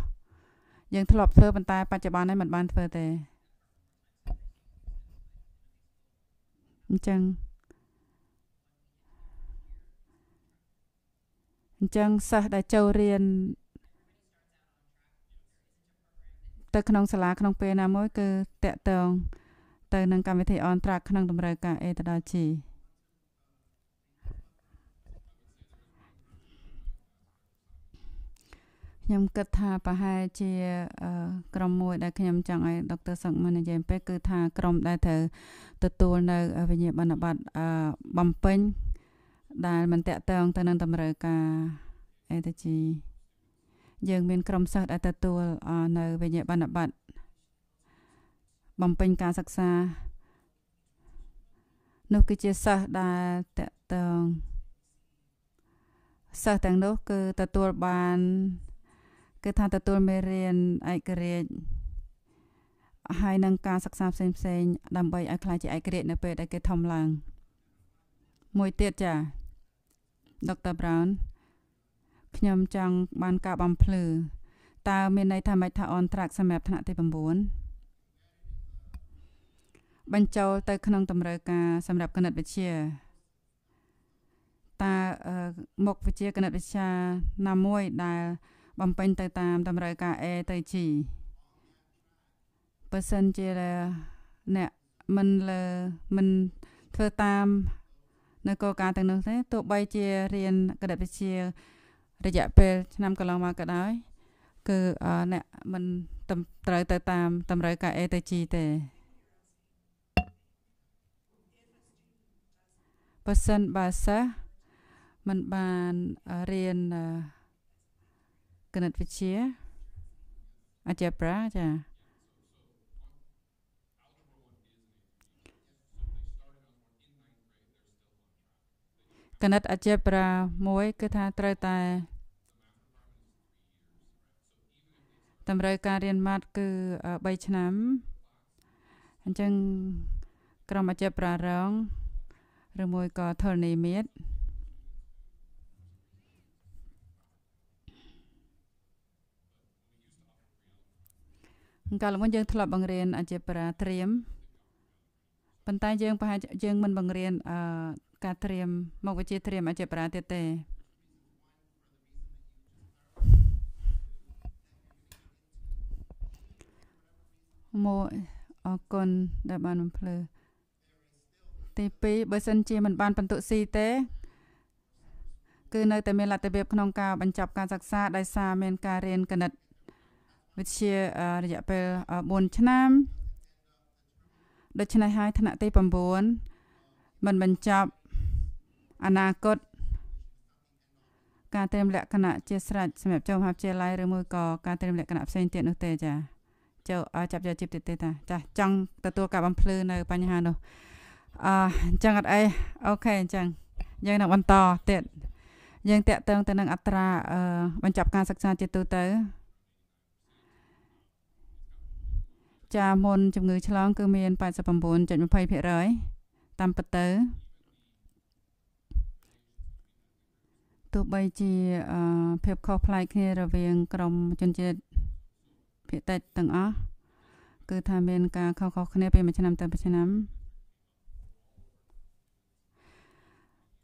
យើង ធ្លាប់ធ្វើប៉ុន្តែបច្ចុប្បន្ននេះមិនបានធ្វើទេអញ្ចឹងអញ្ចឹងសិស្សដែលចូលរៀនទៅក្នុងសាលាក្នុងពេលណាមួយគឺតកតងទៅនឹងកម្មវិធីអន្តរក្នុងតម្រូវការ A ទៅដល់ G ខ្ញុំគិតថាប្រហែលជាក្រុមមួយដែលខ្ញុំចង់ឲ្យដុកទ័រសឹកមិននិយាយពេកគឺថាក្រុមដែលត្រូវទទួលនៅវិញ្ញាបនបត្របំពេញដែលមិនតាក់ទងទៅនឹងតម្រូវការអេតជីយើងមានក្រុមសិស្សដែលទទួល នៅវិញ្ញាបនបត្របំពេញការសិក្សា នោះគឺជាសិស្សដែលតកតងសិស្សទាំងនោះ គឺទទួលបានគឺថាទទួលមេរៀនឯករាជ្យហើយនឹងការសិក្សាផ្សេងផ្សេងដើម្បីឲ្យខ្លាចជាឯករាជ្យនៅពេលដែលគេធំឡើងមួយទៀតចា Dr. Brown ខ្ញុំចង់បានការបំភ្លឺតើមានន័យថាម៉េចថាអនត្រាក់សម្រាប់ថ្នាក់ទី9បញ្ចូលទៅ ក្នុង តម្រូវការសម្រាប់គណិតវិទ្យាតើមុខវិជ្ជាគណិតវិទ្យាណាមួយដែលបំពេញទៅតាមតម្រូវការ A ទៅ G បើសិនជាអ្នកមិនលើមិនធ្វើតាមនៅកលការទាំងនោះទេទោះបីជារៀនគណិតវិទ្យារយៈពេលឆ្នាំកន្លងមកក៏ដោយគឺអ្នកមិនត្រូវទៅតាម តម្រូវការ A ទៅ G ទេបើសិនបើសិស្សមិនបានរៀនគណិតវិទ្យា algebra ចាគណិត algebra 1គឺថាត្រូវតែតម្រូវការរៀនម៉ាត់គឺ3ឆ្នាំអញ្ចឹងក្រុមអាជីពប្រារងឬមួយក៏ធរណីមាត្រកាលមុនយើងធ្លាប់បង្រៀនអាជីពប្រាត្រៀមប៉ុន្តែយើងប្រហែលយើង មិនបង្រៀនអឺការត្រៀមមុខវិជ្ជាត្រៀមអាជីពប្រាទៀតទេមួយអរគុណដែលបានបំភ្លឺទី2បើសិនជា មិនបានបន្ទុកស៊ីទេគឺនៅតែមានលទ្ធភាពក្នុងការបញ្ចប់ការសិក្សាដោយសារមានការរៀនគណិតវិទ្យារយៈពេល4ឆ្នាំដូច្នេះហើយថ្នាក់ទី9មិនបញ្ចប់អនាគតការត្រៀមលក្ខណៈជាស្រេចសម្រាប់ចូលមហាវិទ្យាល័យឬមួយក៏ការត្រៀមលក្ខណៈផ្សេងទៀតនោះទេចា៎ចូលចាប់យកជីវិតទេតាចាចង់ទទួលការបំភ្លឺនៅបញ្ហានោះអញ្ចឹងអត់អីអូខេអញ្ចឹងយើងនឹងបន្តទៀតយើងតាក់ទងទៅនឹង អត្រាបញ្ចប់ការសិក្សាជាទូទៅចាមុនជំងឺឆ្លង គឺមាន89.20%តាមពិតទៅទោះបីជាភាពខុសប្លែកគ្នារវាង ក្រុមជនជាតិភាគតិចទាំងអស់គឺ ថាមានការខុសខុសគ្នាពីមួយឆ្នាំទៅមួយឆ្នាំ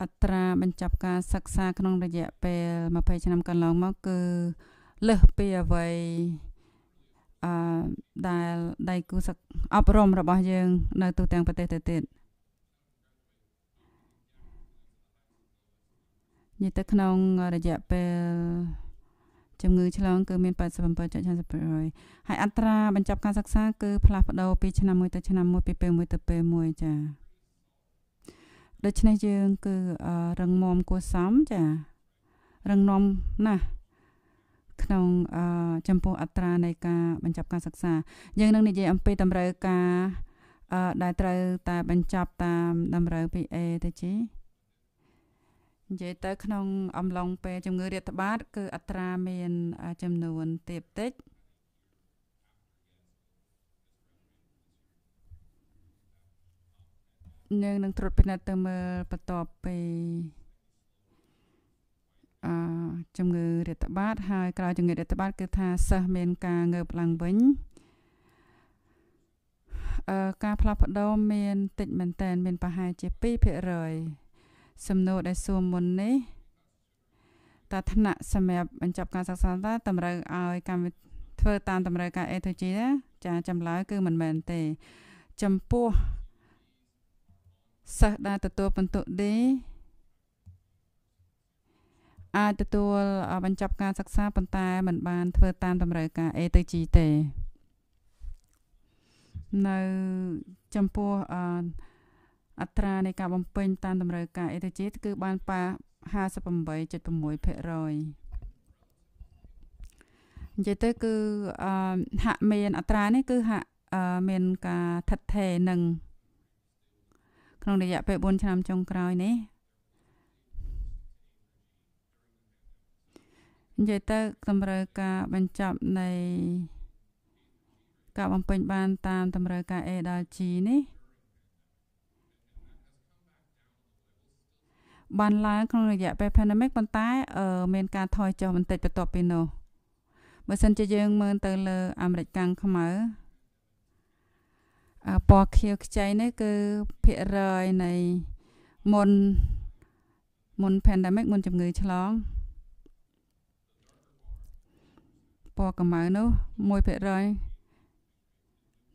អត្រាបញ្ចប់ការសិក្សាក្នុងរយៈពេល20ឆ្នាំកន្លងមកគឺលើសពីអ្វីអឺដែលដៃគូសិក្សាអប់រំរបស់យើង នៅទូទាំងប្រទេសទៅទៀតនិយាយទៅក្នុងរយៈពេលជំងឺឆ្លងគឺមាន87.50%ហើយអត្រាបញ្ចប់ការសិក្សាគឺផ្លាស់ប្ដូរពីឆ្នាំមួយទៅឆ្នាំមួយពីពេលមួយទៅពេលមួយចា៎ដូច្នេះយើងគឺរឹងមាំគួរសមចា៎រឹងមាំណាស់ក្នុងចំពោះអត្រានៃការបញ្ចប់ការសិក្សា យើងនឹង និយាយអំពីតម្រូវការដែលត្រូវតែបញ្ចប់តាមតម្រូវពី A ទៅ G និយាយទៅក្នុងអំឡុងពេលជំងឺរាតត្បាត គឺ អត្រាមានចំនួនទាបតិចនឹងនឹងត្រួតពិនិត្យទៅមើលបន្ទាប់ពីអឺជំងឺរាតត្បាត ហើយក្រោយជំងឺរាតត្បាត គឺថាសិស្សមាន ការងើបឡើងវិញអឺការផ្លាស់ប្ដូរមានតិចមែនតើមានប្រហែលជា2%ហើយសំណួរដែលសួរមុននេះតើឋានៈសម្រាប់បញ្ចប់ការសិក្សាតើតម្រូវឲ្យកម្មវិធីធ្វើតាមតម្រូវការ ATG ណាចាចម្លើយ គឺមិនមែនទេចំពោះសិស្សដែលទទួលពិន្ទុ D អាចទទួលបញ្ចប់ការសិក្សាប៉ុន្តែមិនបានធ្វើតាមតម្រូវការ A ទៅ G ទេនៅចំពោះអត្រានៃការបំពេញតាមតម្រូវការអេតជីគឺបានប៉ា58.6%និយាយទៅគឺអឺហាក់មានអត្រានេះគឺហាក់មានការថិតថេរនឹងក្នុងរយៈពេល4ឆ្នាំចុងក្រោយនេះនិយាយទៅតម្រូវការបញ្ចប់នៃការបំពេញបានតាមតម្រូវការ A ដល់ G នេះបានឡើងក្នុងរយៈពេល pandemic ប៉ុន្តែមានការថយចុះបន្តិចបន្ទាប់ពីនោះបើសិនជាយើងមើលទៅលើអាមេរិកកាំងខ្មៅអពណ៌ខៀវខ្ចីនេះគឺភាគរយនៃមុនមុន pandemic មុនជំងឺឆ្លងពណ៌កម្មៅនោះ1%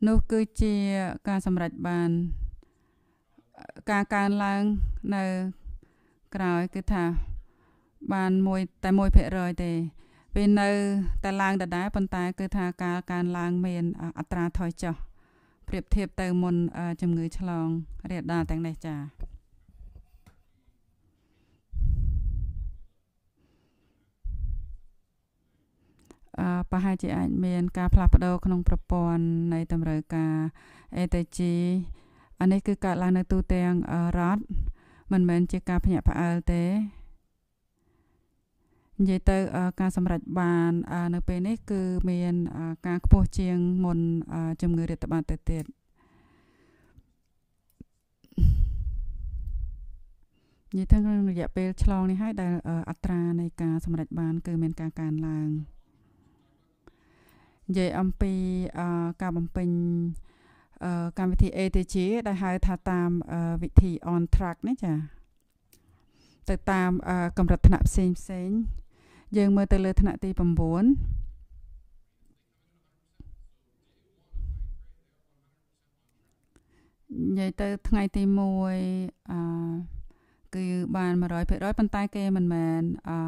នោះគឺជាការសម្រេចបានការកើនឡើងនៅក្រោយគឺថាបានមួយតែ1%ទេវានៅតែឡើងដដែលប៉ុន្តែ គឺថាការកើនឡើងមាន អត្រាថយចុះប្រៀបធៀបទៅមុនជំងឺឆ្លងរាលដាលទាំងនេះចា៎ប្រហែលជាអាច មាន ការផ្លាស់ប្ដូរក្នុងប្រព័ន្ធនៃ តម្រូវការ ATG អានេះគឺកើតឡើងនៅទូទាំងរដ្ឋមិនមែនជាការភ្ញាក់ផ្អើលទេនិយាយទៅការសម្រេចបាននៅពេលនេះគឺមាន ការខ្ពស់ជាងមុនជំងឺរាតត្បាតទៅទៀតនិយាយទៅក្នុងរយៈពេល ឆ្លងនេះហើយដែលអត្រានៃការសម្រេចបាន គឺមាន ការកើនឡើងនិយាយអំពីការបំពេញកម្មវិធី ATG ដែលហៅថាតាមវិធី on track នេះចា ទៅតាមកម្រិតថ្នាក់ផ្សេងផ្សេងយើង មើលទៅលើថ្នាក់ទី9និយាយទៅថ្ងៃទី1អឺគឺបាន100%ប៉ុន្តែគេមិនមែនអឺ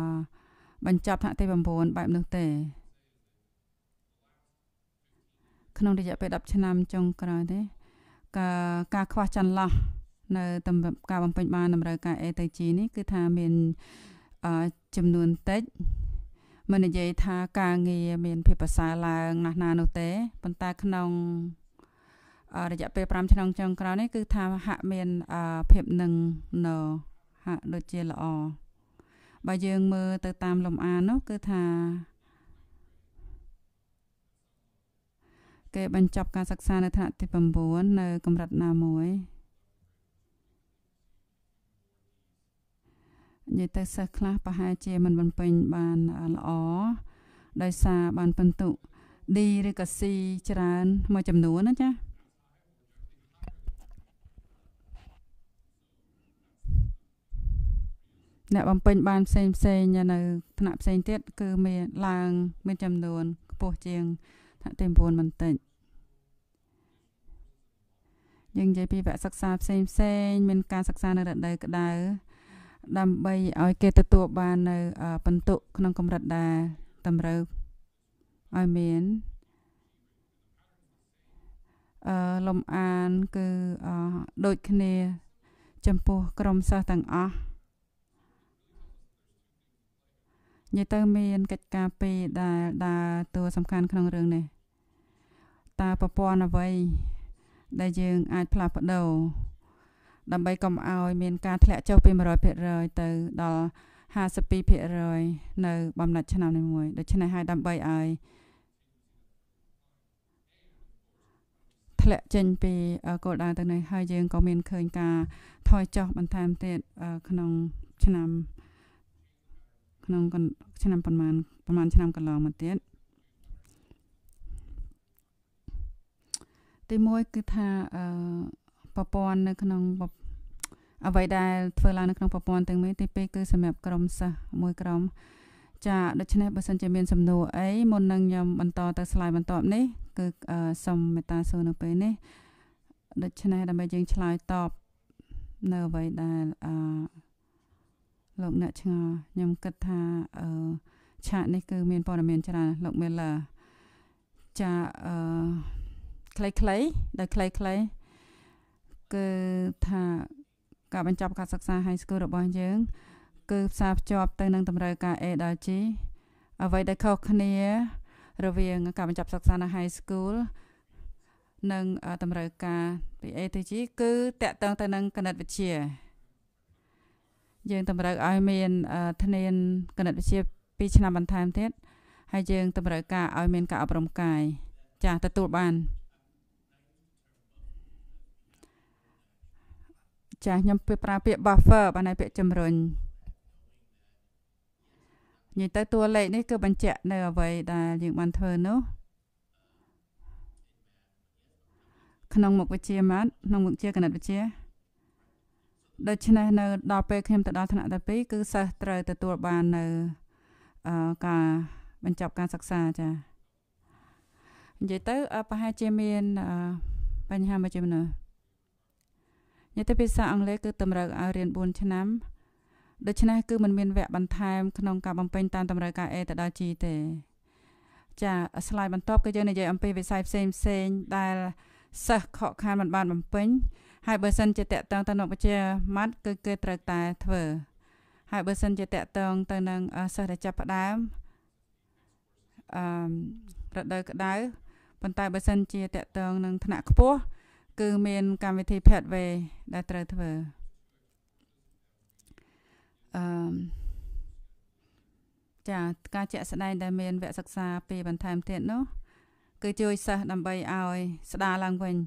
បញ្ចប់ថ្នាក់ទី9បែបនោះទេក្នុងរយៈពេល10ឆ្នាំចុងក្រោយទេការការខ្វះចន្លោះនៅតម្រូវការបំពេញបានតម្រូវការ A ទៅ G នេះគឺថាមានចំនួនតិចមិននិយាយថាការងារមានភាពប្រសើរឡើងណាស់ណានោះទេប៉ុន្តែក្នុងរយៈពេល5ឆ្នាំចុងក្រោយនេះគឺថាហាក់មានភាពនឹងណហាក់ដូចជាល្អបើយើងមើលទៅតាមលំអាននោះគឺថាគេបញ្ចប់ការសិក្សានៅថ្នាក់ទី9នៅកម្រិតណាមួយនិយាយទៅសិស្សខ្លះប្រហែលជាមិនបំពេញបានល្អដោយសារបានពិន្ទុ D ឬក៏ C ច្រើនមួយចំនួនណាចាអ្នកបំពេញបានផ្សេងផ្សេងនៅ ថ្នាក់ផ្សេងទៀតគឺមានឡើង មាន ចំនួនខ្ពស់ជាងថ្នាក់ទី9បន្តិចយើងនិយាយពីវគ្គសិក្សាផ្សេងផ្សេងមានការសិក្សានៅរដូវក្តៅដើម្បីឲ្យគេទទួលបាន នៅ បន្ទុក ក្នុងកម្រិតដែលតម្រូវឲ្យមានអឺលំអានគឺដូចគ្នាចំពោះក្រុមសិស្សទាំងអស់និយាយទៅមានកិច្ចការពេដែលដើរតួសំខាន់ក្នុងរឿងនេះតើប្រព័ន្ធអ្វី ដែលយើងអាចផ្លាស់ប្ដូរដើម្បីកុំឲ្យមានការធ្លាក់ចុះពី100%ទៅដល់52%នៅបំណាច់ឆ្នាំនេះមួយដូច្នេះហើយដើម្បីឲ្យធ្លាក់ចេញពីគោលដៅទៅនេះហើយយើងក៏មានឃើញការថយចុះបន្ថែមទៀតក្នុងឆ្នាំ2023ក្នុងឆ្នាំប្រហែលប្រហែលឆ្នាំកន្លងមកទៀតទី1គឺថាអឺប្រព័ន្ធនៅក្នុងអ្វីដែលធ្វើឡើងនៅក្នុងប្រព័ន្ធទាំងនេះទី2គឺសម្រាប់ក្រុមសិស្សមួយក្រុមចាដូច្នេះបើសិនជាមានសំណួរអីមុននឹងខ្ញុំបន្តទៅស្លាយបន្ទាប់នេះ គឺសូមមេត្តាសួរនៅពេលនេះដូច្នេះដើម្បីយើងឆ្លើយតបនៅអ្វីដែលអឺលោកអ្នកឆ្ងល់ខ្ញុំគិតថាអឺឆាកនេះគឺមានព័ត៌មានច្រើនលោកមេឡាចាអឺខ្លីៗដល់ខ្លីៗគឺថាការបញ្ចប់ការសិក្សា high school របស់យើង គឺផ្សារភ្ជាប់ទៅនឹងតម្រូវការ A ដល់ G អ្វីដែលខុសគ្នា រវាងការបញ្ចប់សិក្សានៅ high school និងតម្រូវការពី A ទៅ G គឺតកតងទៅនឹងគណិតវិទ្យាយើង តម្រូវឲ្យមានធានាគណិតវិទ្យា2ឆ្នាំបន្ថែមទៀតហើយយើងតម្រូវការឲ្យមានការអប់រំកាយចាស់ទទួលបានចាស់ខ្ញុំប្រើពាក្យ buffer បានតែពាក្យជំរុញនិយាយទៅតួលេខនេះគឺបញ្ជាក់នៅអ្វីដែលយើងបានធ្វើនោះក្នុងមុខវិជ្ជាម៉ាត់ក្នុងមុខជាគណិតវិទ្យាដូច្នេះនៅដល់ពេលខ្ញុំទៅដល់ថ្នាក់ទី2គឺសិស្សត្រូវទទួលបាននៅអឺការបញ្ចប់ការសិក្សាចានិយាយទៅប្រហែលជាមានបញ្ហាមួយចំនួននិយាយទៅភាសាអង់គ្លេសគឺ តម្រូវឲ្យរៀន4ឆ្នាំ ដូច្នេះគឺมันមានវគ្គបន្ថែម ក្នុងការបំពេញតាមតម្រូវការ A ទៅដល់ G ទេចាស្លាយបន្ទាប់គឺយើងនិយាយអំពីវិស័យផ្សេងផ្សេង ដែលសិស្សខកខានមិនបានបំពេញហើយបើសិនជាតកតងទៅនឹងវិជ្ជាម៉ាត់គឺគេត្រូវតែធ្វើហើយបើសិន ជាតកតងទៅនឹងសិស្សដែលចាប់ផ្ដើមអឺរដូវក្តៅប៉ុន្តែបើសិនជាតកតងនឹងថ្នាក់ខ្ពស់គឺ មាន កម្មវិធី pathway ដែលត្រូវធ្វើអឺចាការជាក់ស្ដែងដែលមានវគ្គសិក្សាពីបន្ថែមទៀតនោះគឺជួយសិស្សដើម្បីឲ្យ ស្ដារឡើងវិញ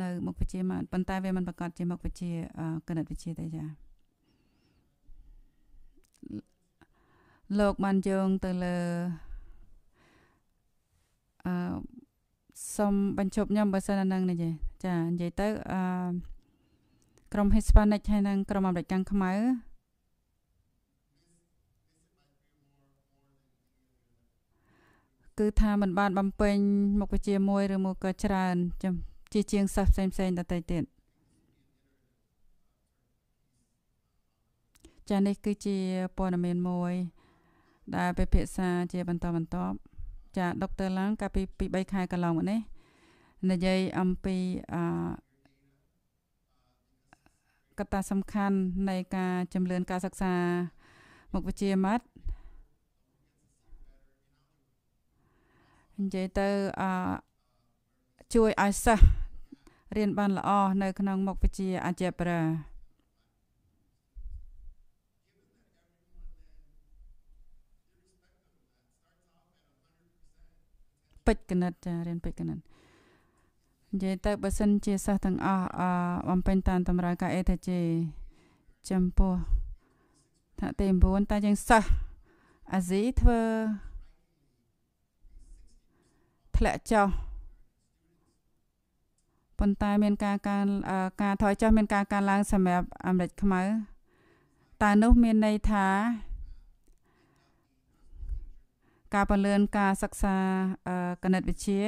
នៅមុខវិជ្ជាមកប៉ុន្តែវាមិនប្រកាសជាមុខវិជ្ជាគណិតវិទ្យាទេចាលោកបានយោងទៅលើអឺសូមបញ្ជប់ខ្ញុំបើសិនអានឹងនេះចានិយាយទៅអឺក្រុម Hispanic ហើយនិងក្រុមអាមេរិកកាំងខ្មៅគឺថាมันបាន បំពេញ មុខវិជ្ជាមួយឬមកក៏ច្រើនចាំជាជាងសិស្សផ្សេងៗដទៃទៀតចានេះ គឺជាព័ត៌មានមួយ ដែលពិភាក្សាជាបន្តបន្ទាប់ចាដុកទ័រឡាំងកាលពី3ខែកន្លងមកនេះនិយាយអំពីអកត្តាសំខាន់នៃការចម្លៀនការសិក្សា មុខវិជ្ជាមាត់និយាយទៅអជួយឲ្យសិស្សរៀនបានល្អនៅក្នុងមុខវិជ្ជា Algebra ពេជ្រគណិតចារៀនពេជ្រគណិតនិយាយទៅបើសិន ជាសិស្សទាំងអស់អបំពេញតាមតម្រូវការ ATJ ចំពោះថ្នាក់ទី9តើយើងសិស្ស អាស៊ីធ្វើធ្លាក់ចុះប៉ុន្តែមានការការការថយចុះមានការកើនឡើងសម្រាប់អាមេរិកខ្មៅតើនោះមានន័យថា ការពន្លឿនការសិក្សាគណិតវិទ្យា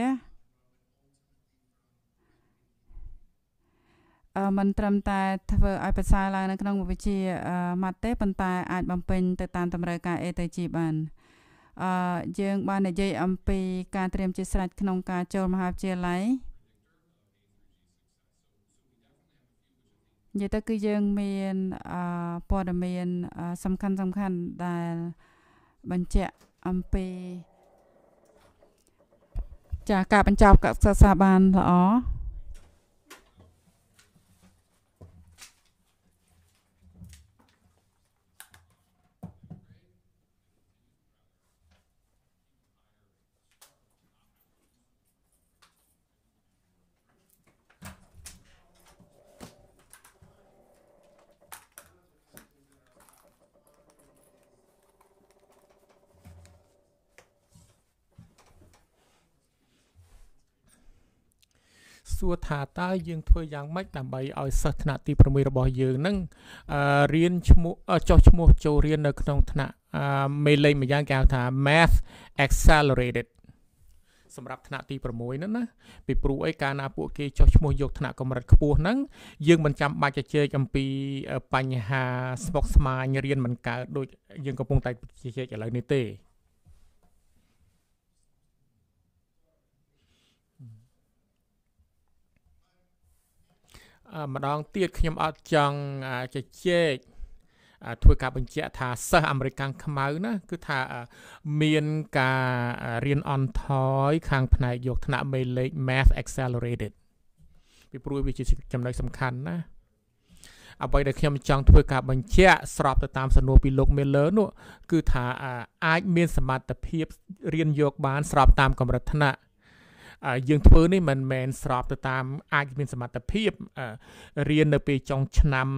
អឺมันត្រឹមតែធ្វើឲ្យប្រសើរឡើងនៅក្នុងវិជ្ជាម៉ាត់ទេប៉ុន្តែអាចបំពេញទៅតាមតម្រូវការ ATG បានអឺយើងបាននិយាយអំពីការត្រៀមជាស្រេចក្នុងការចូលមហាវិទ្យាល័យនិយាយទៅគឺយើងមានព័ត៌មាន សំខាន់សំខាន់ដែលបញ្ជាក់អំពីចាការបញ្ចប់សិក្សាបានល្អួរថាតើយើងធ្វើយ៉ាងម៉េចដើម្បីឲ្យសិស្សថ្នាក់ទី6របស់យើងនឹងរៀនឈ្មោះចុះឈ្មោះចូលរៀននៅ ក្នុងថ្នាក់មេលេខមួយយ៉ាងគេហៅថា Math Accelerated សម្រាប់ថ្នាក់ទី6ហ្នឹងណាពីព្រោះអីកាលណាពួក គេចោះឈ្មោះយកថ្នាក់កម្រិតខ្ពស់ហ្នឹងយើងមិនចាំបាច់ជជែកអំពីបញ្ហាស្មុគស្មាញរៀនមិនកើតដូចយើងកំពុងតែជជែកឥឡូវនេះទេម្ដងទៀតខ្ញុំអត់ចង់ជជែកធ្វើការបញ្ជាក់ថាសិស្សអាមេរិកខាងខ្មៅណាគឺថាមានការរៀនអន់ថយខាងផ្នែកយកថ្នាក់មេលេខ Math Accelerated ពីព្រោះវាជាចំណុចសំខាន់ណាអ្វីដែលខ្ញុំចង់ធ្វើការបញ្ជាក់ស្របទៅតាមសំណួរពីលោក Miller នោះគឺថាអាចមាន សមត្ថភាពរៀនយក បាន ស្របតាមកម្រិតថ្នាក់យើងធ្វើនេះមិនមែនស្របទៅតាមអាចមានសមត្ថភាពរៀននៅពេលចុង ឆ្នាំ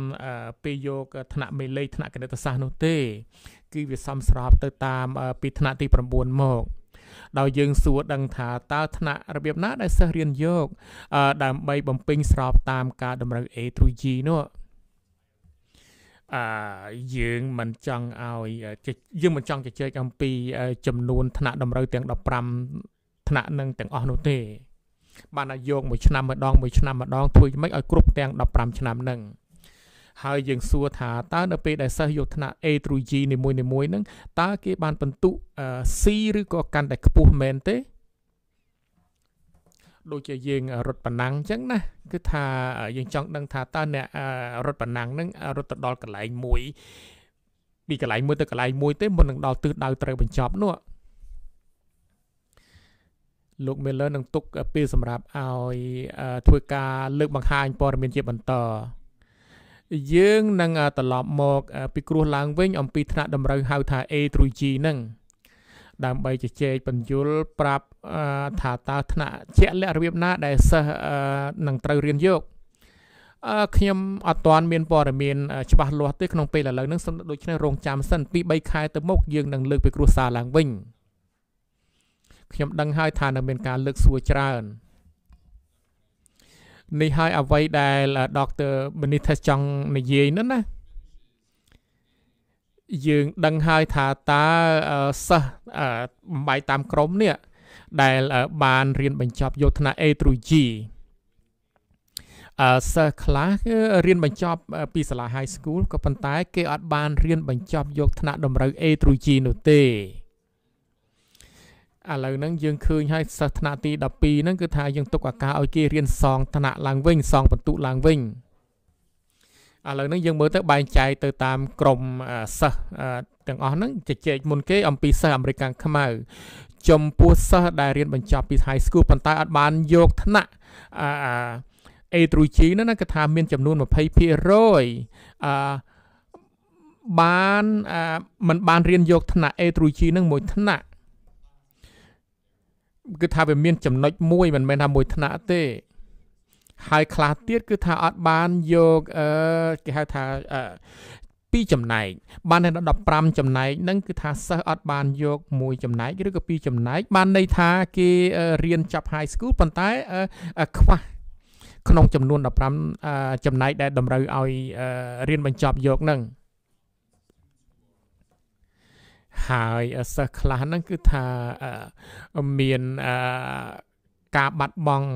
ពេលយកថ្នាក់មេលេខថ្នាក់គណិតសាស្ត្រនោះទេគឺវាសមស្របទៅតាម ពីថ្នាក់ទី9មក ដោយយើងសួរដឹងថាតើថ្នាក់របៀបណាដែលសិស្សរៀនយក ដើម្បីបំពេញស្របតាមការតម្រូវ A through G នោះអឺយើងមិនចង់ឲ្យយើងមិនចង់ជជែកអំពី ចំនួន ថ្នាក់តម្រូវទាំង15ថ្នាក់នឹងទាំងអស់នោះទេ បានតែយកមួយឆ្នាំម្ដងមួយឆ្នាំម្ដងធ្វើយ៉ាងម៉េចឲ្យគ្រប់ទាំង15ឆ្នាំនឹងហើយយើងសួរថាតើនៅពេលដែលសិស្សយកថ្នាក់ A ទៅ G នីមួយនីមួយហ្នឹងតើគេបានពិន្ទុ C ឬក៏កាន់តែខ្ពស់មែនទេដូចជាយើងរត់ប៉ណ្ណាំងអញ្ចឹងណាគឺថាយើងចង់ដឹង ថាតើអ្នករត់ប៉ណ្ណាំងហ្នឹងរត់ទៅដល់កន្លែងមួយពីកន្លែងមួយទៅកន្លែងមួយទេមុននឹងដល់ទិសដៅត្រូវបញ្ចប់នោះលោក Miller នឹងទុកពេលសម្រាប់ឲ្យធ្វើការលើកបង្ហាញព័ត៌មានជាបន្ត យើងនឹងត្រឡប់មក ពីគ្រោះឡើងវិញ អំពីថ្នាក់តម្រូវហៅថា A ទ្រុយ G ហ្នឹងដើម្បីជជែកបញ្យលប្រាប់ថាតើថ្នាក់ជាក់លាក់របៀបណាដែលសិស្សនឹងត្រូវរៀនយកខ្ញុំអត់ទាន់មានព័ត៌មានច្បាស់លាស់ទេក្នុងពេលឥឡូវហ្នឹងដូច្នេះរងចាំសិន2 3ខែទៅមុខយើងនឹងលើកពីគ្រោះសារឡើងវិញ។ខ្ញុំដឹងហើយថានៅមានការលើកសួរច្រើននេះហើយអ្វីដែលដុកទ័របនីថេសចង់និយាយនោះណាយើងដឹងហើយថាតើសិស្សបំបីតាមក្រមនេះដែលបានរៀនបញ្ចប់យោធនា A ទ្រុ G អឺសិស្សខ្លះគឺរៀនបញ្ចប់ពីសាលា High School ក៏ប៉ុន្តែគេអត់បានរៀនបញ្ចប់យកថ្នាក់តម្រូវ A ទ្រុ G នោះទេឥឡូវហ្នឹងយើងឃើញហើយសិស្សថ្នាក់ទី12ហ្នឹងគឺថាយើងទុកឱកាសឲ្យគេរៀនសងថ្នាក់ឡើងវិញសងបន្ទុកឡើងវិញឥឡូវហ្នឹង យើងមើលទៅបែងចែកទៅតាម ក្រមសិស្សទាំងអស់ហ្នឹងជជែកមុនគេ អំពីសិស្សអាមេរិកខាងខ្មៅចំពោះសិស្សដែលរៀនបញ្ចប់ពី high school ប៉ុន្តែអត់បានយកថ្នាក់អឺ A through G ហ្នឹងណាគេថាមាន ចំនួន20%អឺបានមិនបានរៀនយកថ្នាក់ A through G ហ្នឹងមួយថ្នាក់គឺថាវាមានចំណុចមួយមិនមែនថាមួយថ្នាក់ទេហើយខ្លះទៀតគឺថាអត់បានយកអឺគេហៅថាអឺពីរចំណែកបានតែ15ចំណែកហ្នឹងគឺថាសិស្សអត់បានយក មួយចំណែកឬក៏ពីរចំណែកបានន័យថាគេរៀនចាប់ high school ប៉ុន្តែខ្វះក្នុងចំនួន15ចំណែកដែលតម្រូវឲ្យរៀនបញ្ចប់យកហ្នឹងហើយសិស្សខ្លះហ្នឹងគឺថាមានការបាត់បង់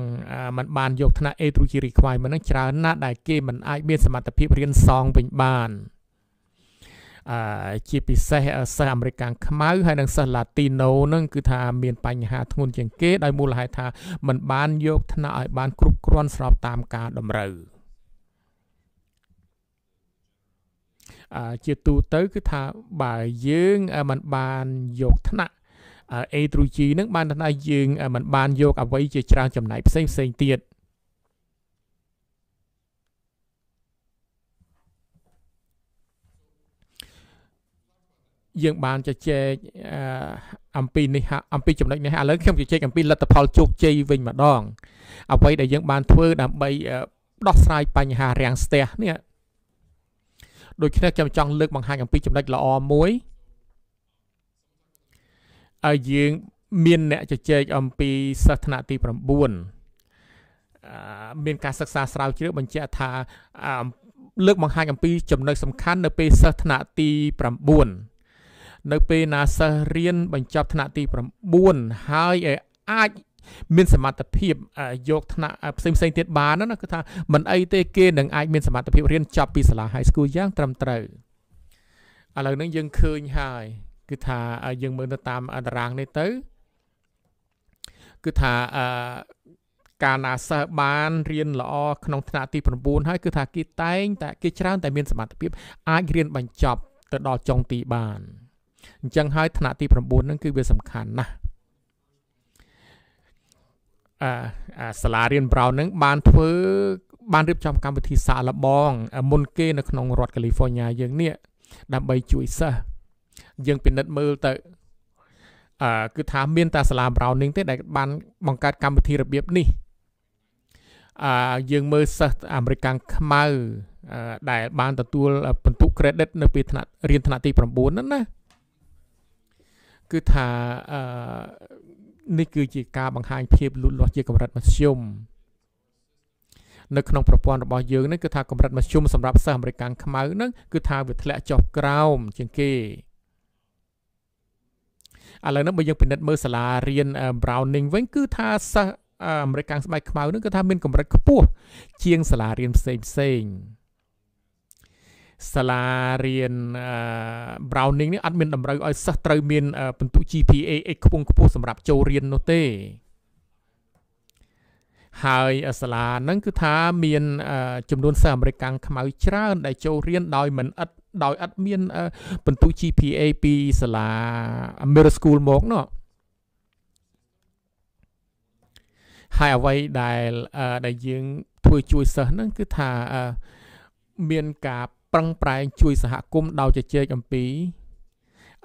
มันបាន យកថ្នាក់ A ទ្រុជា requirement ហ្នឹងច្រើនណាស់ដែលគេមិនអាចមានសមត្ថភាពរៀនសងវិញបានអឺជាពិសេសសិស្សអាមេរិកខ្មៅហើយនិងសិស្សឡាទីណូហ្នឹង គឺថាមាន បញ្ហា ធ្ងន់ជាងគេដោយមូលហេតុថាมันបានយកថ្នាក់ឲ្យបានគ្រប់គ្រាន់ស្របតាមការតម្រូវជាទូទៅគឺថាបើយើងមិនបានយកថ្នាក់ A through G នឹងបានថាយើងមិនបានយកអ្វីជាច្រើនចំណែកផ្សេងផ្សេងទៀតយើងបានជជែកអំពីនេះអំពីចំណុចនេះឥឡូវខ្ញុំជជែកអំពីលទ្ធផលជោគជ័យវិញម្ដងអ្វីដែលយើងបានធ្វើដើម្បីដោះស្រាយបញ្ហារាំងស្ទះនេះដូច្នេះខ្ញុំចង់លើកបង្ហាញអំពីចំណុចល្អមួយឲ្យយើងមានអ្នកជជែកអំពីសិស្សថ្នាក់ទី9មាន ការសិក្សាស្រាវជ្រាវបញ្ជាក់ថាលើកបង្ហាញអំពី ចំណុចសំខាន់នៅពេលសិស្សថ្នាក់ទី9នៅពេលណាសិស្សរៀនបញ្ចប់ថ្នាក់ទី9ហើយអាចមានសមត្ថភាពយកថ្នាក់ផ្សេងផ្សេងទៀតបានណាគឺថាមិនអីទេគេនឹងអាចមានសមត្ថភាពរៀនចប់ពីសាលា high school យ៉ាងត្រឹមត្រូវឥឡូវហ្នឹងយើងឃើញហើយ គឺថាយើងមើលទៅតាមតារាងនេះទៅ គឺថាអឺកាលណាសិស្សបានរៀនល្អក្នុងថ្នាក់ទី9ហើយគឺថាគេតែងតែគេច្រើនតែមានសមត្ថភាពអាចរៀនបញ្ចប់ទៅដល់ចុងទីបានអញ្ចឹងហើយថ្នាក់ទី9ហ្នឹងគឺវាសំខាន់ណាស់អាសាលារៀនប្រោននឹងបាន ធ្វើ បានរៀបចំកម្មវិធីសាកល្បង មុនគេ នៅក្នុងរដ្ឋកាលីហ្វ័រញ៉ាយើងនេះដើម្បីជួយសិស្សយើងពិនិត្យមើលទៅអឺគឺថាមានតែសាលា Browning ទេដែលបាន បង្កើតកម្មវិធីរបៀបនេះអឺយើងមើលសិស្សអាមេរិកកាំងខ្មៅ ដែលបានទទួលពិន្ទុ credit នៅពេលថ្នាក់រៀនថ្នាក់ទី9ហ្នឹងណាគឺថាអឺនេះគឺជាការបង្ហាញភាពលូតលាស់ជាកម្រិតមធ្យមនៅក្នុងប្រព័ន្ធរបស់យើងនេះគឺថាកម្រិតមធ្យមសម្រាប់សិស្សអាមេរិកកាំងខ្មៅហ្នឹងគឺថាវាធ្លាក់ចុះក្រោមជាងគេឥឡូវនេះបើយើងពិនិត្យមើលសាលារៀន Browning វិញ គឺថាសិស្សអាមេរិកកាំងស្បែកខ្មៅហ្នឹងគឺថាមានកម្រិតខ្ពស់ជាងសាលារៀនផ្សេងផ្សេងៗសាលារៀន Browning នេះអត់មានតម្រូវឲ្យសិស្សត្រូវមានពិន្ទុ GPA X ខ្ពង់ខ្ពស់សម្រាប់ចូលរៀននោះទេហើយសាលាហ្នឹងគឺថាមាន ចំនួនសិស្សអាមេរិកកាំងខ្មៅច្រើន ដែលចូលរៀនដោយមិនឥតដោយឥតមានពិន្ទុ GPA ពីសាលា American School មកនោះហើយអ្វីដែលដែលយើង ធ្វើជួយសិស្សហ្នឹងគឺថាមានការប្រឹងប្រែងជួយសហគមន៍ដោយជជែកអំពី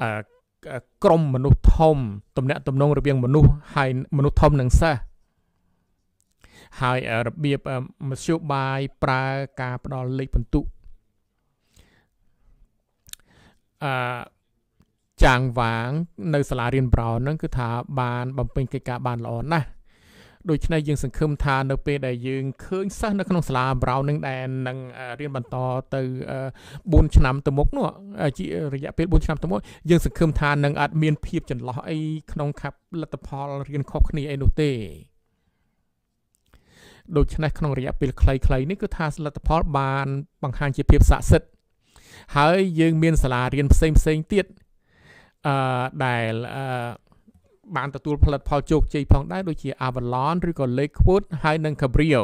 អឺក្រុមមនុស្សធំតំណាក់តំណងរវាងមនុស្សហើយមនុស្សធំនិងសិស្សហើយរបៀបមធ្យោបាយប្រើការផ្ដល់លេខពិន្ទុអឺចាងវាង នៅសាលារៀនប្រោនហ្នឹងគឺថាបានបំពេញកិច្ចការបានល្អណាស់ដូច្នេះយើងសង្ឃឹមថានៅពេលដែលយើងឃើញសិស្សនៅក្នុងសាលាប្រោននឹងដែលនឹងរៀនបន្តទៅ4ឆ្នាំទៅមុខនោះជារយៈពេល4ឆ្នាំទៅមុខយើងសង្ឃឹមថានឹងអាចមានភាព ចន្លោះអីក្នុងខាប់លទ្ធផលរៀនខុសគ្នាអីនោះទេដូច្នេះក្នុងរយៈពេលខ្លីៗនេះគឺថាលទ្ធផលបានបង្ហាញជាភាពស័ក្តិសិទ្ធិហើយយើង មានសាលារៀនផ្សេងផ្សេងទៀតអឺដែលអឺបានទទួលផលិតផលជោគជ័យផងដែរដូចជា Avalon ឬក៏ Lakewood ហើយនិង Cabrio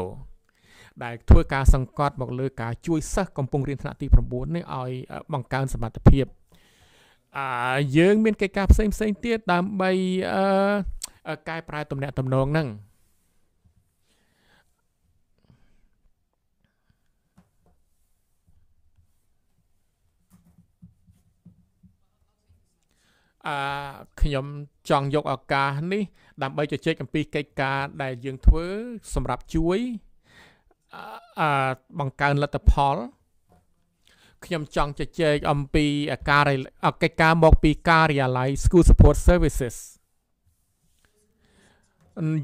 ដែលធ្វើការសង្កត់មកលើការជួយសិស្សកំពុងរៀនថ្នាក់ទី9នេះឲ្យ បង្កើនសមត្ថភាពអាយើងមានកិច្ចការផ្សេងផ្សេងទៀតដើម្បីអឺកែប្រែទំនាក់ទំនងហ្នឹងអឺខ្ញុំចង់យកឱកាសនេះដើម្បីជជែកអំពីកិច្ចការដែលយើងធ្វើសម្រាប់ជួយអឺបង្កើនលទ្ធផលខ្ញុំចង់ជជែកអំពីការកិច្ចការមកពីការិយាល័យ School Support Services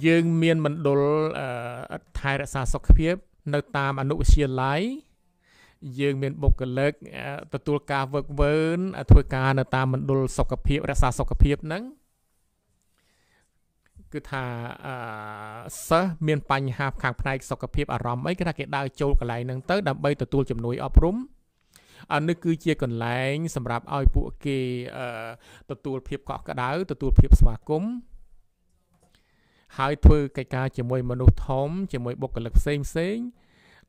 យើងមានមណ្ឌលថែរក្សាសុខភាព នៅតាមអនុវិទ្យាល័យយើងមានបុគ្គលិកទទួលការវឹកវើធ្វើការនៅតាមមណ្ឌលសុខភាពរក្សាសុខភាពហ្នឹងគឺថាអឺសិស្សមានបញ្ហាខាងផ្នែកសុខភាពអារម្មណ៍អីគេថាគេដើរចូលកន្លែងហ្នឹងទៅ ដើម្បីទទួលជំនួយអប់រំអានេះគឺជាកន្លែងសម្រាប់ឲ្យពួកគេអឺទទួលភាពកក់ក្ដៅទទួលភាពស្វាគមន៍ហើយធ្វើកិច្ចការជាមួយ មនុស្សធំ ជាមួយបុគ្គលិកផ្សេងផ្សេង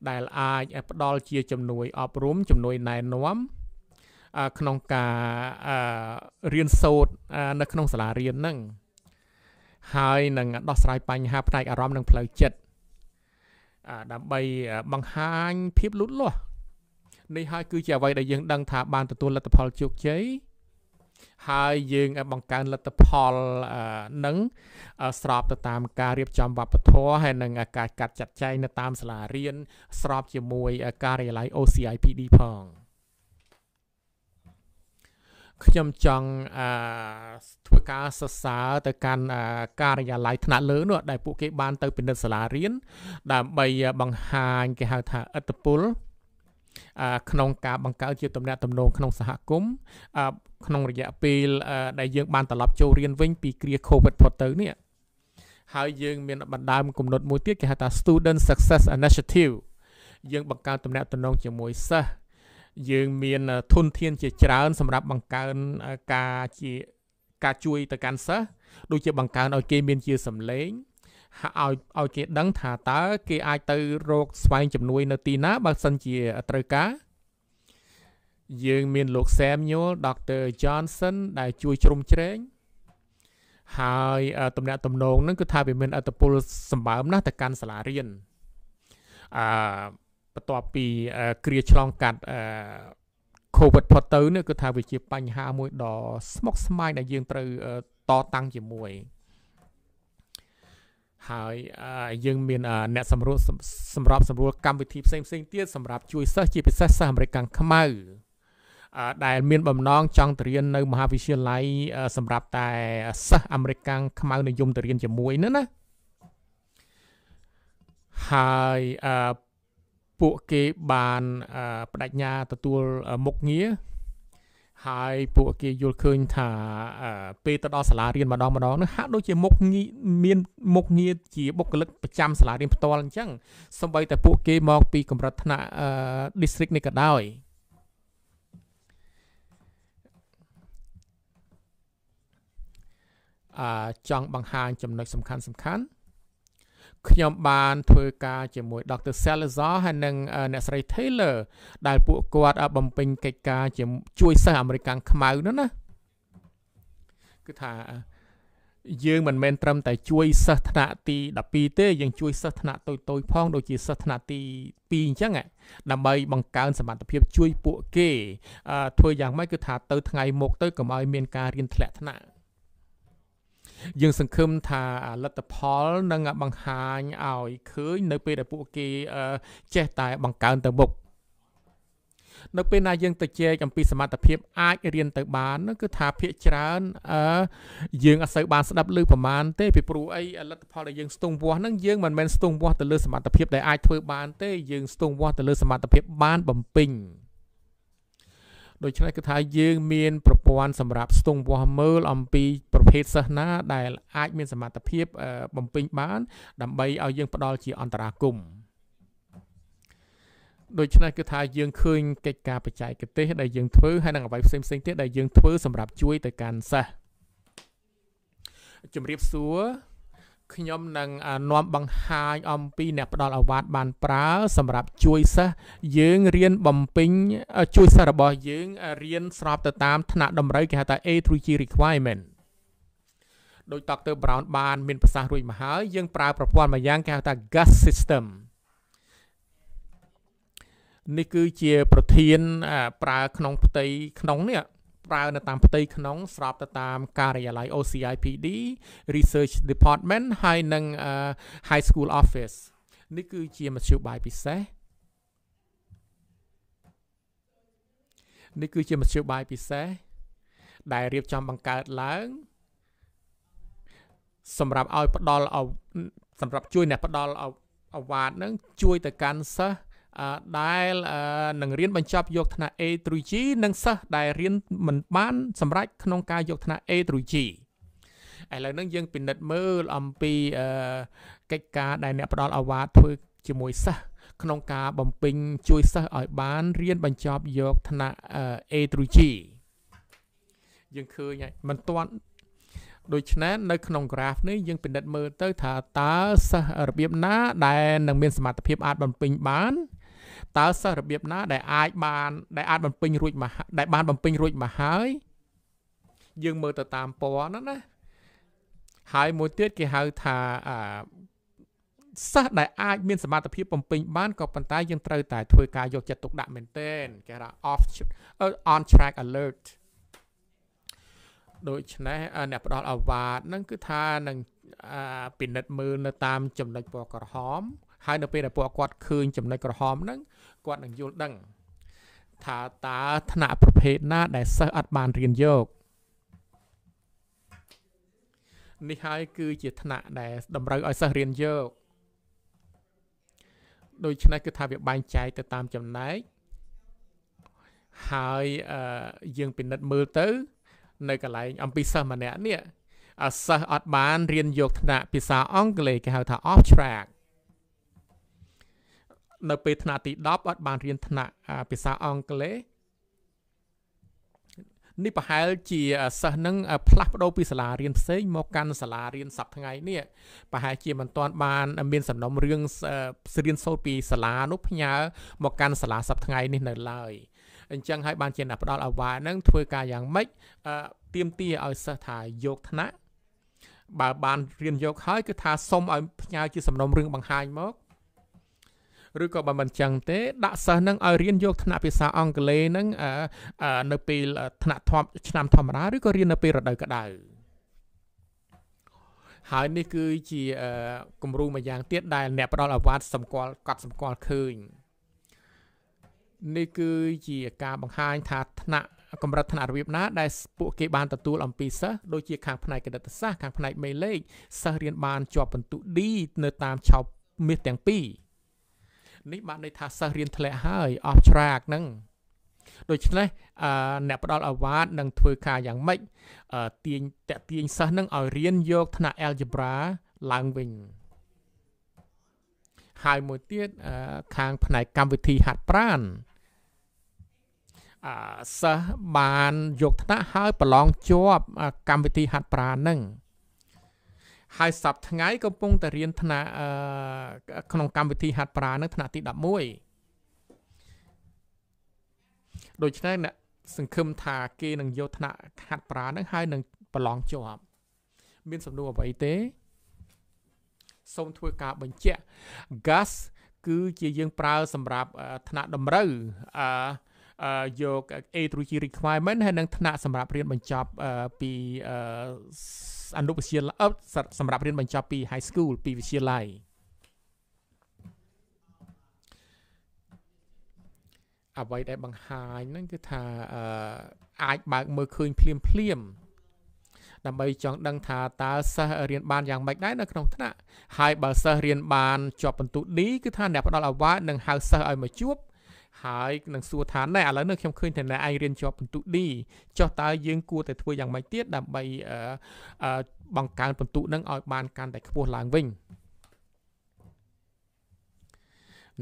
ដែលអាចផ្ដល់ជាជំនួយអប់រំជំនួយណែនាំ ក្នុងការរៀនសូត្រនៅក្នុងសាលារៀនហ្នឹងហើយនឹងដោះស្រាយបញ្ហាផ្នែកអារម្មណ៍និងផ្លូវចិត្តដើម្បីបង្ហាញភាពលូតលាស់នេះហើយគឺជាអ្វីដែលយើងដឹងថាបានទទួលលទ្ធផលជោគជ័យហើយយើងបង្កើនលទ្ធផលនឹងស្របទៅតាមការរៀបចំវប្បធម៌ហើយនឹងការកាត់ចាត់ចែងនៅតាមសាលារៀនស្របជាមួយ ការិយាល័យ OCIPD ផងខ្ញុំចង់អឺធ្វើការសរសើរទៅកាន់ការិយាល័យថ្នាក់លើនោះដែលពួកគេបានទៅ ពិនិត្យសាលារៀនដើម្បីបង្ហាញគេហៅថាឥទ្ធិពលក្នុងការបង្កើតជាតំណែងតំណងក្នុងសហគមន៍ក្នុងរយៈពេលដែលយើងបានត្រឡប់ចូលរៀនវិញ ពីគ្រា COVID ផុតទៅនេះហើយយើងមានបណ្ដាមគំនិតមួយទៀតគេហៅថា Student Success Initiative យើងបង្កើតតំណែងតំណងជាមួយសិស្សយើងមានធនធានជាច្រើន សម្រាប់បង្កើនការជាការជួយទៅកាន់សិស្សដូចជាបង្កើនឲ្យគេមានជាសម្លេងឲ្យឲ្យគេដឹងថាតើគេអាចទៅរកស្វែងជំនួយនៅទីណាបើសិនជាត្រូវការ យើងមានលោក Samuel Dr. Johnson ដែលជួយជ្រុំជ្រែងហើយតំណាក់តំណងនឹងគឺថាវាមានអត្តពលសម្បើមណាស់ទៅកាន់សាលារៀនអឺបន្ទាប់ពីគ្រាឆ្លងកាត់ COVID ផុតទៅនេះគឺថាវាជាបញ្ហាមួយដ៏ស្មុគស្មាញដែលយើងត្រូវតតាំងជាមួយហើយយើងមាន អ្នកសម្រួលសម្របសម្រួលកម្មវិធីផ្សេងផ្សេងទៀតសម្រាប់ជួយសិស្សជាពិសេសសិស្សអាមេរិកខាងខ្មៅដែល មានបំណងចង់ទៅរៀននៅ មហាវិទ្យាល័យសម្រាប់តែសិស្សអាមេរិកខាងខ្មៅនិយមទៅរៀនជាមួយនោះណាហើយអឺពួកគេបានបដិញ្ញាទទួលមុខងារហើយពួកគេយល់ឃើញថា ពេលទៅដល់សាលារៀនម្ដងម្ដងនោះហាក់ដូចជាមុខងារមានមុខងារជាបុគ្គលិកប្រចាំសាលារៀនផ្ទាល់អញ្ចឹងសម្បីតែពួកគេមកពីកម្រិតថ្នាក់ district នេះក៏ដោយអឺចង់បង្ហាញចំណុចសំខាន់សំខាន់ខ្ញុំបានធ្វើការជាមួយ Dr. Salazar ហើយនិង អ្នកស្រី Taylor ដែលពួកគាត់បំពេញកិច្ចការជួយសិស្សអាមេរិកខ្មៅនោះណាគឺថាយើងមិនមែនត្រឹមតែ ជួយសិស្សថ្នាក់ទី12ទេយើងជួយសិស្សថ្នាក់តូចតូចផងដូចជាសិស្សថ្នាក់ទី2អញ្ចឹងដើម្បីបង្កើនសមត្ថភាព ជួយពួកគេធ្វើយ៉ាងម៉េចគឺថា ទៅថ្ងៃមុខទៅកុំឲ្យមានការរៀនធ្លាក់ថ្នាក់យើងសង្ឃឹមថាលទ្ធផលនឹងបង្ហាញឲ្យឃើញនៅពេលដែលពួកគេចេះតែបង្កើនទៅមុខនៅពេលណាយើងទៅជែកអំពីសមត្ថភាព អាចរៀនទៅបានគឺថាភាកច្រើនអឺយើងអត់សូវបានស្ដាប់ឮប្រមាណទេពីព្រោះអីលទ្ធផលដែលយើងស្ទង់វាស់ហ្នឹងយើងមិនមែនស្ទង់វាស់ទៅលើសមត្ថភាពដែលអាចធ្វើបានទេយើងស្ទង់វាស់ទៅលើសមត្ថភាព បានបំពេញដូច្នេះគឺថាយើងមានប្រព័ន្ធសម្រាប់ស្ទង់វាស់មើល អំពីប្រភេទសិស្សណា ដែលអាចមានសមត្ថភាព បំពេញបាន ដើម្បីឲ្យយើងផ្ដល់ជាអន្តរាគមន៍ដូច្នេះគឺថាយើងឃើញកិច្ចការបច្ចេកទេសដែលយើងធ្វើហើយនឹងអ្វីផ្សេងផ្សេងទៀតដែលយើងធ្វើសម្រាប់ជួយទៅកាន់សិស្សជំរាបសួរខ្ញុំនឹងនាំបង្ហាញអំពី អ្នកផ្ដល់អាវាត បាន ប្រើសម្រាប់ ជួយសិស្សយើងរៀនបំពេញជួយសិស្សរបស់យើងរៀនស្របទៅតាមថ្នាក់តម្រូវគេហៅថា A through G requirement ដោយ Dr. Brown បាន មានប្រសាសន៍រួចមកហើយយើង ប្រើប្រព័ន្ធមួយយ៉ាងគេហៅថា GAS system នេះគឺជាប្រធានប្រើក្នុងផ្ទៃក្នុងនេះប្រើនៅតាមផ្ទៃក្នុងស្របទៅតាមការិយាល័យ OCIPD Research Department ហើយនិង High School Office នេះគឺជាមធ្យោបាយពិសេសនេះគឺជាមធ្យោបាយពិសេស ដែលរៀបចំបង្កើតឡើង សម្រាប់ឲ្យផ្ដល់សម្រាប់ជួយអ្នកផ្ដល់អវ៉ាតនឹងជួយទៅកាន់សិស្សដែលនឹងរៀនបញ្ចប់យកថ្នាក់ A 3G និងសិស្សដែលរៀនមិនបានសម្រេចក្នុងការយកថ្នាក់ A 3G ឥឡូវហ្នឹងយើងពិនិត្យមើលអំពីកិច្ចការដែលអ្នកផ្ដល់អាវ៉ាធ្វើជាមួយសិស្សក្នុងការបំពេញជួយសិស្សឲ្យបាន រៀន បញ្ចប់យកថ្នាក់ A 3G យើងឃើញហើយมันទាន់ដូច្នេះនៅក្នុង graph នេះយើងពិនិត្យមើលទៅ ថាតើសិស្សរបៀបណា ដែលនឹងមាន សមត្ថភាពអាចបំពេញបានតើសិស្សរបៀបណា ដែលអាចបានដែលអាចបំពេញរួចមកដែលបានបំពេញរួចមកហើយយើងមើលទៅតាមពណ៌ហ្នឹងណាហើយមួយទៀតគេហៅថាអសិស្សដែលអាចមានសមត្ថភាពបំពេញបានក៏ប៉ុន្តែ យើងត្រូវតែ ធ្វើការយកចិត្តទុកដាក់មែនទែនគេថា off on track alert ដូច្នេះអ្នកផ្ដល់អវ៉ាតហ្នឹងគឺថានឹងពិនិត្យមើលនៅតាមចំណុចពណ៌ក្រហមហើយនៅពេលដែលពួកគាត់ឃើញចំណុចក្រហមហ្នឹងគាត់នឹងយល់ដឹង ថាតើថ្នាក់ប្រភេទណាដែលសិស្សអត់បានរៀនយកនេះហើយគឺជាថ្នាក់ដែល តម្រូវឲ្យសិស្សរៀនយក ដូច្នេះគឺថាវាបែងចែកទៅតាមចំណែកហើយយើងពិនិត្យមើលទៅ នៅកន្លែងអំពីសិស្សម្នាក់នេះសិស្សអត់បានរៀនយកថ្នាក់ភាសាអង់គ្លេសគេហៅថា off track នៅពេលថ្នាក់ទី10អត់បានរៀនថ្នាក់ភាសាអង់គ្លេសនេះប្រហែលជាសិស្សនឹងផ្លាស់ប្ដូរពីសាលារៀនផ្សេងមកកាន់សាលារៀនសប្តាហ៍នេះប្រហែលជាមិនទាន់បានមានសំណុំរឿងរៀនសូត្រពីសាលានោះផ្ញើមកកាន់សាលាសប្តាហ៍នេះនៅឡើយអញ្ចឹងហើយបានជាអ្នកផ្ដល់អាវ៉ានឹងធ្វើការយ៉ាងម៉េចទៀមទាឲ្យសិស្សថាយកថ្នាក់បើបានរៀនយកហើយគឺថាសុំឲ្យផ្ញើជាសំណុំរឿងបង្ហាញមកឬក៏បើមិនចឹងទេដាក់សិស្សនឹងឲ្យរៀនយកថ្នាក់ភាសាអង់គ្លេសនឹងនៅពេលថ្នាក់ធំឆ្នាំធម្មតាឬក៏រៀននៅពេលរដូវក្តៅហើយនេះគឺជាគំរូមួយយ៉ាងទៀតដែលអ្នកផ្ដល់អាវ៉ាត់សម្គាល់កត់សម្គាល់ឃើញនេះគឺជាការបង្ហាញថាថ្នាក់កម្រិតថ្នាក់របៀបណាដែលពួកគេបានទទួលអំពីសិស្សដូចជាខាងផ្នែកគណិតសាស្ត្រខាងផ្នែកមេលេខសិស្សរៀនបានជាប់ពិន្ទុ D នៅតាមឆោបមាសទាំងពីរនេះបានន័យថាសិស្សរៀនធ្លាក់ហើយអស់ច្រាកហ្នឹងដូច្នេះអឺអ្នកផ្ដល់អាវ៉ាតនឹងធ្វើការយ៉ាងម៉េចអឺទាញតាក់ទាញសិស្សនឹងឲ្យរៀនយកថ្នាក់ algebra ឡើងវិញហើយមួយទៀតខាងផ្នែកកម្មវិធីហាត់ប្រាណអឺសិស្សបានយកថ្នាក់ហើយប្រឡងជាប់កម្មវិធីហាត់ប្រាណហ្នឹងហើយសប្តាហ៍ថ្ងៃកំពុងតែរៀនថ្នាក់ក្នុងកម្មវិធីហាត់ប្រាណនៅថ្នាក់ទី11ដូច្នេះអ្នកសង្ឃឹមថាគេនឹងយកថ្នាក់ហាត់ប្រាណនឹងហើយនឹងប្រឡងជាប់មានសំណួរអ្វីទេសូមធ្វើការបញ្ជាក់ gas គឺជាយើងប្រើសម្រាប់ថ្នាក់តម្រូវអឺយក A3G requirement ហើយនិងថ្នាក់សម្រាប់រៀនបញ្ចប់ពីអនុវិទ្យាល័យសម្រាប់រៀនបញ្ចប់ពី high school ពីវិទ្យាល័យអ្វីដែលបង្ហាញហ្នឹងគឺថាអាចបើកមើលឃើញភ្លាមភ្លាម ដើម្បីចង់ដឹងថាតើសិស្សរៀនបានយ៉ាងម៉េចដែរនៅក្នុងថ្នាក់ហើយបើសិស្សរៀនបានជាប់ពិន្ទុ D គឺថាអ្នកផ្ដល់អវ៉ានឹងហៅសិស្សឲ្យមកជួបហើយនឹងសួរថាណែឥឡូវនេះខ្ញុំឃើញថាណែឯងរៀនជាប់ពិន្ទុ D ចុះតើយើងគួរតែធ្វើយ៉ាងម៉េចទៀតដើម្បីបង្កើនពិន្ទុនឹងឲ្យបាន កាន់តែខ្ពស់ឡើងវិញ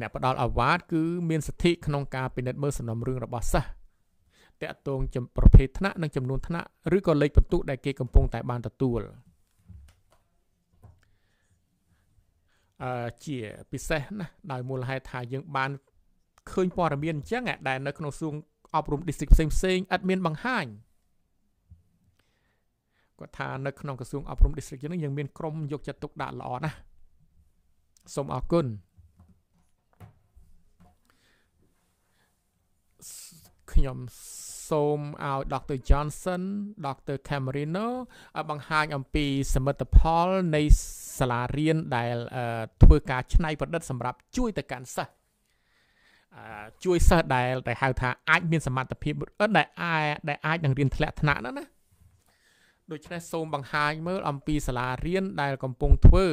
អ្នកផ្ដល់អាវ៉ាត គឺមានសិទ្ធិក្នុងការពិនិត្យមើលសំណុំរឿងរបស់សិស្សតកតងចំប្រភេទថ្នាក់និងចំនួនថ្នាក់ឬក៏លេខពិន្ទុដែលគេកំពុងតែបានទទួលអឺជាពិសេសណាស់ដោយមូលហេតុថាយើងបានឃើញព័ត៌មានអញ្ចឹងដែលនៅក្នុងសួងអប់រំ district ផ្សេងផ្សេងឥតមានបង្ហាញគាត់ថានៅក្នុងក្រសួងអប់រំ district យើងយើងមានក្រុមយកចិត្តទុកដាក់ល្អណាស់សូមអរគុណខ្ញុំសូមឲ្យ Dr. Johnson Dr. Camerino ឲ្យបង្ហាញអំពីសមិទ្ធផលនៃសាលារៀនដែល ធ្វើការច្នៃប្រឌិត សម្រាប់ជួយទៅកាន់សិស្សជួយសិស្សដែលដែលហៅថាអាចមានសមត្ថភាពដែលអាចដែលអាចនឹងរៀនធ្លាក់ថ្នាក់ហ្នឹងណាដូច្នេះសូមបង្ហាញមើលអំពីសាលារៀនដែលកំពុងធ្វើ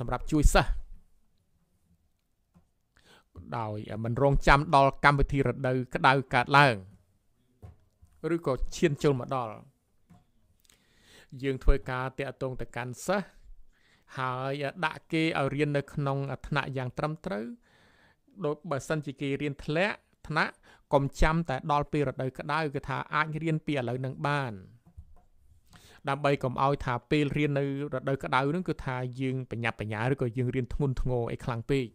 សម្រាប់ជួយសិស្សដោយមិនរងចាំដល់កម្មវិធីរដូវក្តៅកើតឡើងឬក៏ឈានចូលមកដល់យើង ធ្វើការតាក់ទងទៅកាន់សិស្សហើយដាក់គេឲ្យរៀននៅក្នុងថ្នាក់យ៉ាងត្រឹមត្រូវដូចបើសិនជាគេរៀនធ្លាក់ថ្នាក់កុំចាំតែដល់ពេលរដូវក្តៅគឺថាអាចរៀនពីឥឡូវនឹងបាន ដើម្បីកុំឲ្យថាពេលរៀននៅរដូវក្តៅនឹងគឺថាយើងប្រញាប់បញ្ញាឬក៏យើងរៀនធ្ងន់ធ្ងរអីខ្លាំងពេក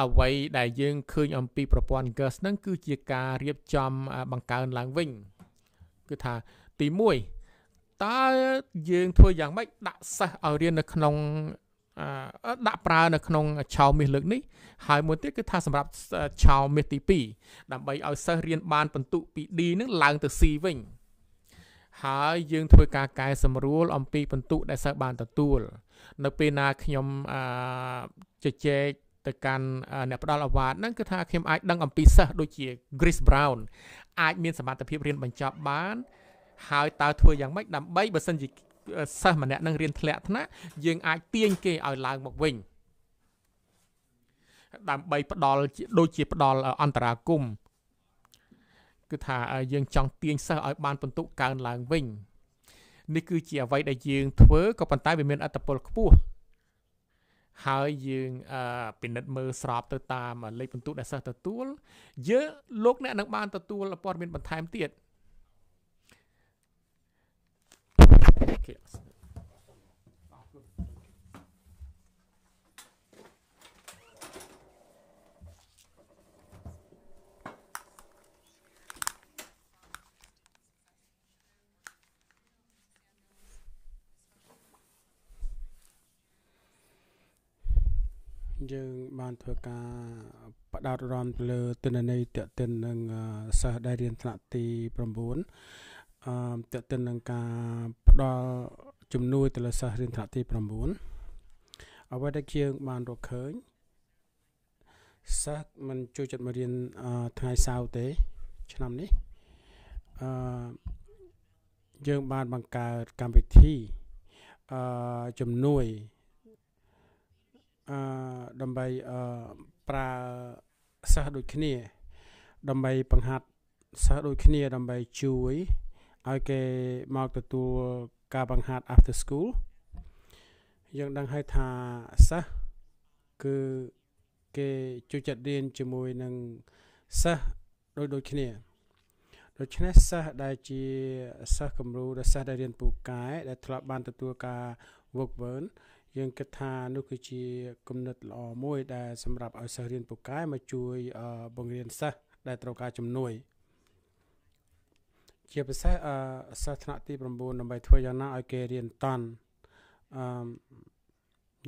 អ្វីដែលយើងឃើញអំពីប្រព័ន្ធ GUS ហ្នឹងគឺជាការរៀបចំបង្កើនឡើងវិញ គឺថាទី1តើយើង ធ្វើយ៉ាងម៉េចដាក់សិស្សឲ្យរៀននៅក្នុងដាក់ប្រើ នៅក្នុងឆោមាសលើកនេះហើយមួយទៀតគឺថាសម្រាប់ឆោមាសទី2ដើម្បីឲ្យសិស្សរៀនបានពិន្ទុពី D នឹងឡើងទៅ C វិញហើយយើងធ្វើការកែសម្រួលអំពីពិន្ទុដែលសិស្សបានទទួលនៅពេលណាខ្ញុំអឺជជែកទៅកាន់អ្នកផ្ដល់អវ៉ាតហ្នឹងគឺថាខ្ញុំអាចដឹង អំពីសិស្សដូចជា Chris Brown អាចមានសមត្ថភាពរៀនបញ្ចប់បាន ហើយតើធ្វើយ៉ាងម៉េចដើម្បីបើសិនជាសិស្សម្នាក់នឹងរៀនធ្លាក់ថ្នាក់យើងអាចទាញគេឲ្យឡើងមកវិញដើម្បីផ្ដល់ដូចជាផ្ដល់អន្តរាគមគឺថាយើងចង់ទាញសិស្សឲ្យបានពិន្ទុកើនឡើងវិញនេះគឺជាអ្វីដែលយើង ធ្វើក៏ប៉ុន្តែវាមានអត្តពលខ្ពស់ហើយយើងពិនិត្យមើលស្របទៅតាម លេខពិន្ទុដែលសិស្សទទួលយើលោកអ្នកនឹងបានទទួលព័ត៌មានបន្ថែមទៀត Chaos. យើង បានធ្វើការបដោតរំលើទិន្នន័យតេតិននឹងសិស្សដែលរៀនថ្នាក់ទី9អឺតទៅនឹងការផ្ដល់ជំនួយទៅលើសិស្សរៀនថ្នាក់ទី9អ្វីដែលយើងបានរកឃើញសិស្សមិនចូលចិត្តមករៀនថ្ងៃសៅរ៍ទេ ឆ្នាំនេះអឺយើងបានបង្កើតកម្មវិធីអឺជំនួយអឺដើម្បីអឺប្រើសិស្សដូចគ្នាដើម្បីបង្ហាត់សិស្សដូចគ្នា ដើម្បីជួយឲ្យគេមកទទួលការបង្ហាត់ after school យើងដឹងហើយថាសិស្សគឺគេជួយចាត់រៀនជាមួយនឹងសិស្សដូចដូចគ្នា ដូច្នេះសិស្សដែលជាសិស្សគំរូដែលសិស្សដែលរៀនពូកែដែលធ្លាប់បាន ទទួលការ work burn យើងគិតថានោះគឺជាគំនិតល្អមួយ ដែលសម្រាប់ឲ្យសិស្សរៀនពូកែមកជួយ បង្រៀនសិស្សដែលត្រូវការជំនួយ។ជាពិសេសអឺសិស្សថ្នាក់ទី9ដើម្បីធ្វើយ៉ាងណាឲ្យគេរៀនតាន់អឺ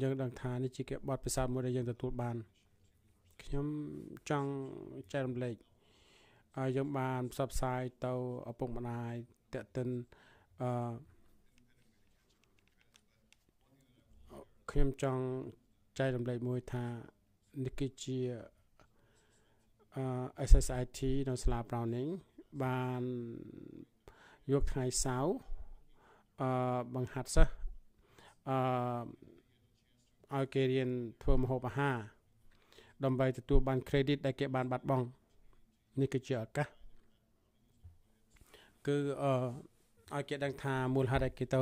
យើងដឹងថានេះជាគេបទពិសោធន៍មួយដែលយើងទទួលបានខ្ញុំចង់ចែករំលែកឲ្យយើងបានផ្សព្វផ្សាយទៅឪពុកម្ដាយតេតិនអឺខ្ញុំចង់ចែករំលែកមួយថានេះគឺជាអឺ SSIT នៅសាលា Browning បានយកថ្ងៃសៅរ៍អឺបង្ហាត់សិស្សអឺឲ្យគេរៀនធ្វើម្ហូបអាហារដើម្បីទទួលបាន credit ដែលគេ បានបាត់បង់នេះគឺជាឱកាសគឺអឺឲ្យគេដឹងថាមូលហេតុដែលគេទៅ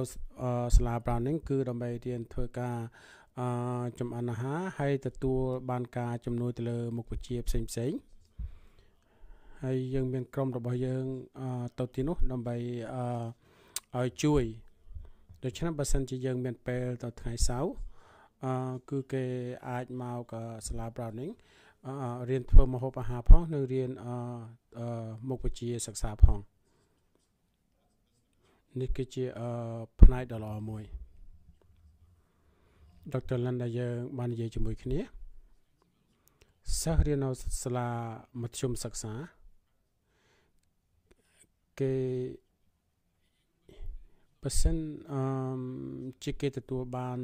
សាលាប្រាណហ្នឹងគឺដើម្បីរៀនធ្វើការអឺចំអិនអាហារហើយទទួលបានការជំនួយ ទៅលើមុខវិជ្ជាផ្សេងផ្សេងហើយយើងមានក្រុមរបស់យើងទៅទីនោះ ដើម្បីឲ្យជួយ ដូច្នេះបើសិនជាយើង មានពេលទៅថ្ងៃសៅរ៍អឺគឺគេអាចមកសាលា Browning រៀនធ្វើម្ហូបអាហារផងនិងរៀនអឺមុខវិជ្ជាសិក្សាផងនេះគឺជាអឺផ្នែកដ៏ល្អមួយដុកទ័រលិនដែលយើងបាននិយាយជាមួយគ្នាសិស្សរៀននៅសាលាមធ្យមសិក្សាគេបើសិនអឺជាគេទទួលបាន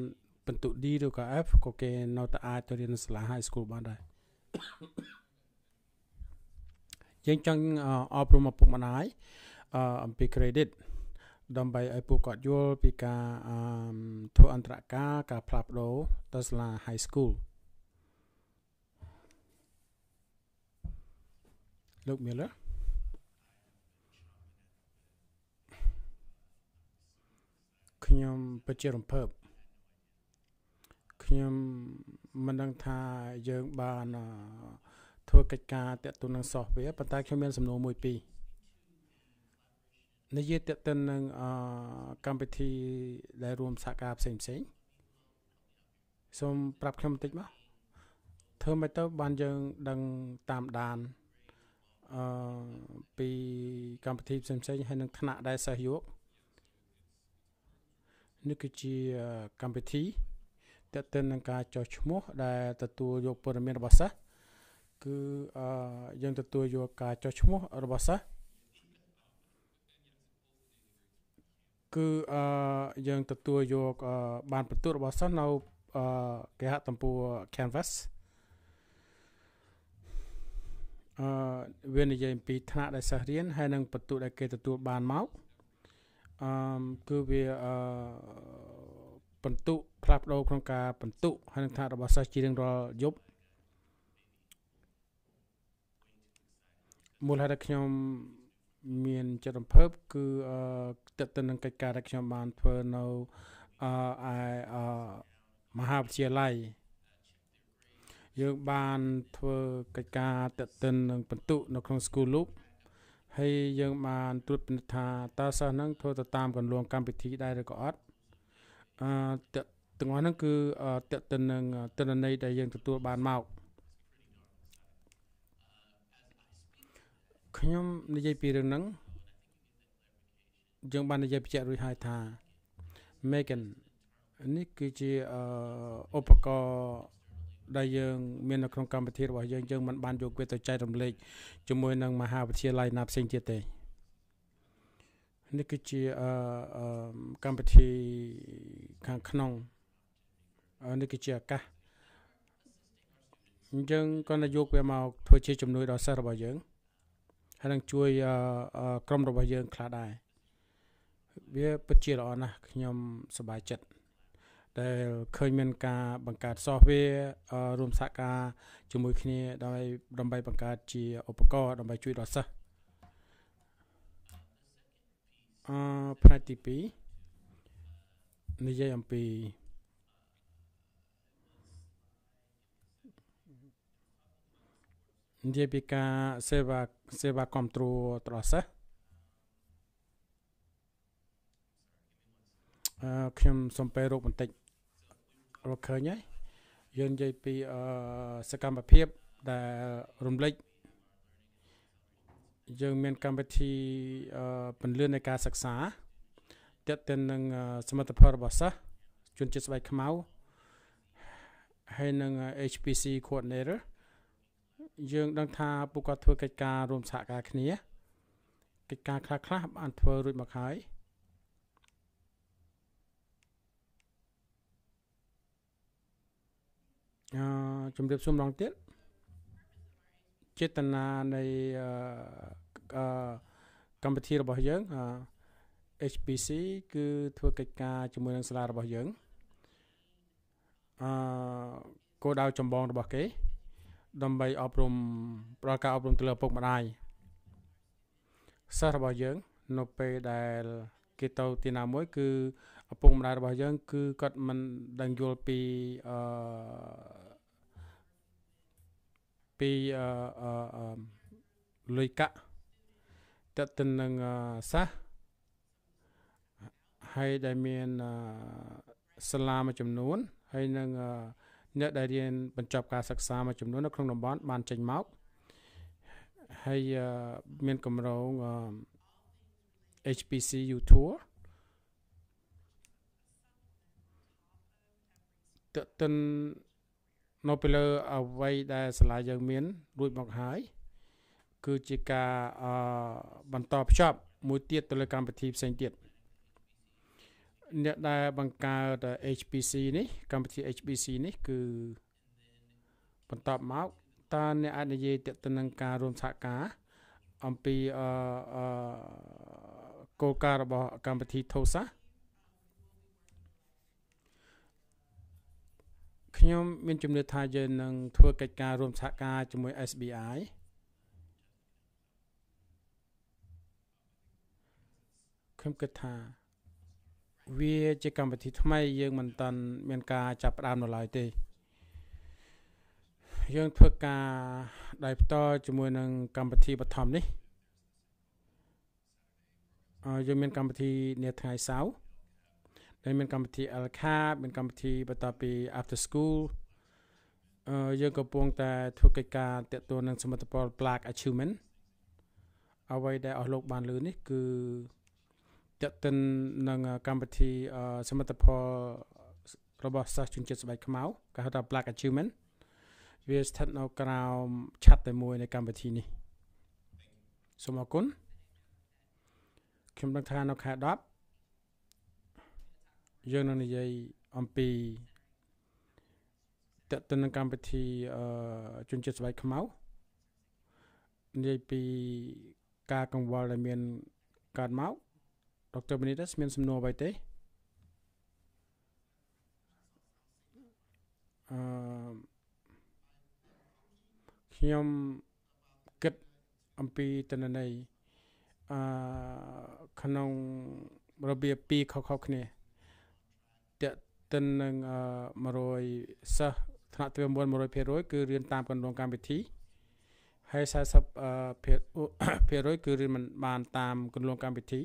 ពិន្ទុ D ឬក៏ F ក៏គេនៅតែអាចទៅរៀនសាលា High School បានដែរយើងចង់អប់រំឪពុកម្ដាយអំពី credit ដើម្បីឲ្យពួកគាត់យល់ពីការធ្វើអន្តរការការផ្លាស់ប្ដូរទៅសាលា High School លោកមីលឺខ្ញុំពិតជារំភើបខ្ញុំមិនដឹងថាយើងបាន ធ្វើកិច្ចការតាក់ទងនឹង software ប៉ុន្តែខ្ញុំមានសំណួរមួយពីរនិយាយតាក់ទងនឹងកម្មវិធីដែលរួមសហការផ្សេងផ្សេងសូមប្រាប់ខ្ញុំបន្តិចមកធ្វើមិនទៅបានយើងដឹងតាមដានអឺពីកម្មវិធីផ្សេងផ្សេងហើយនឹងថ្នាក់ដែលសិស្សយកនេះគឺជាកម្មវិធីតេតិននឹងការចោះឈ្មោះ ដែលទទួលយកព័ត៌មានរបស់សិស្សគឺយើងទទួលយកការចោះឈ្មោះ របស់សិស្សគឺអឺយើងទទួលយកបានបន្ទួតរបស់សិស្សនៅអឺគេហទំព័រ Canvas អឺវានិយាយអំពីថ្នាក់ដែលសិស្សរៀនហើយនិងបន្ទួតដែលគេទទួលបានមកអឺគឺវាអឺបន្ទុកផ្លាស់ប្ដូរក្នុងការបន្ទុកហើយនឹងថារបស់សិស្សជារៀងរាល់យប់មូលហេតុដែលខ្ញុំមានចិត្តរំភើបគឺអឺតទៅនឹងកិច្ចការដែលខ្ញុំបានធ្វើនៅអឺអឺមហាវិទ្យាល័យយើងបានធ្វើកិច្ចការតទៅនឹងបន្ទុកនៅក្នុង School Loop ហើយយើងបានត្រួតពិនិត្យថាតើសិស្សហ្នឹងធ្វើទៅតាមគន្លងកម្មវិធីដែរឬក៏អត់អឺទាំងអស់ហ្នឹង គឺតេតិននឹងតនន័យដែលយើងទទួលបានមកខ្ញុំនិយាយពីរឿងហ្នឹងយើងបាននិយាយបញ្ជាក់រួចហើយថា Megan នេះគឺជាឧបករណ៍ដែលយើងមាននៅក្នុងកម្មវិធីរបស់យើងយើងមិនបានយកវាទៅចែករំលែកជាមួយនឹងមហាវិទ្យាល័យណាផ្សេងទៀតទេនេះគឺជាអឺកម្មវិធីខាងក្នុងនេះគឺជាឱកាសយើងក៏នឹងយកវាមកធ្វើជាជំនួយដល់សិស្សរបស់យើងហើយនឹងជួយក្រុមរបស់យើង ខ្លះដែរវាពិតជាល្អណាស់ខ្ញុំសប្បាយចិត្តដែលឃើញមាន ការ បង្កើត software រួមសហការជាមួយគ្នាដើម្បីដើម្បីបង្កើតជាឧបករណ៍ដើម្បីជួយដល់សិស្សអឺផ្នែកទី2និយាយអំពីនិយាយពីការសេវាសេវាគ្រប់គ្រងដល់សិស្សអឺខ្ញុំសំពេរោគបន្តិចរកឃើញហើយយើងនិយាយពីសកម្មភាពដែលរំលេចយើងមានកម្មវិធីពន្លឿននៃការសិក្សា ទាក់ទិននឹងសមិទ្ធផលរបស់សិស្សជនជាតិស្បែកខ្មៅហើយនឹង HPC coordinator យើង ដឹងថាពួកគាត់ធ្វើកិច្ចការរួមសហការគ្នា កិច្ចការខ្លះៗបានធ្វើរួចមកហើយអឺជំរាបសួរម្ដងទៀតចេតនានៃអឺកម្មវិធីរបស់យើង HPC គឺ ធ្វើកិច្ចការជាមួយនឹងសាលារបស់យើងអឺគោលដៅចម្បងរបស់គេ ដើម្បីអប់រំប្រកាសអប់រំទៅលើឪពុកម្ដាយសិស្សរបស់យើងនៅពេលដែលគេទៅទីណាមួយ គឺឪពុកម្ដាយរបស់យើង គឺគាត់មិនដឹងយល់ពីអឺពីលុយកៈតទៅនឹងសាសហើយដែលមានសាលាមួយចំនួនហើយនឹងអ្នកដែលរៀនបញ្ចប់ការសិក្សាមួយចំនួននៅក្នុងតំបន់បានចេញមកហើយមានកម្រង HPC U Tour តទៅនៅពីលើអ្វីដែលសាលាយើងមាន រួចមកហើយ គឺជាការអបន្តភ្ជាប់មួយទៀតទៅលើកម្មវិធីផ្សេងទៀតអ្នកដែលបង្កើត HPC នេះកម្មវិធី HPC នេះគឺបន្តមកតើអ្នកអាចនិយាយទាក់ទិននឹងការរួមសហការ អំពីអគោលការណ៍របស់ កម្មវិធី TOSA ខ្ញុំមានជំនឿថាយើងនឹងធ្វើកិច្ចការរួមសហការជាមួយ SBI ខ្ញុំគិតថាវា ជាកម្មវិធីថ្មីយើងមិនតាន់មានការចាប់ផ្ដើមនៅឡើយទេយើងធ្វើការដោយផ្ទាល់ជាមួយនឹងកម្មវិធីបឋមនេះយើងមាន កម្មវិធីនាថ្ងៃសៅរ៍ដែលមានកម្មវិធី LCAP មានកម្មវិធីបន្តពី After School អឺយើងកំពុងតែធ្វើកិច្ចការតាក់ទងនឹងសមិទ្ធផល Black Achievement អ្វីដែលអស់លោកបានលើនេះគឺតាក់ទិននឹងកម្មវិធីសមិទ្ធផលរបស់សិស្សជំនាញស្បែកខ្មៅគេហៅថា Black Achievement វាស្ថិតនៅក្រោមឆាត់តែមួយនៃកម្មវិធីនេះសូមអរគុណខ្ញុំដឹងថានៅខែ10យើងនឹងនិយាយអំពីតទៅនឹងកម្មវិធីអឺជំនឿស្បែកខ្មៅនិយាយពីការកង្វល់ដែលមានកើតមកដុកទ័រមីនីតស្មាន សំណួរអ្វីទេអឺខ្ញុំគិតអំពីតនន័យអឺក្នុងរបៀបពីរខុសៗគ្នាទិននឹង100សិស្សថ្នាក់ទី9 100%គឺរៀនតាមគន្លងកម្មវិធីហើយ40%គឺរៀនមិនបាន តាមគន្លងកម្មវិធី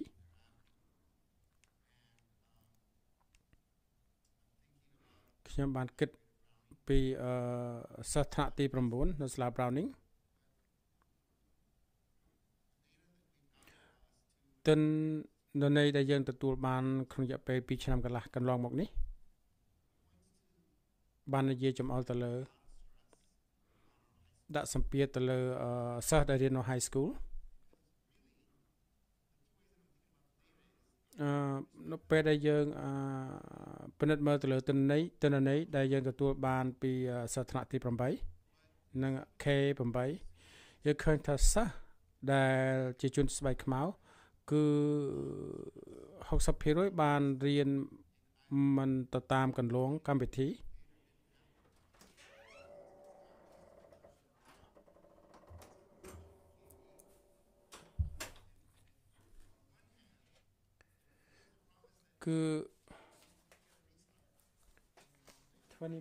ខ្ញុំបានគិតពីអឺសិស្សថ្នាក់ទី9នៅសាលា Browning ទិននៅនៃដែលយើងទទួលបានក្នុងរយៈពេល2ឆ្នាំកន្លះកន្លងមកនេះបាននិយាយចំអល់ទៅលើដាក់សម្ពាធទៅលើសិស្សដែលរៀននៅ high school អឺនៅពេលដែលយើងអឺពិនិត្យមើលទៅលើទិន្នន័យទិន្នន័យដែលយើងទទួលបានពីសិស្សថ្នាក់ទី8និង K8 យើងឃើញថាសិស្សដែលជាជនស្បែកខ្មៅគឺ60%បានរៀនមិនទៅតាមគន្លងកម្មវិធី그20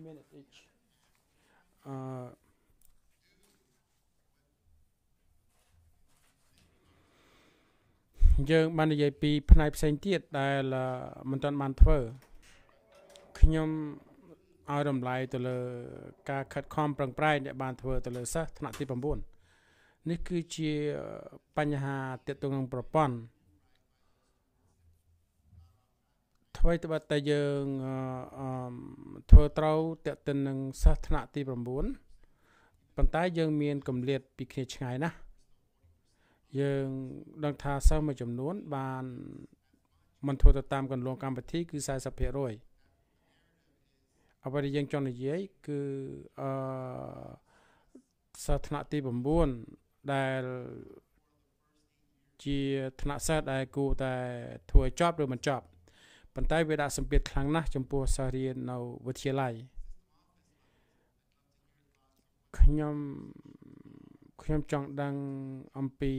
minutes each. Uh, ။យើងបាននិយាយពីផ្នែកផ្សេងទៀតដែលមិនទាន់បានធ្វើខ្ញុំឲ្យតម្លៃទៅលើការខិតខំប្រឹងប្រែងដែលបានធ្វើទៅលើសិស្សថ្នាក់ទី9នេះគឺជាបញ្ហាទាក់ទងនឹងប្រព័ន្ធអ្វីត្បិតតែយើងធ្វើត្រូវតេតិននឹងសាសថ្នាក់ទី9ប៉ុន្តែយើងមានកម្រិតពីគ្នាឆ្ងាយណាស់យើងដឹងថាសិស្សមួយចំនួន បានមិនធ្វើទៅតាមកន្លងកម្មវិធី គឺ40%អ្វីដែលយើងចង់និយាយ គឺអឺសាសថ្នាក់ទី9ដែលជាថ្នាក់សិស្សដែលគួរតែធ្វើឲ្យចប់ឬមិនចប់ប៉ុន្តែវាដាក់សម្ពាធខ្លាំងណាស់ចំពោះសិស្សរៀននៅវិទ្យាល័យខ្ញុំខ្ញុំចង់ដឹងអំពី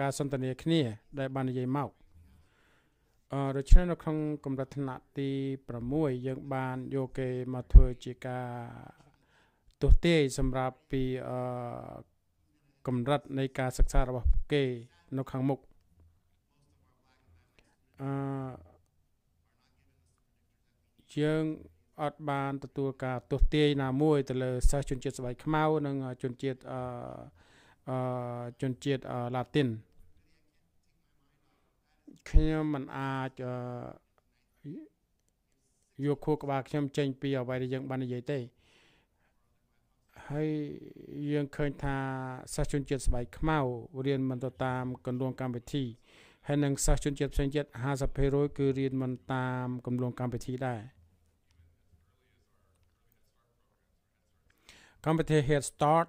ការសន្ទនាគ្នា ដែលបាននិយាយមកអឺដូច្នេះនៅក្នុងកម្រិតថ្នាក់ទី6យើងបានយកគេមកធ្វើជាការទស្សទាយសម្រាប់ពីអឺកម្រិតនៃការសិក្សារបស់គេ នៅខាងមុខអឺយើងអត់បានទទួលការទស្សទាយណាមួយទៅលើសិស្សជនជាតិស្បែកខ្មៅនិងជនជាតិអឺជនជាតិឡាទីនខ្ញុំមិនអាចយកខួរក្បាលខ្ញុំចេញពីអ្វីដែលយើង បាននិយាយទេហើយយើងឃើញថាសិស្សជនជាតិស្បែកខ្មៅរៀនមិនទៅតាមកន្លងកម្មវិធីហើយនិងសិស្សជនជាតិផ្សេងទៀត50%គឺរៀនមិនតាមកំឡុងកម្មវិធីដែរកម្មវិធី Head Start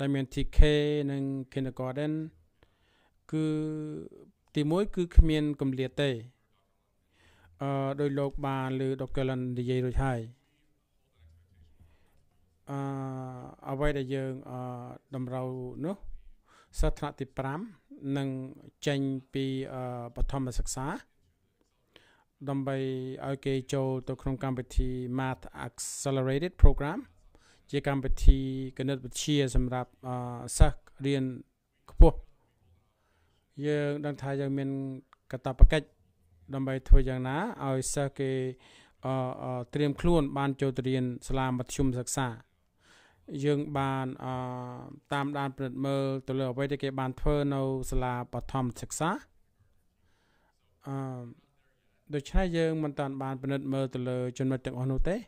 ដែលមាន TK និង Kindergarten គឺទី1គឺគ្មានកម្លាទេអឺដោយលោកបានលើដុកកែលននិយាយរួចហើយអឺអ្វីដែលយើងអឺតម្រូវនោះសាធនៈទី5នឹងចេញពីបឋមសិក្សាដើម្បីឲ្យគេចូលទៅក្នុងកម្មវិធី Math Accelerated Program ជាកម្មវិធីគណិតវិទ្យាសម្រាប់សិស្សរៀនខ្ពស់យើងដឹងថាយើងមានកតបកិច្ចដើម្បីធ្វើយ៉ាងណាឲ្យសិស្សគេត្រៀមខ្លួន បានចូលទៅរៀនសាលាមធ្យមសិក្សា យើងបានតាមដានពិនិត្យមើលទៅលើអ្វីដែលគេ បានធ្វើនៅសាលាបឋមសិក្សាអឺដូច្នេះយើងមិនតាន់បានពិនិត្យមើលទៅលើចំណុចទាំងអស់នោះទេ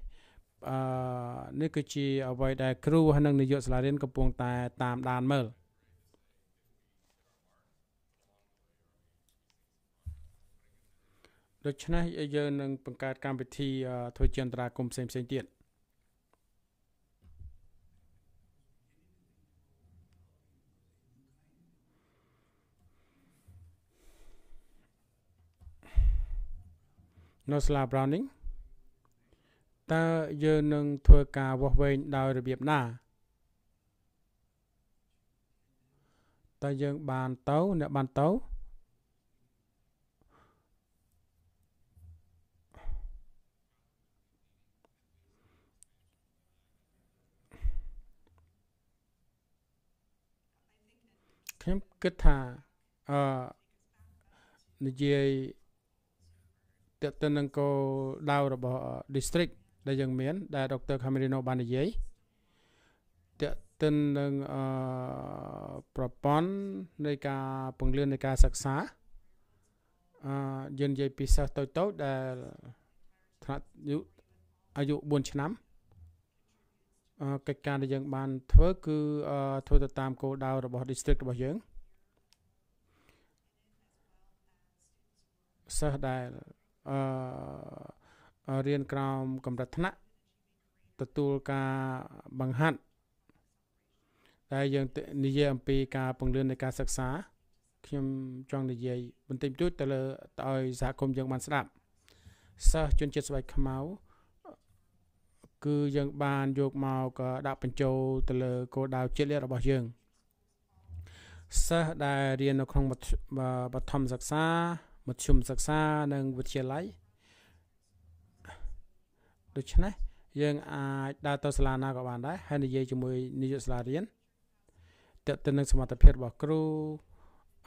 អឺនេះគឺជាអ្វីដែលគ្រូហើយនិងនាយកសាលារៀនកំពុងតែតាមដានមើលដូច្នេះយើងនឹងបង្កើតកម្មវិធីធ្វើជាអន្តរាគមផ្សេងផ្សេងទៀតនៅស្លា Browning តើយើងនឹងធ្វើការវាស់វែងដោយរបៀបណាតើយើងបានទៅអ្នកបានទៅខ្ញុំគិតថាអឺនិយាយតទៅនឹងគោលដៅរបស់ district ដែលយើងមានដែលដុកទ័រខាមេរីណូបាននិយាយតកតិននឹងអឺប្រព័ន្ធនៃការពង្លឿននៃការសិក្សាអឺយើងនិយាយពីសិស្សតូចតូចដែលថ្នាក់អាយុ4ឆ្នាំអឺកិច្ចការដែលយើងបាន ធ្វើ គឺអឺធ្វើទៅតាមគោលដៅរបស់ district របស់យើងសិស្សដែលអឺរៀនក្រោមកម្រិតថ្នាក់ទទួលការបង្ហាត់ដែលយើងនិយាយអំពីការពង្រឹងនៃការសិក្សាខ្ញុំចង់និយាយបន្តិចបន្តួចទៅលើទៅឲ្យសហគមន៍យើងបានស្ដាប់សិស្សជនជាតិស្បែកខ្មៅគឺយើងបានយកមកក៏ដាក់បញ្ចូលទៅលើគោលដៅជាតិរបស់យើងសិស្សដែលរៀននៅក្នុងបឋមសិក្សាមធ្យមសិក្សានិងវិទ្យាល័យដូច្នេះយើងអាចដើរទៅសាលាណាក៏បានដែរហើយនិយាយជាមួយនាយកសាលារៀនតើទៅនឹងសមត្ថភាពរបស់គ្រូ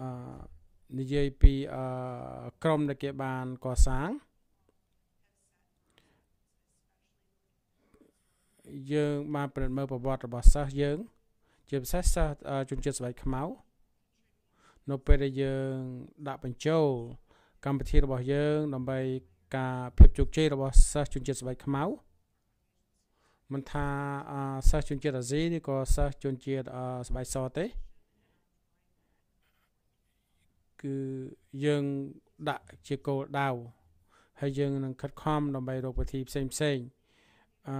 អឺនិយាយពីអឺក្រុមដែលគេបានកសាងយើងបានពិនិត្យមើលប្រវត្តិរបស់សិស្សយើង ជាពិសេសសិស្សជំនឿស្បែកខ្មៅនៅពេលដែលយើងដាក់បញ្ចូលកម្មវិធីរបស់យើងដើម្បីការភាពជោគជ័យរបស់សិស្សជនជាតិស្បែកខ្មៅមិនថាសិស្សជនជាតិអាស៊ីឬក៏សិស្សជនជាតិស្បែកសទេគឺយើងដាក់ជាគោលដៅហើយយើងនឹងខិតខំដើម្បីរកវិធីផ្សេងផ្សេងអឺ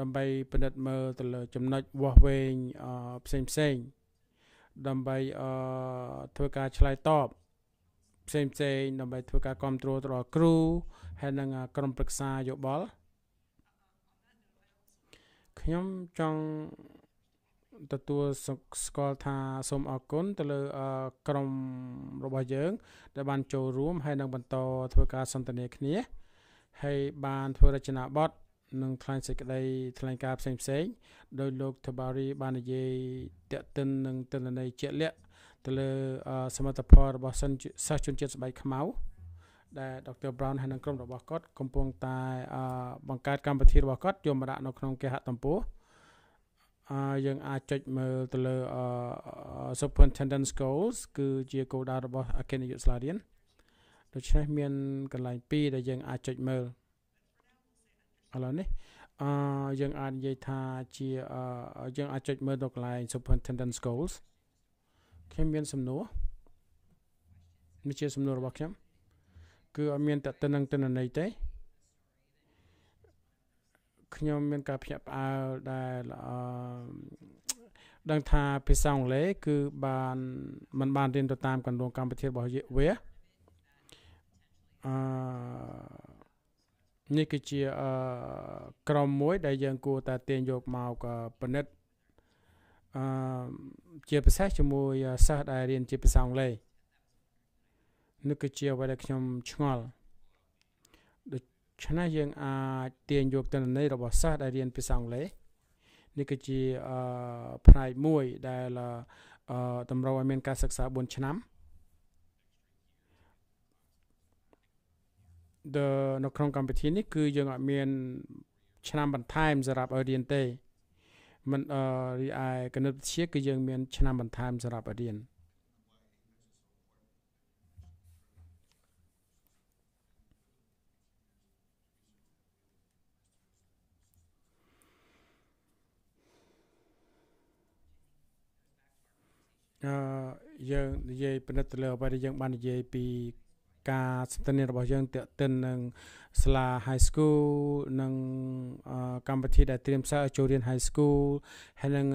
ដើម្បីពិនិត្យមើលទៅលើចំណុចវាស់វែងអឺផ្សេងផ្សេងដើម្បីអឺធ្វើការឆ្លើយតបផ្សេងផ្សេងដើម្បី ធ្វើការគ្រប់គ្រងទៅដល់គ្រូហើយនឹងក្រុមប្រឹក្សាយោបល់ខ្ញុំចង់ទទួលស្គាល់ថាសូមអរគុណទៅលើក្រុមរបស់យើង ដែលបាន ចូលរួមហើយនឹងបន្តធ្វើការសន្ទនាគ្នា ហើយបានធ្វើរចនាបទនិងថ្លែងសេចក្តីថ្លែងការណ៍ផ្សេងផ្សេងដោយលោក Tabari បាននិយាយតេតិននឹងទិន្នន័យជាក់លាក់ ទៅលើ សមិទ្ធផលរបស់សិស្សជនជាតិស្បែកខ្មៅដែលដុកទ័រ Brown ហើយនិងក្រុមរបស់គាត់កំពុងតែបង្កើតកម្មវិធីរបស់គាត់យកមកដាក់នៅក្នុងគេហទំព័រអឺយើងអាចចុចមើលទៅលើ superintendent goals គឺជាគោលដៅរបស់អគ្គនាយកស្លាឌៀនដូច្នេះមានកន្លែងពីរដែលយើងអាចចុចមើលឥឡូវនេះអឺយើងអាចនិយាយថាជាយើងអាចចុចមើលទៅកន្លែង superintendent goals ខ្ញុំមានសំណួរនេះជាសំណួររបស់ខ្ញុំគឺអត់មានតតិនឹងតិនន័យទេខ្ញុំមានការភ្ញាក់ផ្អើលដែលដឹងថាភាសាអង់គ្លេសគឺបានมันបានរៀនទៅតាមកំណងកម្មវិធីរបស់វាអឺនេះគឺជាអឺក្រុមមួយ ដែលយើង គួរតែទាញយកមកពិនិត្យអឺជាពិសេសជាមួយសិស្សដែលរៀនជាភាសាអង់គ្លេសនេះគឺជាអ្វីដែលខ្ញុំឆ្ងល់ដូច្នេះយើង អាចទាញយកទិន្នន័យរបស់សិស្សដែលរៀនភាសាអង់គ្លេសនេះគឺជាអឺផ្នែកមួយដែលអឺតម្រូវឲ្យមានការសិក្សា4ឆ្នាំ the នៅក្នុងកម្មវិធីនេះគឺយើងអត់មានឆ្នាំបន្ថែមសម្រាប់ឲ្យរៀនទេ មិនអឺរីឯគណិតវិទ្យាគឺយើងមាន ឆ្នាំបន្ថែមសម្រាប់ឲ្យរៀនយើងនិយាយពិនិត្យទៅលើអ្វីដែលយើងបាននិយាយពី ការសន្ទនារបស់យើងទាក់ទិននឹងសាលា high school និងកម្មវិធីដែលត្រៀមសិស្សឲ្យចូលរៀន high school ហើយនឹង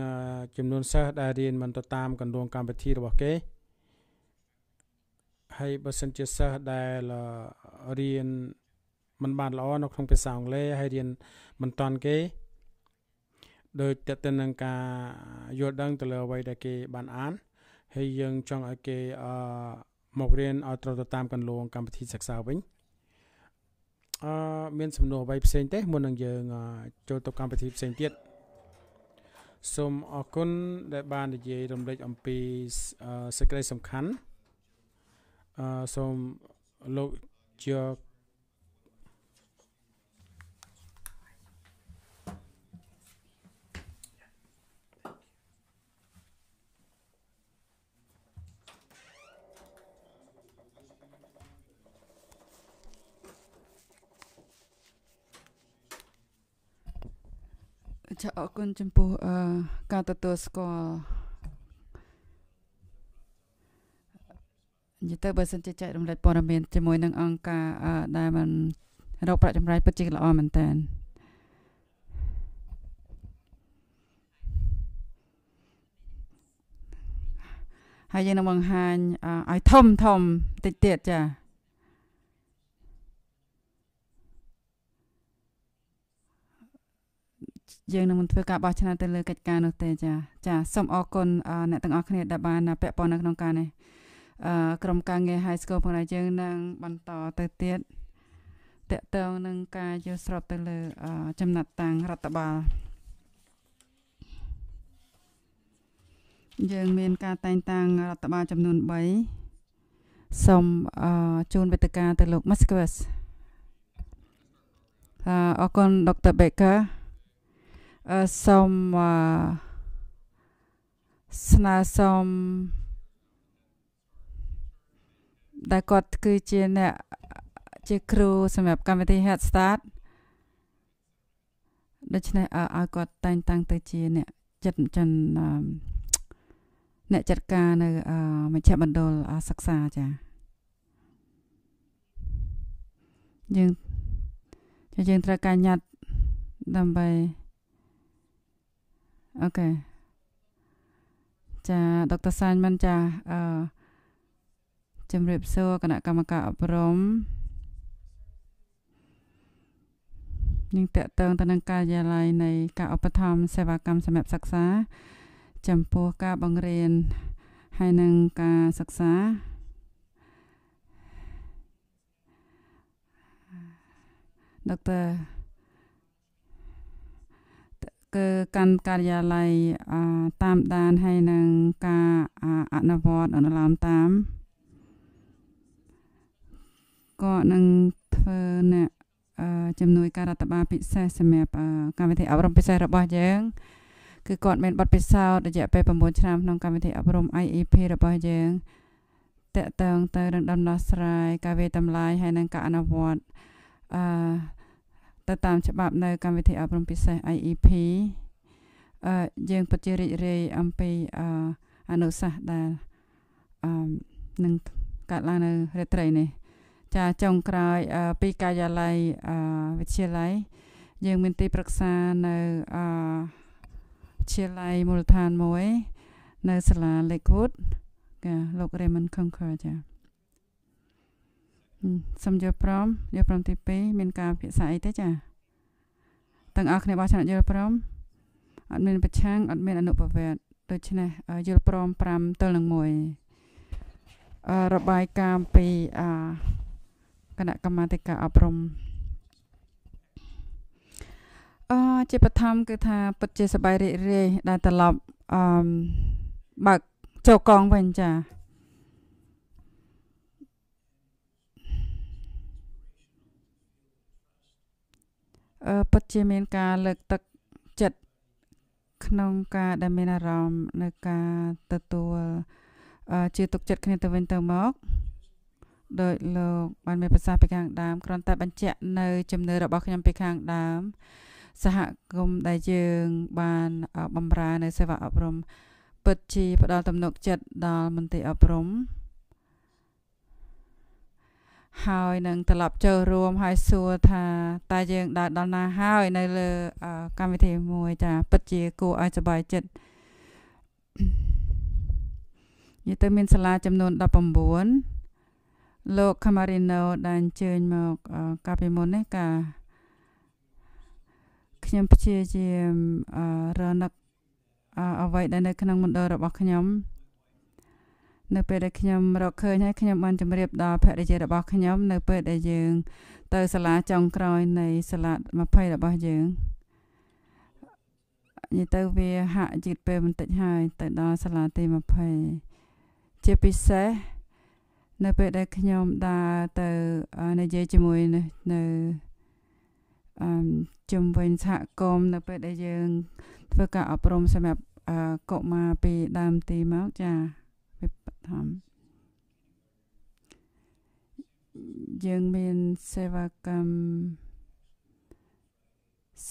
ចំនួនសិស្សដែលរៀនមិនទៅតាមកណ្ដួងកម្មវិធីរបស់គេហើយបើសិនជាសិស្សដែលរៀនមិនបានល្អនៅក្នុងភាសាអង់គ្លេសហើយរៀនមិនតាន់គេ ដោយតេតិននឹងការយល់ដឹង ទៅលើអ្វីដែលគេបានអានហើយយើងចង់ឲ្យគេអមករៀនឲ្យត្រូវទៅតាមគន្លងកម្មវិធីសិក្សាវិញអឺមានសំណួរអ្វីផ្សេងទេមុននឹងយើង ចូលទៅកម្មវិធីផ្សេងទៀតសូមអរគុណដែល បាន និយាយរំលឹកអំពីសេចក្តីសំខាន់អឺសូមលោកជាចាអរគុណចំពោះអឺការទទួលស្គាល់និយាយទៅបើសិនជាចែករំលែកព័ត៌មានជាមួយនឹងអង្គការ ដែលបានរកប្រាក់ចម្រាយពិតជាល្អមែនតើហើយយើងនឹងបង្ហាញឲ្យធំធំតិចទៀតចាយើងនឹងមិនធ្វើការបោះឆ្នោតទៅលើកិច្ចការនោះទេចាចាសូមអរគុណអ្នកទាំងអស់គ្នាដែលបានពាក់ព័ន្ធនៅក្នុងការនេះអឺក្រុមការងារ High School ផងដែរយើងនឹងបន្តទៅទៀតតកតងនឹងការយល់ស្របទៅលើចំណាត់តាំងរដ្ឋបាលយើងមានការតែងតាំងរដ្ឋបាលចំនួន3សូមជូនវេទិកាទៅលោក Musquez អរគុណ Dr. Baker សូមស្នើសូមដែលគាត់គឺជា អ្នកជាគ្រូសម្រាប់កម្មវិធី Head Start ដូច្នេះឲ្យគាត់តែងតាំង ទៅជា អ្នក ចិត្តចិនអ្នកចាត់ការនៅមជ្ឈមណ្ឌលសិក្សាចាយើងយើង ត្រូវការញ៉ាត់ដើម្បីអូខេចាដុកទសាញមិនចាអឺជំរាបសួរគណៈកម្មការអប់រំនឹងតកតងទៅនឹងការិយាល័យនៃការឧបត្ថម្ភសេវាកម្មសម្រាប់សិក្សាចំពោះការបង្រៀនហើយនឹងការសិក្សាដុកទ័រគឺកាន់ការិយាល័យតាមដានហើយនឹងការអនុវត្តអនុលោមតាមក៏នឹងធ្វើអ្នកជំនួយការរដ្ឋបាលពិសេសសម្រាប់កម្មវិធីអប់រំពិសេសរបស់យើងគឺគាត់មានបទពិសោធន៍រយៈពេល9ឆ្នាំក្នុងកម្មវិធីអប់រំ IEP របស់យើងតកតងទៅនឹងដំណោះស្រាយការវាតម្លៃហើយនឹងការអនុវត្តអឺទៅតាមច្បាប់នៅកម្មវិធីអប់រំពិសេស IEP អឺយើងពិតជារីករាយអំពីអអនុសាសន៍ដែលអឺនឹងកើតឡើងនៅរាត្រីនេះចាចុងក្រោយពីការិយាល័យអវិទ្យាល័យយើងមានទីប្រឹក្សានៅអវិទ្យាល័យមូលដ្ឋានមួយ នៅសាលា Lakewood ចាលោក Raymond Conquer ចាសូមយល់ព្រមយល់ព្រមទី2មានការភាសាអីទេចាទាំងអស់គ្នាបោះឆ្នោតយល់ព្រមអត់មាន ប្រឆាំងអត់មាន អនុប្រវត្តិដូច្នេះយល់ព្រម5ទល់នឹង1របាយការណ៍ពីគណៈកម្មាធិការអប់រំអជាបឋមគឺថា ពិតជាសប្បាយរីករាយដែលត្រឡប់អឺបើកចូលកងវិញចាពិតជាមានការលើកទឹកចិត្តក្នុងការដែលមានអារម្មណ៍នៅការទទួលជាទុកចិត្តគ្នាទៅវិញទៅមកដោយលោក បានមានប្រសាសន៍ពីខាងដើមគ្រាន់តែបញ្ជាក់នៅជំនឿរបស់ខ្ញុំពីខាងដើមសហគមន៍ដែលយើងបានបម្រើនៅសេវាអប់រំ ពិតជាផ្ដល់ទំនុកចិត្តដល់មន្ត្រីអប់រំហើយនឹងត្រឡប់ចូលរួមហើយសួរថាតើយើងដើរដល់ណាហើយនៅ លើ កម្មវិធីមួយចាពិតជាគួរឲ្យសប្បាយចិត្តនិយាយទៅមានសាលាចំនួន19លោក Camarino ដែលអញ្ជើញមកកាលពីមុននេះកាខ្ញុំព្យាយាមរនឹកអ្វីដែលនៅក្នុងមណ្ឌលរបស់ខ្ញុំនៅពេលដែលខ្ញុំរកឃើញហើយខ្ញុំបានជម្រាបដល់ភរិយារបស់ខ្ញុំនៅពេលដែលយើងទៅសាលាចុងក្រោយនៃសាលា20របស់យើងនិយាយទៅវាហាក់យឺតពេលបន្តិចហើយទៅដល់សាលាទី20ជាពិសេសនៅពេលដែលខ្ញុំដើរទៅនិយាយជាមួយនៅអឺជំវិញសហគមន៍នៅពេលដែលយើងធ្វើការអប់រំសម្រាប់កុមារពីដើមទីមកចា៎យើងមានសេវាកម្ម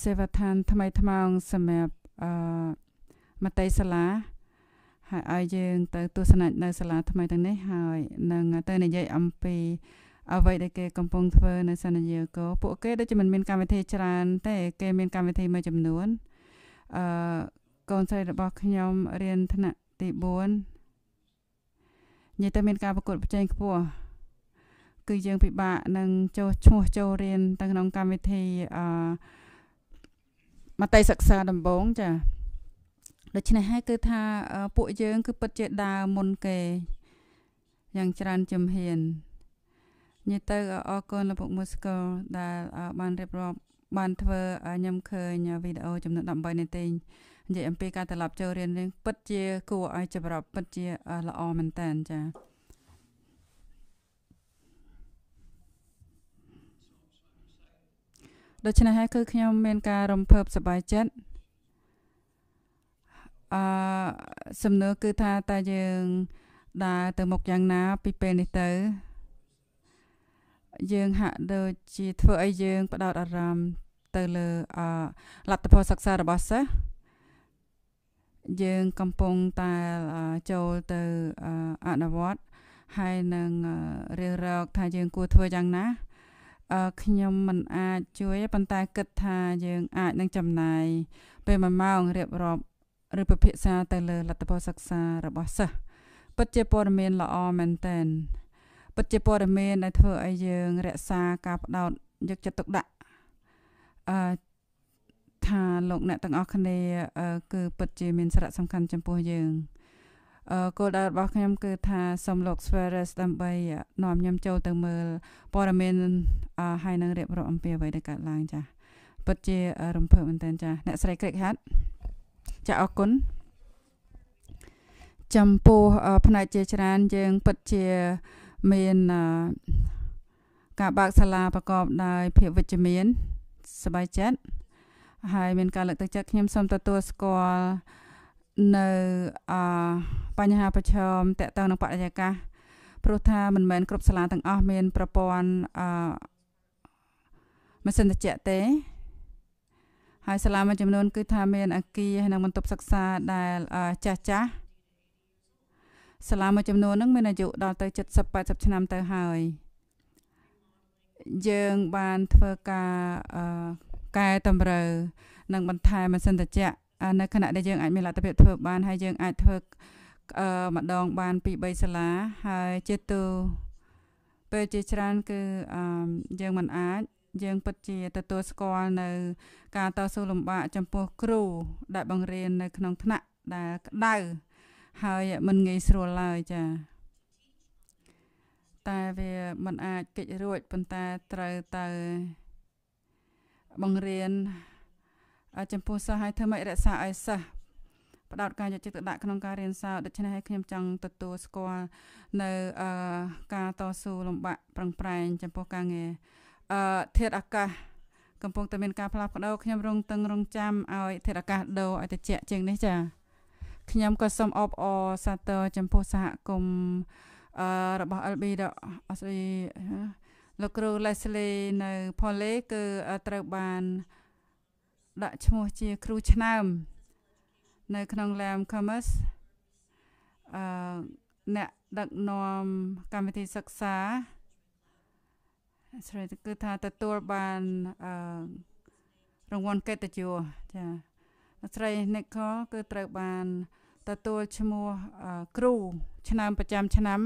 សេវាឋានថ្មីថ្មោងសម្រាប់អឺមតិសាលាហើយឲ្យយើង ទៅទស្សនៈនៅសាលាថ្មីទាំងនេះហើយនឹងទៅនិយាយអំពី អ្វីដែលគេកំពុងធ្វើនៅសន្យាគោពួកគេដូចជាមិនមានកម្មវិធីច្រើនទេគេ មានកម្មវិធីមួយចំនួនអឺកូនស្រីរបស់ ខ្ញុំរៀនថ្នាក់ទី4និយាយទៅមានការប្រកួតប្រជែងខ្ពស់គឺយើងពិបាកនឹងចូលឈ្មោះចូលរៀនទៅក្នុងកម្មវិធីអឺមតិសិក្សាដំបូងចាដូច្នេះហើយគឺថាពួកយើងគឺពិតជាដើរមុនគេយ៉ាងច្រើនជំហាននិយាយទៅអរគុណលោកពុកមូស្កលដែលបានរៀបរាប់បានធ្វើខ្ញុំឃើញវីដេអូចំនួន13នាទីនិយាយអំពីការត្រឡប់ចូលរៀននឹងពិតជា គួរឲ្យចាប់អារម្មណ៍ពិតជាល្អមែនតើចា៎ដូច្នេះហើយគឺខ្ញុំមាន ការរំភើបសប្បាយចិត្តអឺសំណួរគឺថាតើយើងដើរទៅមុខយ៉ាងណា ពីពេលនេះទៅ យើងហាក់ដូចជា ធ្វើឲ្យយើងផ្ដោតអារម្មណ៍ទៅលើអលទ្ធផលសិក្សារបស់សិស្សយើងកំពុងតែចូលទៅអនុវត្តហើយនឹងរៀបរកថាយើងគួរធ្វើយ៉ាងណាខ្ញុំមិនអាចជួយទេប៉ុន្តែគិតថាយើង អាចនឹងចំណាយពេលមួយម៉ោងរៀបរាប់ឬពិភាក្សាទៅលើលទ្ធផលសិក្សារបស់សិស្សពិតជាព័ត៌មានល្អមែនតែនពិតជាព័ត៌មានដែលធ្វើឲ្យយើងរក្សាការផ្ដោតយកចិត្តទុកដាក់អឺថាលោកអ្នកទាំងអស់គ្នា គឺពិតជា មានសារៈសំខាន់ចំពោះយើងគោលដៅរបស់ខ្ញុំគឺ ថាសូមលោក Sverres ដើម្បី នាំខ្ញុំចូលទៅមើលព័ត៌មានហើយនឹងរៀបរាប់អំពីអ្វីដែលកើតឡើងចា៎ពិតជា រំភើបមែនតើចា៎អ្នកស្រី Crick Hat ចា៎អរគុណចំពោះផ្នែកជាច្រើនយើង ពិតជាមានការបើកសាលាប្រកបដោយភាពវិជ្ជមានសบายចិត្តហើយមានការលើកទឹកចិត្តខ្ញុំសូមទទួលស្គាល់នៅអបញ្ហាប្រឈមតកតងនឹងបរិយាកាសព្រោះថាមិនមែនគ្រប់សាលាទាំងអស់មាន ប្រព័ន្ធអម៉ាស៊ីនត្រជាក់ទេហើយសាលាមួយចំនួនគឺថាមានអគារនិងបន្ទប់សិក្សាដែលចាស់ចាស់សាលាមួយចំនួនហ្នឹងមានអាយុដល់ទៅ70 80ឆ្នាំទៅហើយយើងបានធ្វើការអឺកែតម្រូវនិងបន្ថែមសន្តិចៈនៅខណៈដែលយើងអាចមានលទ្ធភាពធ្វើបានហើយយើងអាចធ្វើម្ដង បាន2 3សាលា ហើយជាទូពេលជាច្រើន គឺយើងមិនអាចយើងពិតជាទទួលស្គាល់នៅ ការតស៊ូលំបាកចំពោះគ្រូ ដែលបង្រៀននៅក្នុងថ្នាក់ដែលក្តៅហើយមិនងាយស្រួលឡើយចា៎តែវាមិនអាចកិច្ចរួចប៉ុន្តែត្រូវទៅបង្រៀនចំពោះសិស្សឲ្យធ្វើម៉េចរក្សាឲ្យសិស្សផ្ដោតការយកចិត្តទុកដាក់ក្នុងការរៀនសូត្រដូច្នេះឲ្យខ្ញុំចង់ទទួលស្គាល់នៅការតស៊ូលំបាកប្រឹងប្រែងចំពោះការងារអឺធាតអាកាសកំពុងតែមានការផ្លាស់ប្ដូរខ្ញុំរងតឹងរងចាំឲ្យធាតអាកាសដូរឲ្យតិចជាងនេះចាខ្ញុំក៏សូមអបអរសាទរចំពោះសហគមន៍អឺរបស់ LB ដល់អស្ចារ្យលោកគ្រូ Leslie នៅ Pole គឺត្រូវបានដាក់ឈ្មោះជាគ្រូឆ្នើមនៅក្នុង Lam Commerce អឺអ្នកដឹកនាំកម្មវិធីសិក្សាស្រេចគឺថាទទួលបានអឺរង្វាន់កិត្តិយសចាស្រី Nicole គឺត្រូវបានទទួលឈ្មោះគ្រូ ឆ្នាំប្រចាំឆ្នាំ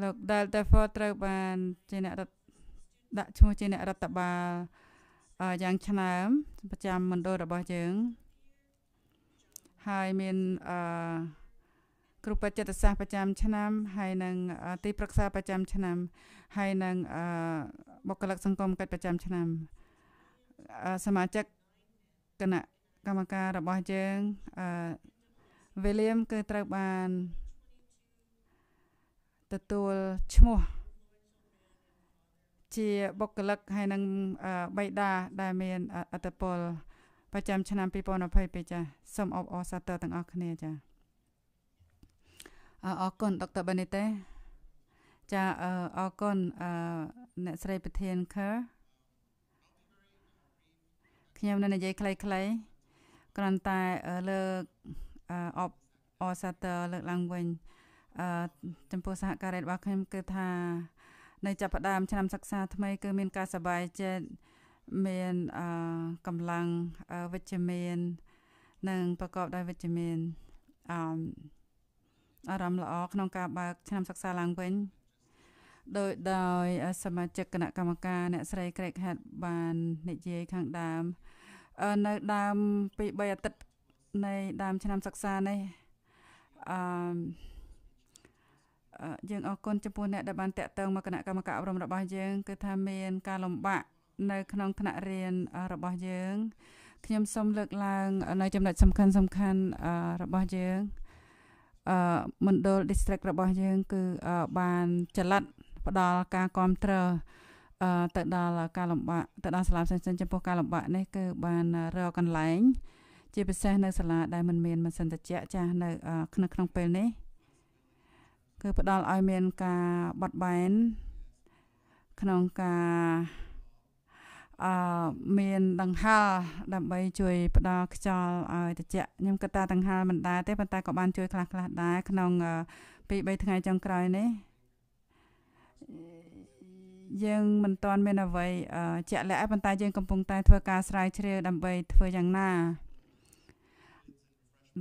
លោក Delta Ford ត្រូវបានជាអ្នករដ្ឋដាក់ឈ្មោះជាអ្នករដ្ឋបាលយ៉ាងឆ្នើមប្រចាំមណ្ឌលរបស់យើង ហើយមានអឺគ្រូបច្ចេកសាស្ត្រប្រចាំឆ្នាំ ហើយនឹងទីប្រឹក្សាប្រចាំឆ្នាំហើយនឹងបុគ្គលិកសង្គមកិច្ចប្រចាំឆ្នាំសមាជិកគណៈកម្មការរបស់យើងវេលាមគឺត្រូវបានទទួលឈ្មោះជាបុគ្គលិកហើយនឹងបៃតាដែលមានអត្តពលប្រចាំ ឆ្នាំ2022ចាសូមអបអរសាទរទាំងអស់គ្នាចាអរគុណដុកទ័របានីតេចាអរគុណអ្នកស្រីប្រធានខើខ្ញុំនៅនិយាយខ្លីៗគ្រាន់តែលើកអបអរសាទរលើកឡើងវិញអឺចំពោះសហការីរបស់ខ្ញុំគឺថានៅចាប់ផ្ដើមឆ្នាំសិក្សាថ្មី គឺមានការសប្បាយចិត្តមានអឺកម្លាំងវិជ្ជមាន និងប្រកបដោយវិជ្ជមានអឺអារម្មណ៍ល្អក្នុងការបើកឆ្នាំសិក្សាឡើងវិញដោយដោយ សមាជិកគណៈកម្មការអ្នកស្រី Craig Head បាន និយាយខាងដើមនៅដើមពី3អាទិត្យនៃដើមឆ្នាំសិក្សានេះអឺយើងអរគុណចំពោះអ្នកដែលបានតាក់ទងមកគណៈកម្មការអប់រំរបស់យើងគឺថាមានការលំបាកនៅក្នុងថ្នាក់រៀនរបស់យើងខ្ញុំសូមលើកឡើងនៅចំណុចសំខាន់សំខាន់របស់យើងអឺមណ្ឌល district របស់យើងគឺបានចល័តផ្ដល់ការគ្រប់គ្រងអឺទៅដល់ការលំបាកទៅដល់សាលាផ្សេងៗចំពោះការលំបាកនេះគឺបានរកកន្លែងជាពិសេសនៅសាលាដែលមិនមានមិនសិនតិចចាស់នៅក្នុងក្នុងពេលនេះគឺផ្ដល់ឲ្យមាន ការបត់បែនក្នុងការអឺមានដង្ហែដើម្បីជួយ ផ្ដល់ខ្យល់ឲ្យត្រជាក់ខ្ញុំគិតថាដង្ហែមិនដែរទេប៉ុន្តែក៏បានជួយខ្លះខ្លះដែរក្នុងពី3ថ្ងៃចុងក្រោយនេះយើងមិនទាន់មានអ្វីជាក់លាក់ប៉ុន្តែយើងកំពុងតែធ្វើការស្រាវជ្រាវដើម្បីធ្វើយ៉ាងណា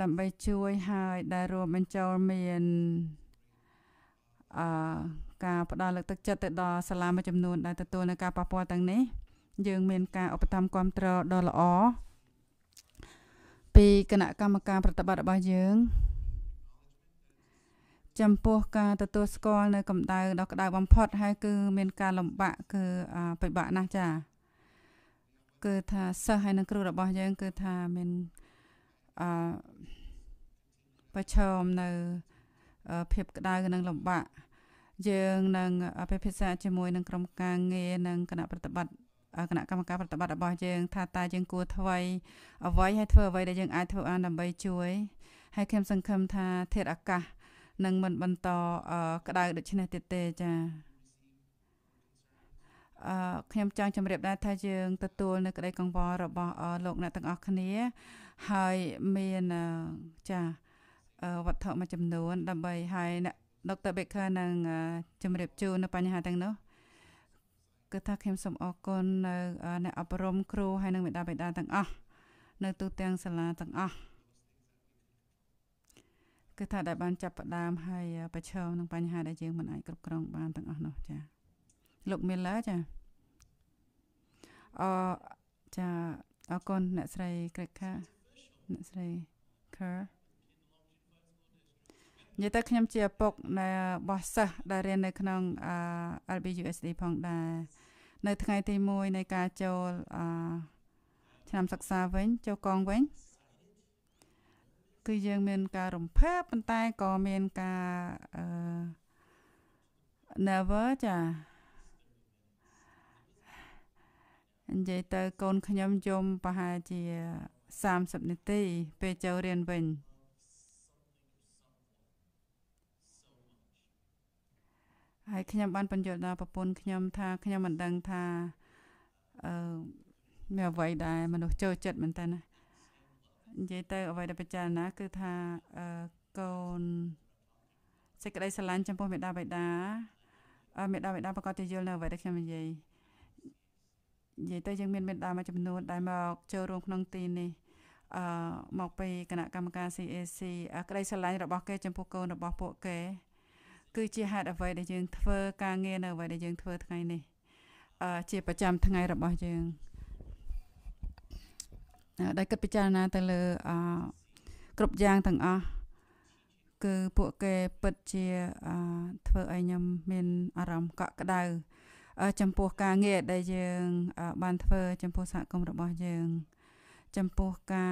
ដើម្បីជួយឲ្យដែលរួមបញ្ចូលមានអឺការផ្ដល់លើកទឹកចិត្តទៅដល់សាលាមួយចំនួនដែលទទួលនៅការប៉ះពាល់ទាំងនេះយើងមានការឧបត្ថម្ភគ្រប់គ្រងដ៏ល្អពីគណៈកម្មការប្រតិបត្តិរបស់យើងចំពោះការទទួលស្គាល់នៅកម្ដៅដ៏ក្ដៅបំផុតហើយគឺមានការលំបាកគឺពិបាកណាស់ចា គឺថាសិស្សហើយនិងគ្រូរបស់យើង គឺថាមានអឺប្រឈមនៅភាពក្តៅនិងលំបាកយើងនឹងពិភាក្សាជាមួយនឹងក្រុមការងារនិងគណៈប្រតិបត្តិគណៈកម្មការប្រតិបត្តិរបស់យើងថាតើយើងគួរធ្វើអ្វីហើយធ្វើអ្វីដែលយើងអាចធ្វើបានដើម្បីជួយហើយខ្ញុំសង្ឃឹមថាធាតុអាកាសនឹងមិនបន្តក្តៅដូចនេះទៀតទេចាអឺខ្ញុំចង់ជម្រាបដែរថាយើងទទួលនៅក្តីកង្វល់របស់លោកអ្នកទាំងអស់គ្នាហើយមានចាវត្ថុមួយចំនួនដើម្បីឲ្យអ្នកដុកទ័រ Baker នឹងជម្រាបជូននៅបញ្ហាទាំងនោះគឺថាខ្ញុំសូមអរគុណនៅអ្នកអប់រំគ្រូហើយនិងមេដាបេដាទាំងអស់នៅទូទាំងសាលាទាំងអស់គឺថាដែលបានចាប់ផ្ដើមហើយប្រឈមនឹងបញ្ហាដែលយើងមិនអាចគ្រប់គ្រង បានទាំងអស់នោះចា៎លោកមីឡាចា៎អចាអរគុណអ្នកស្រីក្រេកខា អ្នកស្រី Kerr និយាយទៅខ្ញុំជាឪពុកនៃបោះសិស្សដែលរៀននៅក្នុង LBUSD ផងដែរនៅថ្ងៃទី1នៃការចូលឆ្នាំសិក្សាវិញចូលកងវិញគឺយើងមាន ការរំភើបប៉ុន្តែក៏មានការអឺ never ចានិយាយទៅកូនខ្ញុំយំប្រហែលជា30នាទី ពេលចូលរៀនវិញហើយខ្ញុំបានបញ្យល់ដល់ប្រពន្ធខ្ញុំ ថាខ្ញុំមិនដឹងថាអឺមានអ្វីដែលមនុស្សចូលចិត្តមែនតើណានិយាយទៅអ្វីដែលពិចារណាគឺថាអឺកូនសេចក្តីស្រឡាញ់ចំពោះមេដាបេដាមេដាបេដាប្រកាសជាយល់នៅអ្វីដែលខ្ញុំនិយាយនិយាយទៅយើងមានមេដាមួយចំនួនដែលមកចូលរួមក្នុងទីនេះអឺមកពីគណៈកម្មការ CAC ក្តីស្រឡាញ់របស់គេចំពោះកូនរបស់ពួកគេគឺជាហេតុអ្វីដែលយើងធ្វើការងារនៅអ្វីដែលយើងធ្វើថ្ងៃនេះអឺជាប្រចាំថ្ងៃរបស់យើងដោយគិតពិចារណាទៅលើអឺគ្រប់យ៉ាងទាំងអស់គឺពួកគេពិតជាអឺធ្វើឲ្យខ្ញុំមានអារម្មណ៍កក់ក្ដៅចំពោះការងារដែលយើង បាន ធ្វើ ចំពោះសហគមន៍របស់យើង ចំពោះកា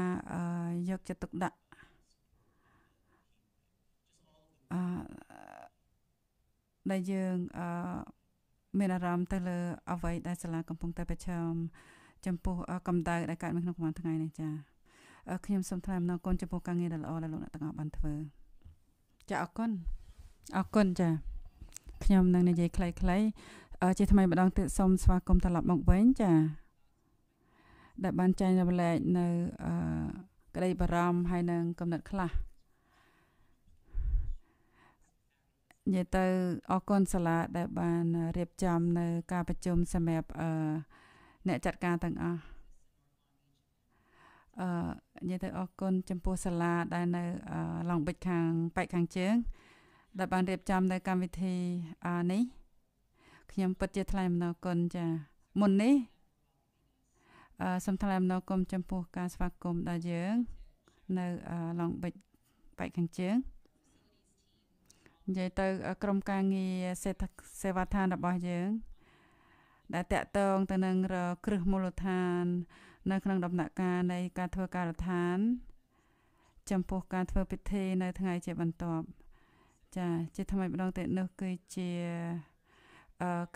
រយកចិត្តទុកដាក់អឺដែលយើងអឺមានអារម្មណ៍ទៅលើអ្វីដែលសាលាកំពុងតែប្រឈមចំពោះកម្ដៅដែលកើតមានក្នុងប្រហែលថ្ងៃនេះចា៎ខ្ញុំសូមថ្លែងអំណរគុណចំពោះការងារដ៏ល្អដែលលោកអ្នកទាំងអស់បានធ្វើចាអរគុណអរគុណចាខ្ញុំនឹងនិយាយខ្លីៗជាថ្មីម្ដងទៀតសូមស្វាគមន៍ត្រឡប់មកវិញចាដែលបានចែករំលែក នៅក្តីបារម្ភហើយនឹងកំណត់ខ្លះនិយាយទៅអរគុណសាលាដែលបានរៀបចំនៅ ការប្រជុំសម្រាប់អឺអ្នកចាត់ការទាំងអស់អឺនិយាយទៅអរគុណចំពោះសាលាដែលនៅឡងបិចខាងបែកខាងជើង ដែលបានរៀបចំនៅកម្មវិធីនេះ ខ្ញុំពិតជាថ្លែងអំណរគុណចាមុននេះអឺសូមថ្លែងអំណរគុណចំពោះការស្វាគមន៍ដល់យើង នៅឡងបិចបែកខាងជើងនិយាយទៅក្រមការងារសេដ្ឋសេវាឋានរបស់យើង ដែលតកតងទៅនឹងគ្រឹះមូលដ្ឋាន នៅ ក្នុង ដំណាក់កាលនៃការធ្វើការដ្ឋានចំពោះការធ្វើពិធីនៅថ្ងៃជាបន្ទាប់ចាជាថ្មីម្ដងទៀតនោះគឺជា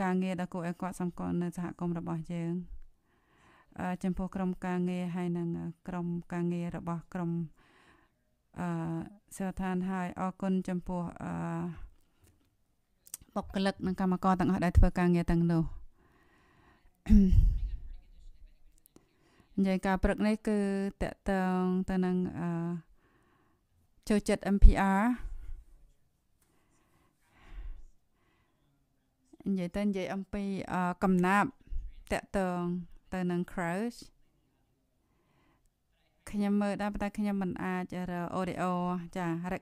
ការងារដ៏គួរឲ្យកត់សម្គាល់នៅសហគមន៍របស់យើងចំពោះក្រុមការងារហើយនិងក្រុមការងាររបស់ក្រុមអឺសិលឋានហើយអរគុណចំពោះអឺបុគ្គលិកនិងកម្មករទាំងអស់ដែលធ្វើការងារទាំងនោះនិយាយការព្រឹកនេះគឺតកតងទៅនឹងអឺចូលចិត្ត MPR និយាយទៅនិយាយអំពីកំណាប់តកតងទៅនឹង crush ខ្ញុំមើលដែរប៉ុន្តែខ្ញុំមិនអាចរក audio ចារក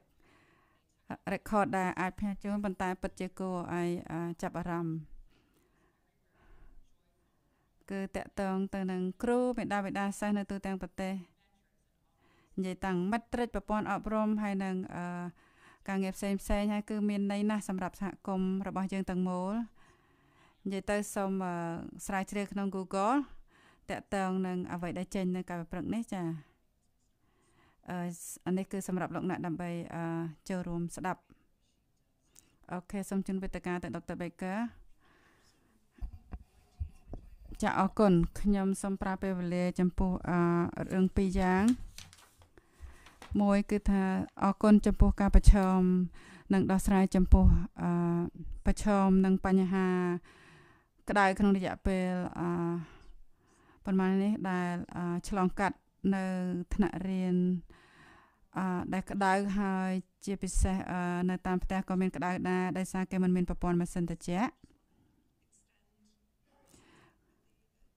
record ដែរអាចផ្ញើជូនប៉ុន្តែពិតជាគួរឲ្យចាប់អារម្មណ៍គឺតកតងទៅនឹងគ្រូមេដាបេដាសិស្សនៅទូទាំងប្រទេសនិយាយតាំងមិត្តត្រិចប្រព័ន្ធអប់រំហើយនឹងអឺការងារផ្សេងផ្សេងហើយគឺមានន័យណាស់សម្រាប់សហគមន៍របស់យើងទាំងមូលនិយាយទៅសូមស្រាវជ្រាវក្នុង Google តកតងនឹងអ្វីដែលចេញនៅការប្រព្រឹត្តនេះចា៎នេះគឺ សម្រាប់លោកអ្នកដើម្បីចូលរួមស្ដាប់អូខេសូមជូនវេទិកាទៅដុកទ័រ Baker ចាអរគុណខ្ញុំសូមប្រើពេលវេលាចំពោះរឿងពីរយ៉ាង មួយគឺថាអរគុណចំពោះការប្រឈមនិងដោះស្រាយចំពោះប្រឈមនិងបញ្ហាក្តៅក្នុងរយៈពេលប៉ុន្មាននេះដែលឆ្លងកាត់នៅថ្នាក់រៀនដែលក្តៅហើយ ជា ពិសេសនៅតាម ផ្ទះក៏មានក្តៅដែរដោយសារគេមិនមានប្រព័ន្ធម៉ាស៊ីនត្រជាក់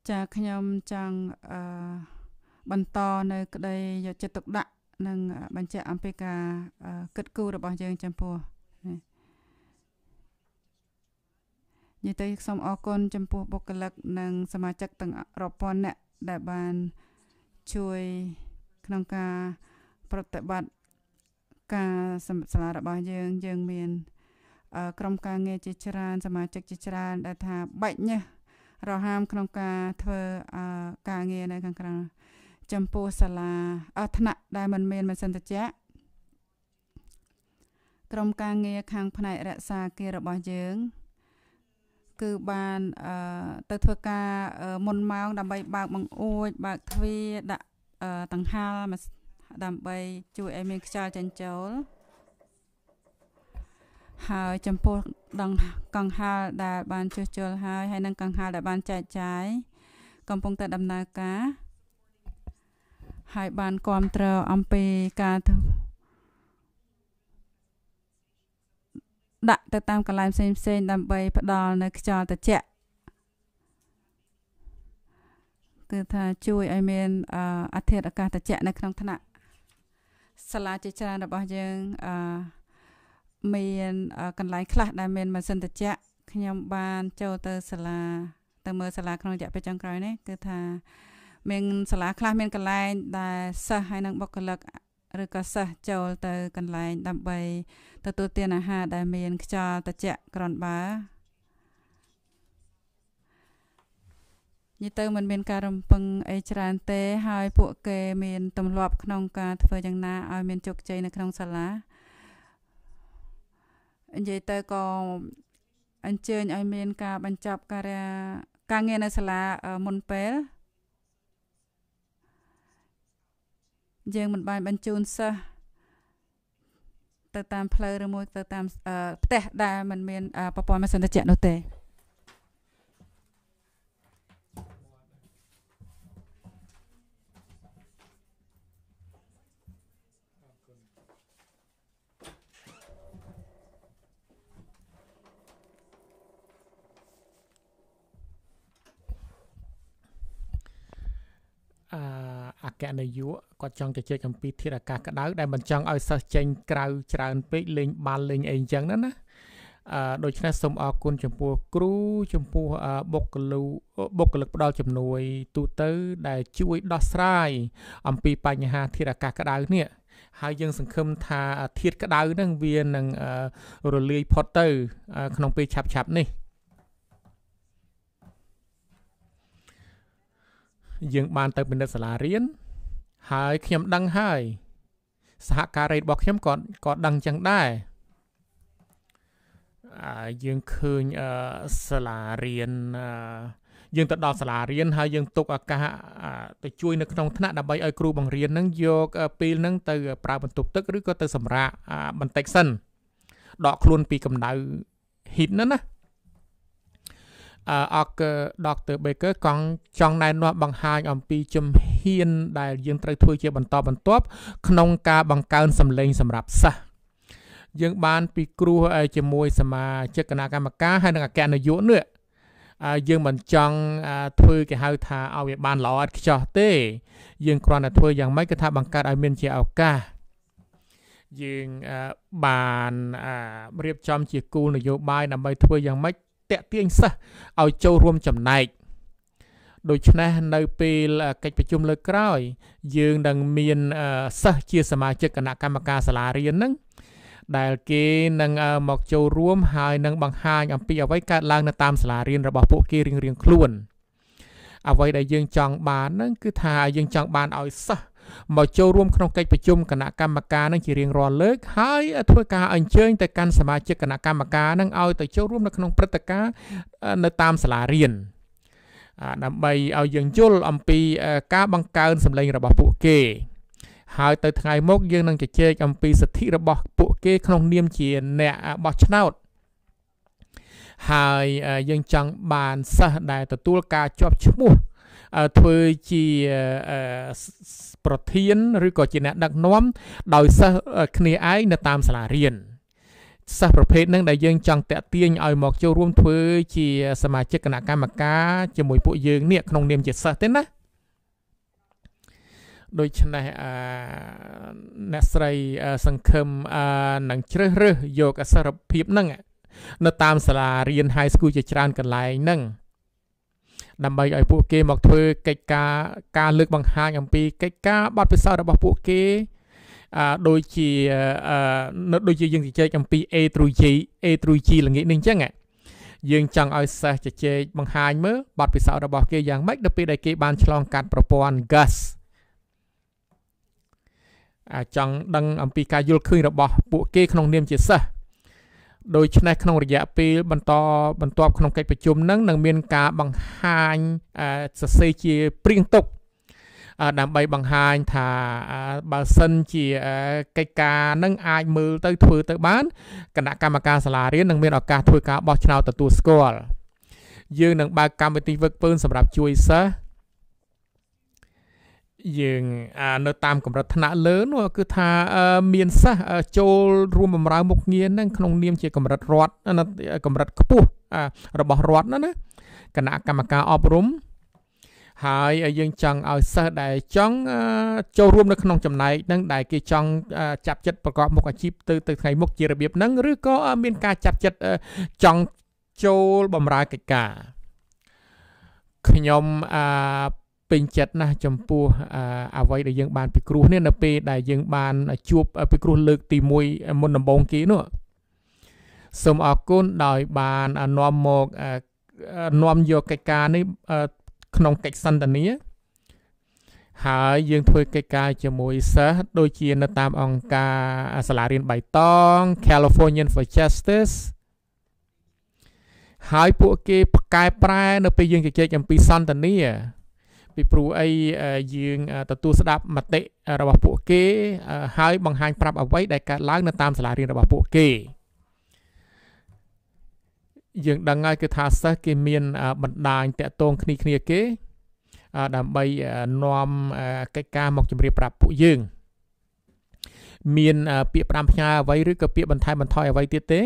ចាខ្ញុំចង់អឺបន្តនៅក្តីយកចិត្តទុកដាក់និងបញ្ជាក់អំពីការគិតគូររបស់យើងចំពោះនេះនិយាយទៅសូមអរគុណចំពោះបុគ្គលិកនិងសមាជិកទាំងរាប់ពាន់អ្នកដែលបានជួយក្នុងការប្រតិបត្តិការសម្រាប់សាលារបស់យើងយើងមានក្រុមការងារជាច្រើន សមាជិកជាច្រើន ដែលថាបែកញើសរហាមក្នុងការធ្វើការងារនៅខាងក្រៅចំពោះសាលាអថ្នាក់ដែលមិនមាន មិនសិនតិចក្រុមការងារខាងផ្នែករក្សាគាររបស់យើង គឺបានទៅធ្វើការមុនម៉ោងដើម្បីបើកបង្អួចបើកទ្វារដាក់ដង្ហាលដើម្បីជួយឲ្យមានខ្យល់ចេញចូលហើយចំពោះដងកង្ហារដែលបានជួសជុលហើយហើយនឹងកង្ហារដែលបានចែកចាយ កំពុងតែដំណើរការ ហើយបានគ្រប់គ្រងអំពីការដាក់ទៅតាមកន្លែងផ្សេងផ្សេងដើម្បីផ្ដល់នៅខ្យល់ត្រជាក់គឺថាជួយឲ្យមានអធិរអាកាសត្រជាក់នៅក្នុងថ្នាក់សាលាជាច្រើនរបស់យើងអឺមានកន្លែងខ្លះដែលមានម៉ាស៊ីនត្រជាក់ខ្ញុំ បានចូលទៅសាលាទៅមើលសាលាក្នុងរយៈពេលចុងក្រោយនេះគឺថាមានសាលាខ្លះមានកន្លែង ដែលសិស្សហើយនឹងបុគ្គលិកឬក៏សិស្សចូលទៅកន្លែង ដើម្បីទទួលទានអាហារដែលមានខ្យល់ត្រជាក់ក្រនបើនិយាយទៅมันមានការរំពឹងអីច្រើនទេហើយពួកគេមានទម្លាប់ ក្នុងការធ្វើយ៉ាងណាឲ្យមានជោគជ័យនៅក្នុងសាលានិយាយទៅក៏អញ្ជើញឲ្យមាន ការបញ្ចប់ការការងារនៅសាលាមុនពេលយើងមិនបានបញ្ជូនសិស្សទៅតាមផ្លូវឬមួយទៅតាម ផ្ទះដែលมันមានប្រព័ន្ធមិនសន្តិចៈនោះទេអអគ្គនាយកគាត់ចង់ជជែកអំពីធាតុអាកាសក្តៅដែលមិនចង់ឲ្យសិស្សចេញក្រៅច្រើនពេកលេងបាល់លេងអីអញ្ចឹងណាណាអឺដូច្នេះសូមអរគុណចំពោះគ្រូចំពោះបុគ្គលិកបុគ្គលិកផ្ដល់ជំនួយទូទៅ ដែលជួយដោះស្រាយអំពី បញ្ហា ធាតុអាកាសក្តៅនេះហើយយើងសង្ឃឹមថាធាតុក្តៅនឹងវានឹងរលាយផុតទៅក្នុងពេលឆាប់ៗនេះយើងបានទៅពិនិត្យសាលារៀនហើយខ្ញុំដឹងហើយសហការីរបស់ខ្ញុំក៏ក៏ដឹងចឹងដែរអាយើងឃើញអឺសាលារៀនអឺយើងទៅដល់សាលារៀនហើយយើងទុកឱកាសទៅជួយនៅក្នុងថ្នាក់ដើម្បីឲ្យគ្រូបង្រៀននឹងយកពេលនឹងទៅ ប្រើបន្ទប់ទឹកឬក៏ទៅសម្រាកបន្តិចសិនដកខ្លួនពីកម្ដៅ heat នោះណាអកដុកទ័រ Baker កង់ចង់ណែនាំបង្ហាញអំពីជំហាន ដែលយើង ត្រូវធ្វើជាបន្តបន្ទាប់ក្នុងការបង្កើនសម្លេងសម្រាប់សិស្សយើង បានពីគ្រូជាមួយ សមាជិកគណៈកម្មការហើយនិងអគ្គនាយកនេះយើងមិនចង់ធ្វើគេហៅថាឲ្យវាបានល្អឥតខ្ចោះទេ យើងគ្រាន់តែធ្វើយ៉ាងម៉េចគឺថាបង្កើតឲ្យមាន ជាឱកាសយើងបានរៀបចំជាគោលនយោបាយដើម្បីធ្វើយ៉ាងម៉េចតាក់ទាញសិស្សឲ្យចូលរួមចំណែក ដូច្នេះនៅពេលកិច្ចប្រជុំលើកក្រោយ យើងនឹងមានសិស្សជាសមាជិកគណៈកម្មការសាលារៀននឹងដែលគេនឹងមកចូលរួមហើយនឹងបង្ហាញអំពីអ្វីកើតឡើងនៅតាមសាលារៀនរបស់ពួកគេរៀងៗខ្លួនអ្វីដែលយើងចង់បាននឹងគឺថាយើងចង់បានឲ្យសិស្សមកចូលរួមក្នុងកិច្ចប្រជុំគណៈកម្មការនឹងជារៀងរាល់លើកហើយធ្វើការអញ្ជើញទៅកាន់សមាជិកគណៈកម្មការនឹងឲ្យទៅចូលរួមនៅក្នុងព្រឹត្តិការណ៍នៅតាមសាលារៀនដើម្បីឲ្យយើងយល់អំពីការបង្កើនសម្លេងរបស់ពួកគេ ហើយទៅថ្ងៃមុខយើងនឹងជជែកអំពីសិទ្ធិរបស់ ពួកគេក្នុងនាមជាអ្នកបោះឆ្នោតហើយយើងចង់បានសិស្សដែលទទួលការជាប់ឈ្មោះធ្វើជាប្រធានឬក៏ជាអ្នកដឹកនាំដោយសិស្សគ្នាឯងនៅតាមសាលារៀនសិស្សប្រភេទនឹងដែលយើងចង់តាក់ទាញឲ្យមក ចូលរួមធ្វើជាសមាជិកគណៈកម្មការជាមួយពួកយើងនេះក្នុងនាមជាសិស្សទេណាដូច្នេះអឺអ្នកស្រីសង្ឃឹមអឺនឹងជ្រើសរើសយកអសរភាពហ្នឹងនៅតាមសាលារៀន high school ជាច្រើនកន្លែងហ្នឹងដើម្បីឲ្យពួកគេមកធ្វើកិច្ចការការលើកបង្ហាញអំពីកិច្ចការបទពិសោធន៍របស់ពួកគេអាដូចជាអឺដូចជាយើងជជែកអំពី A through G A through G ល្ងាចនេះអញ្ចឹងយើងចង់ឲ្យសិស្សជជែកបង្ហាញមើលបទពិសោធន៍របស់គេយ៉ាងម៉េចដល់ពេលដែលគេបានឆ្លងកាត់ប្រព័ន្ធ GAS អាចចង់ដឹងអំពីការយល់ឃើញរបស់ពួកគេក្នុងនាម ជាសិស្សដូច្នេះក្នុងរយៈពេលបន្តបន្ទាប់ក្នុងកិច្ចប្រជុំនឹងនឹងមាន ការបង្ហាញសរសេរជាព្រៀងទុកដើម្បីបង្ហាញថាបើសិនជាកិច្ចការនឹងអាចមើលទៅធ្វើទៅបានគណៈកម្មការសាលារៀននឹងមានឱកាសធ្វើការបោះឆ្នោតទទួលស្គាល់យើងនឹងបើកកម្មវិធីវឹកពើនសម្រាប់ជួយសិស្សយើងនៅតាមកម្រិតថ្នាក់លើនោះគឺថាមានសិស្សចូលរួមបម្រើមុខងារនឹងក្នុងនាមជាកម្រិតរដ្ឋកម្រិតខ្ពស់របស់រដ្ឋណាណាគណៈកម្មការអប់រំហើយយើងចង់ឲ្យសិស្សដែលចង់ចូលរួមនៅក្នុងចំណែកនឹង ដែលគេចង់ចាប់ចិត្តប្រកបមុខអាជីពទៅទៅថ្ងៃមុខជារបៀបហ្នឹងឬក៏មានការចាប់ចិត្តចង់ចូលបម្រើកិច្ចការខ្ញុំអពេញចិត្តណាស់ចំពោះអ្វីដែលយើងបានពិគ្រោះនេះនៅពេលដែលយើងបានជួបពិគ្រោះលើកទី1មុនដំបូងគេនោះសូមអរគុណដោយបាននាំមកនាំយកកិច្ចការនេះក្នុងកិច្ចសន្ទនា ហើយយើងធ្វើកិច្ចការជាមួយសិស្សដូចជានៅតាមអង្គការសាលារៀនបៃតង Californian for Justice ហើយពួកគេផ្កាយប្រែ នៅពេលយើងជជែកអំពីសន្តានាពីព្រោះអីយើង ទទួលស្ដាប់មតិរបស់ពួកគេ ហើយបង្ហាញប្រាប់អ្វីដែលកើតឡើងនៅតាមសាលារៀនរបស់ពួកគេយើងដឹងហើយគឺថាសិស្សគេមានបណ្ដាញតាក់ទងគ្នាគ្នាគេ ដើម្បីនាំកិច្ចការមកជម្រាបប្រាប់ពួកយើង មានពាក្យផ្ដាំផ្ញើអ្វីឬក៏ពាក្យបន្ថែមបន្ថយអ្វីទៀតទេ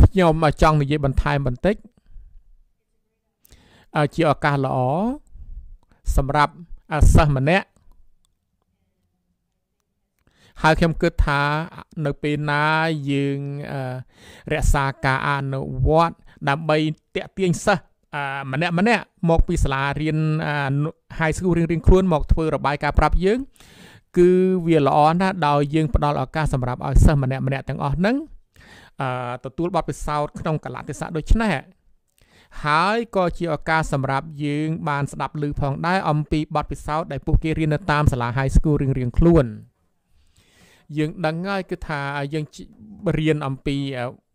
ខ្ញុំចង់និយាយបន្ថែមបន្តិចជាឱកាសល្អសម្រាប់សិស្សម្នាក់ហើយខ្ញុំគិតថានៅពេលណាយើងរក្សាការអនុវត្តដើម្បីតេទៀងសិស្សម្នាក់ម្នាក់មកពីសាលារៀន high school រៀងរៀងខ្លួនមកធ្វើរបាយការណ៍ប្រាប់យើង គឺវាល្អណាស់ដោយយើងផ្ដល់ឱកាសសម្រាប់ឲ្យសិស្សម្នាក់ម្នាក់ទាំងអស់ហ្នឹងទទួលបទពិសោធន៍ក្នុងកលៈទេសៈដូចនេះហើយក៏ជាឱកាសសម្រាប់យើងបានស្ដាប់ឮផងដែរអំពីបទពិសោធន៍ដែលពួកគេរៀននៅតាមសាលា High School រៀងរៀងខ្លួន យើងដឹងហើយគឺថាយើងរៀនអំពី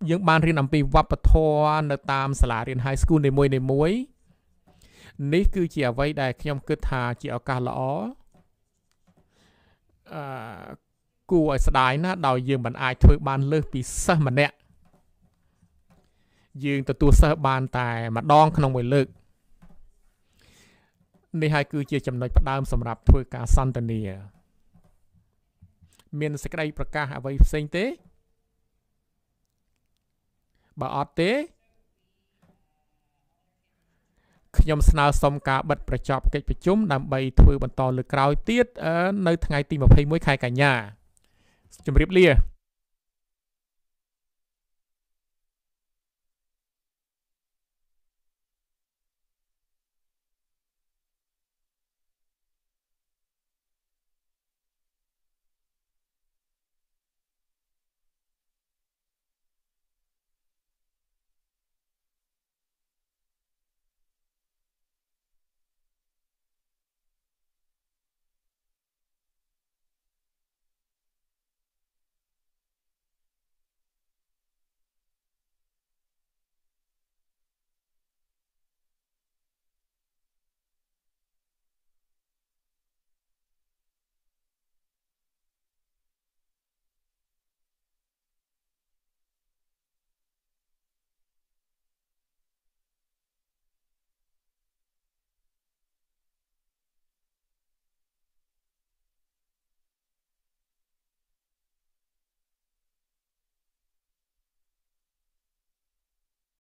យើងបានរៀនអំពីវប្បធម៌នៅតាមសាលារៀន High School នីមួយនីមួយនេះគឺជាអ្វីដែលខ្ញុំគិតថាជាឱកាសល្អអឺគួរឲ្យស្ដាយណាដោយយើងមិនអាចធ្វើបានលើសពីសិស្សម្នាក់យើងទទួលសិស្សបានតែម្ដងក្នុងមួយលើកនេះហើយគឺជា ចំណុចផ្ដើមសម្រាប់ធ្វើការសន្ទនា មានសេចក្តីប្រកាសអ្វីផ្សេងទេបើអត់ទេខ្ញុំស្នើសុំការបិទប្រជប់កិច្ចប្រជុំដើម្បីធ្វើបន្តលើក្រោយទៀតនៅថ្ងៃទី21ខែកញ្ញាជម្រាបលា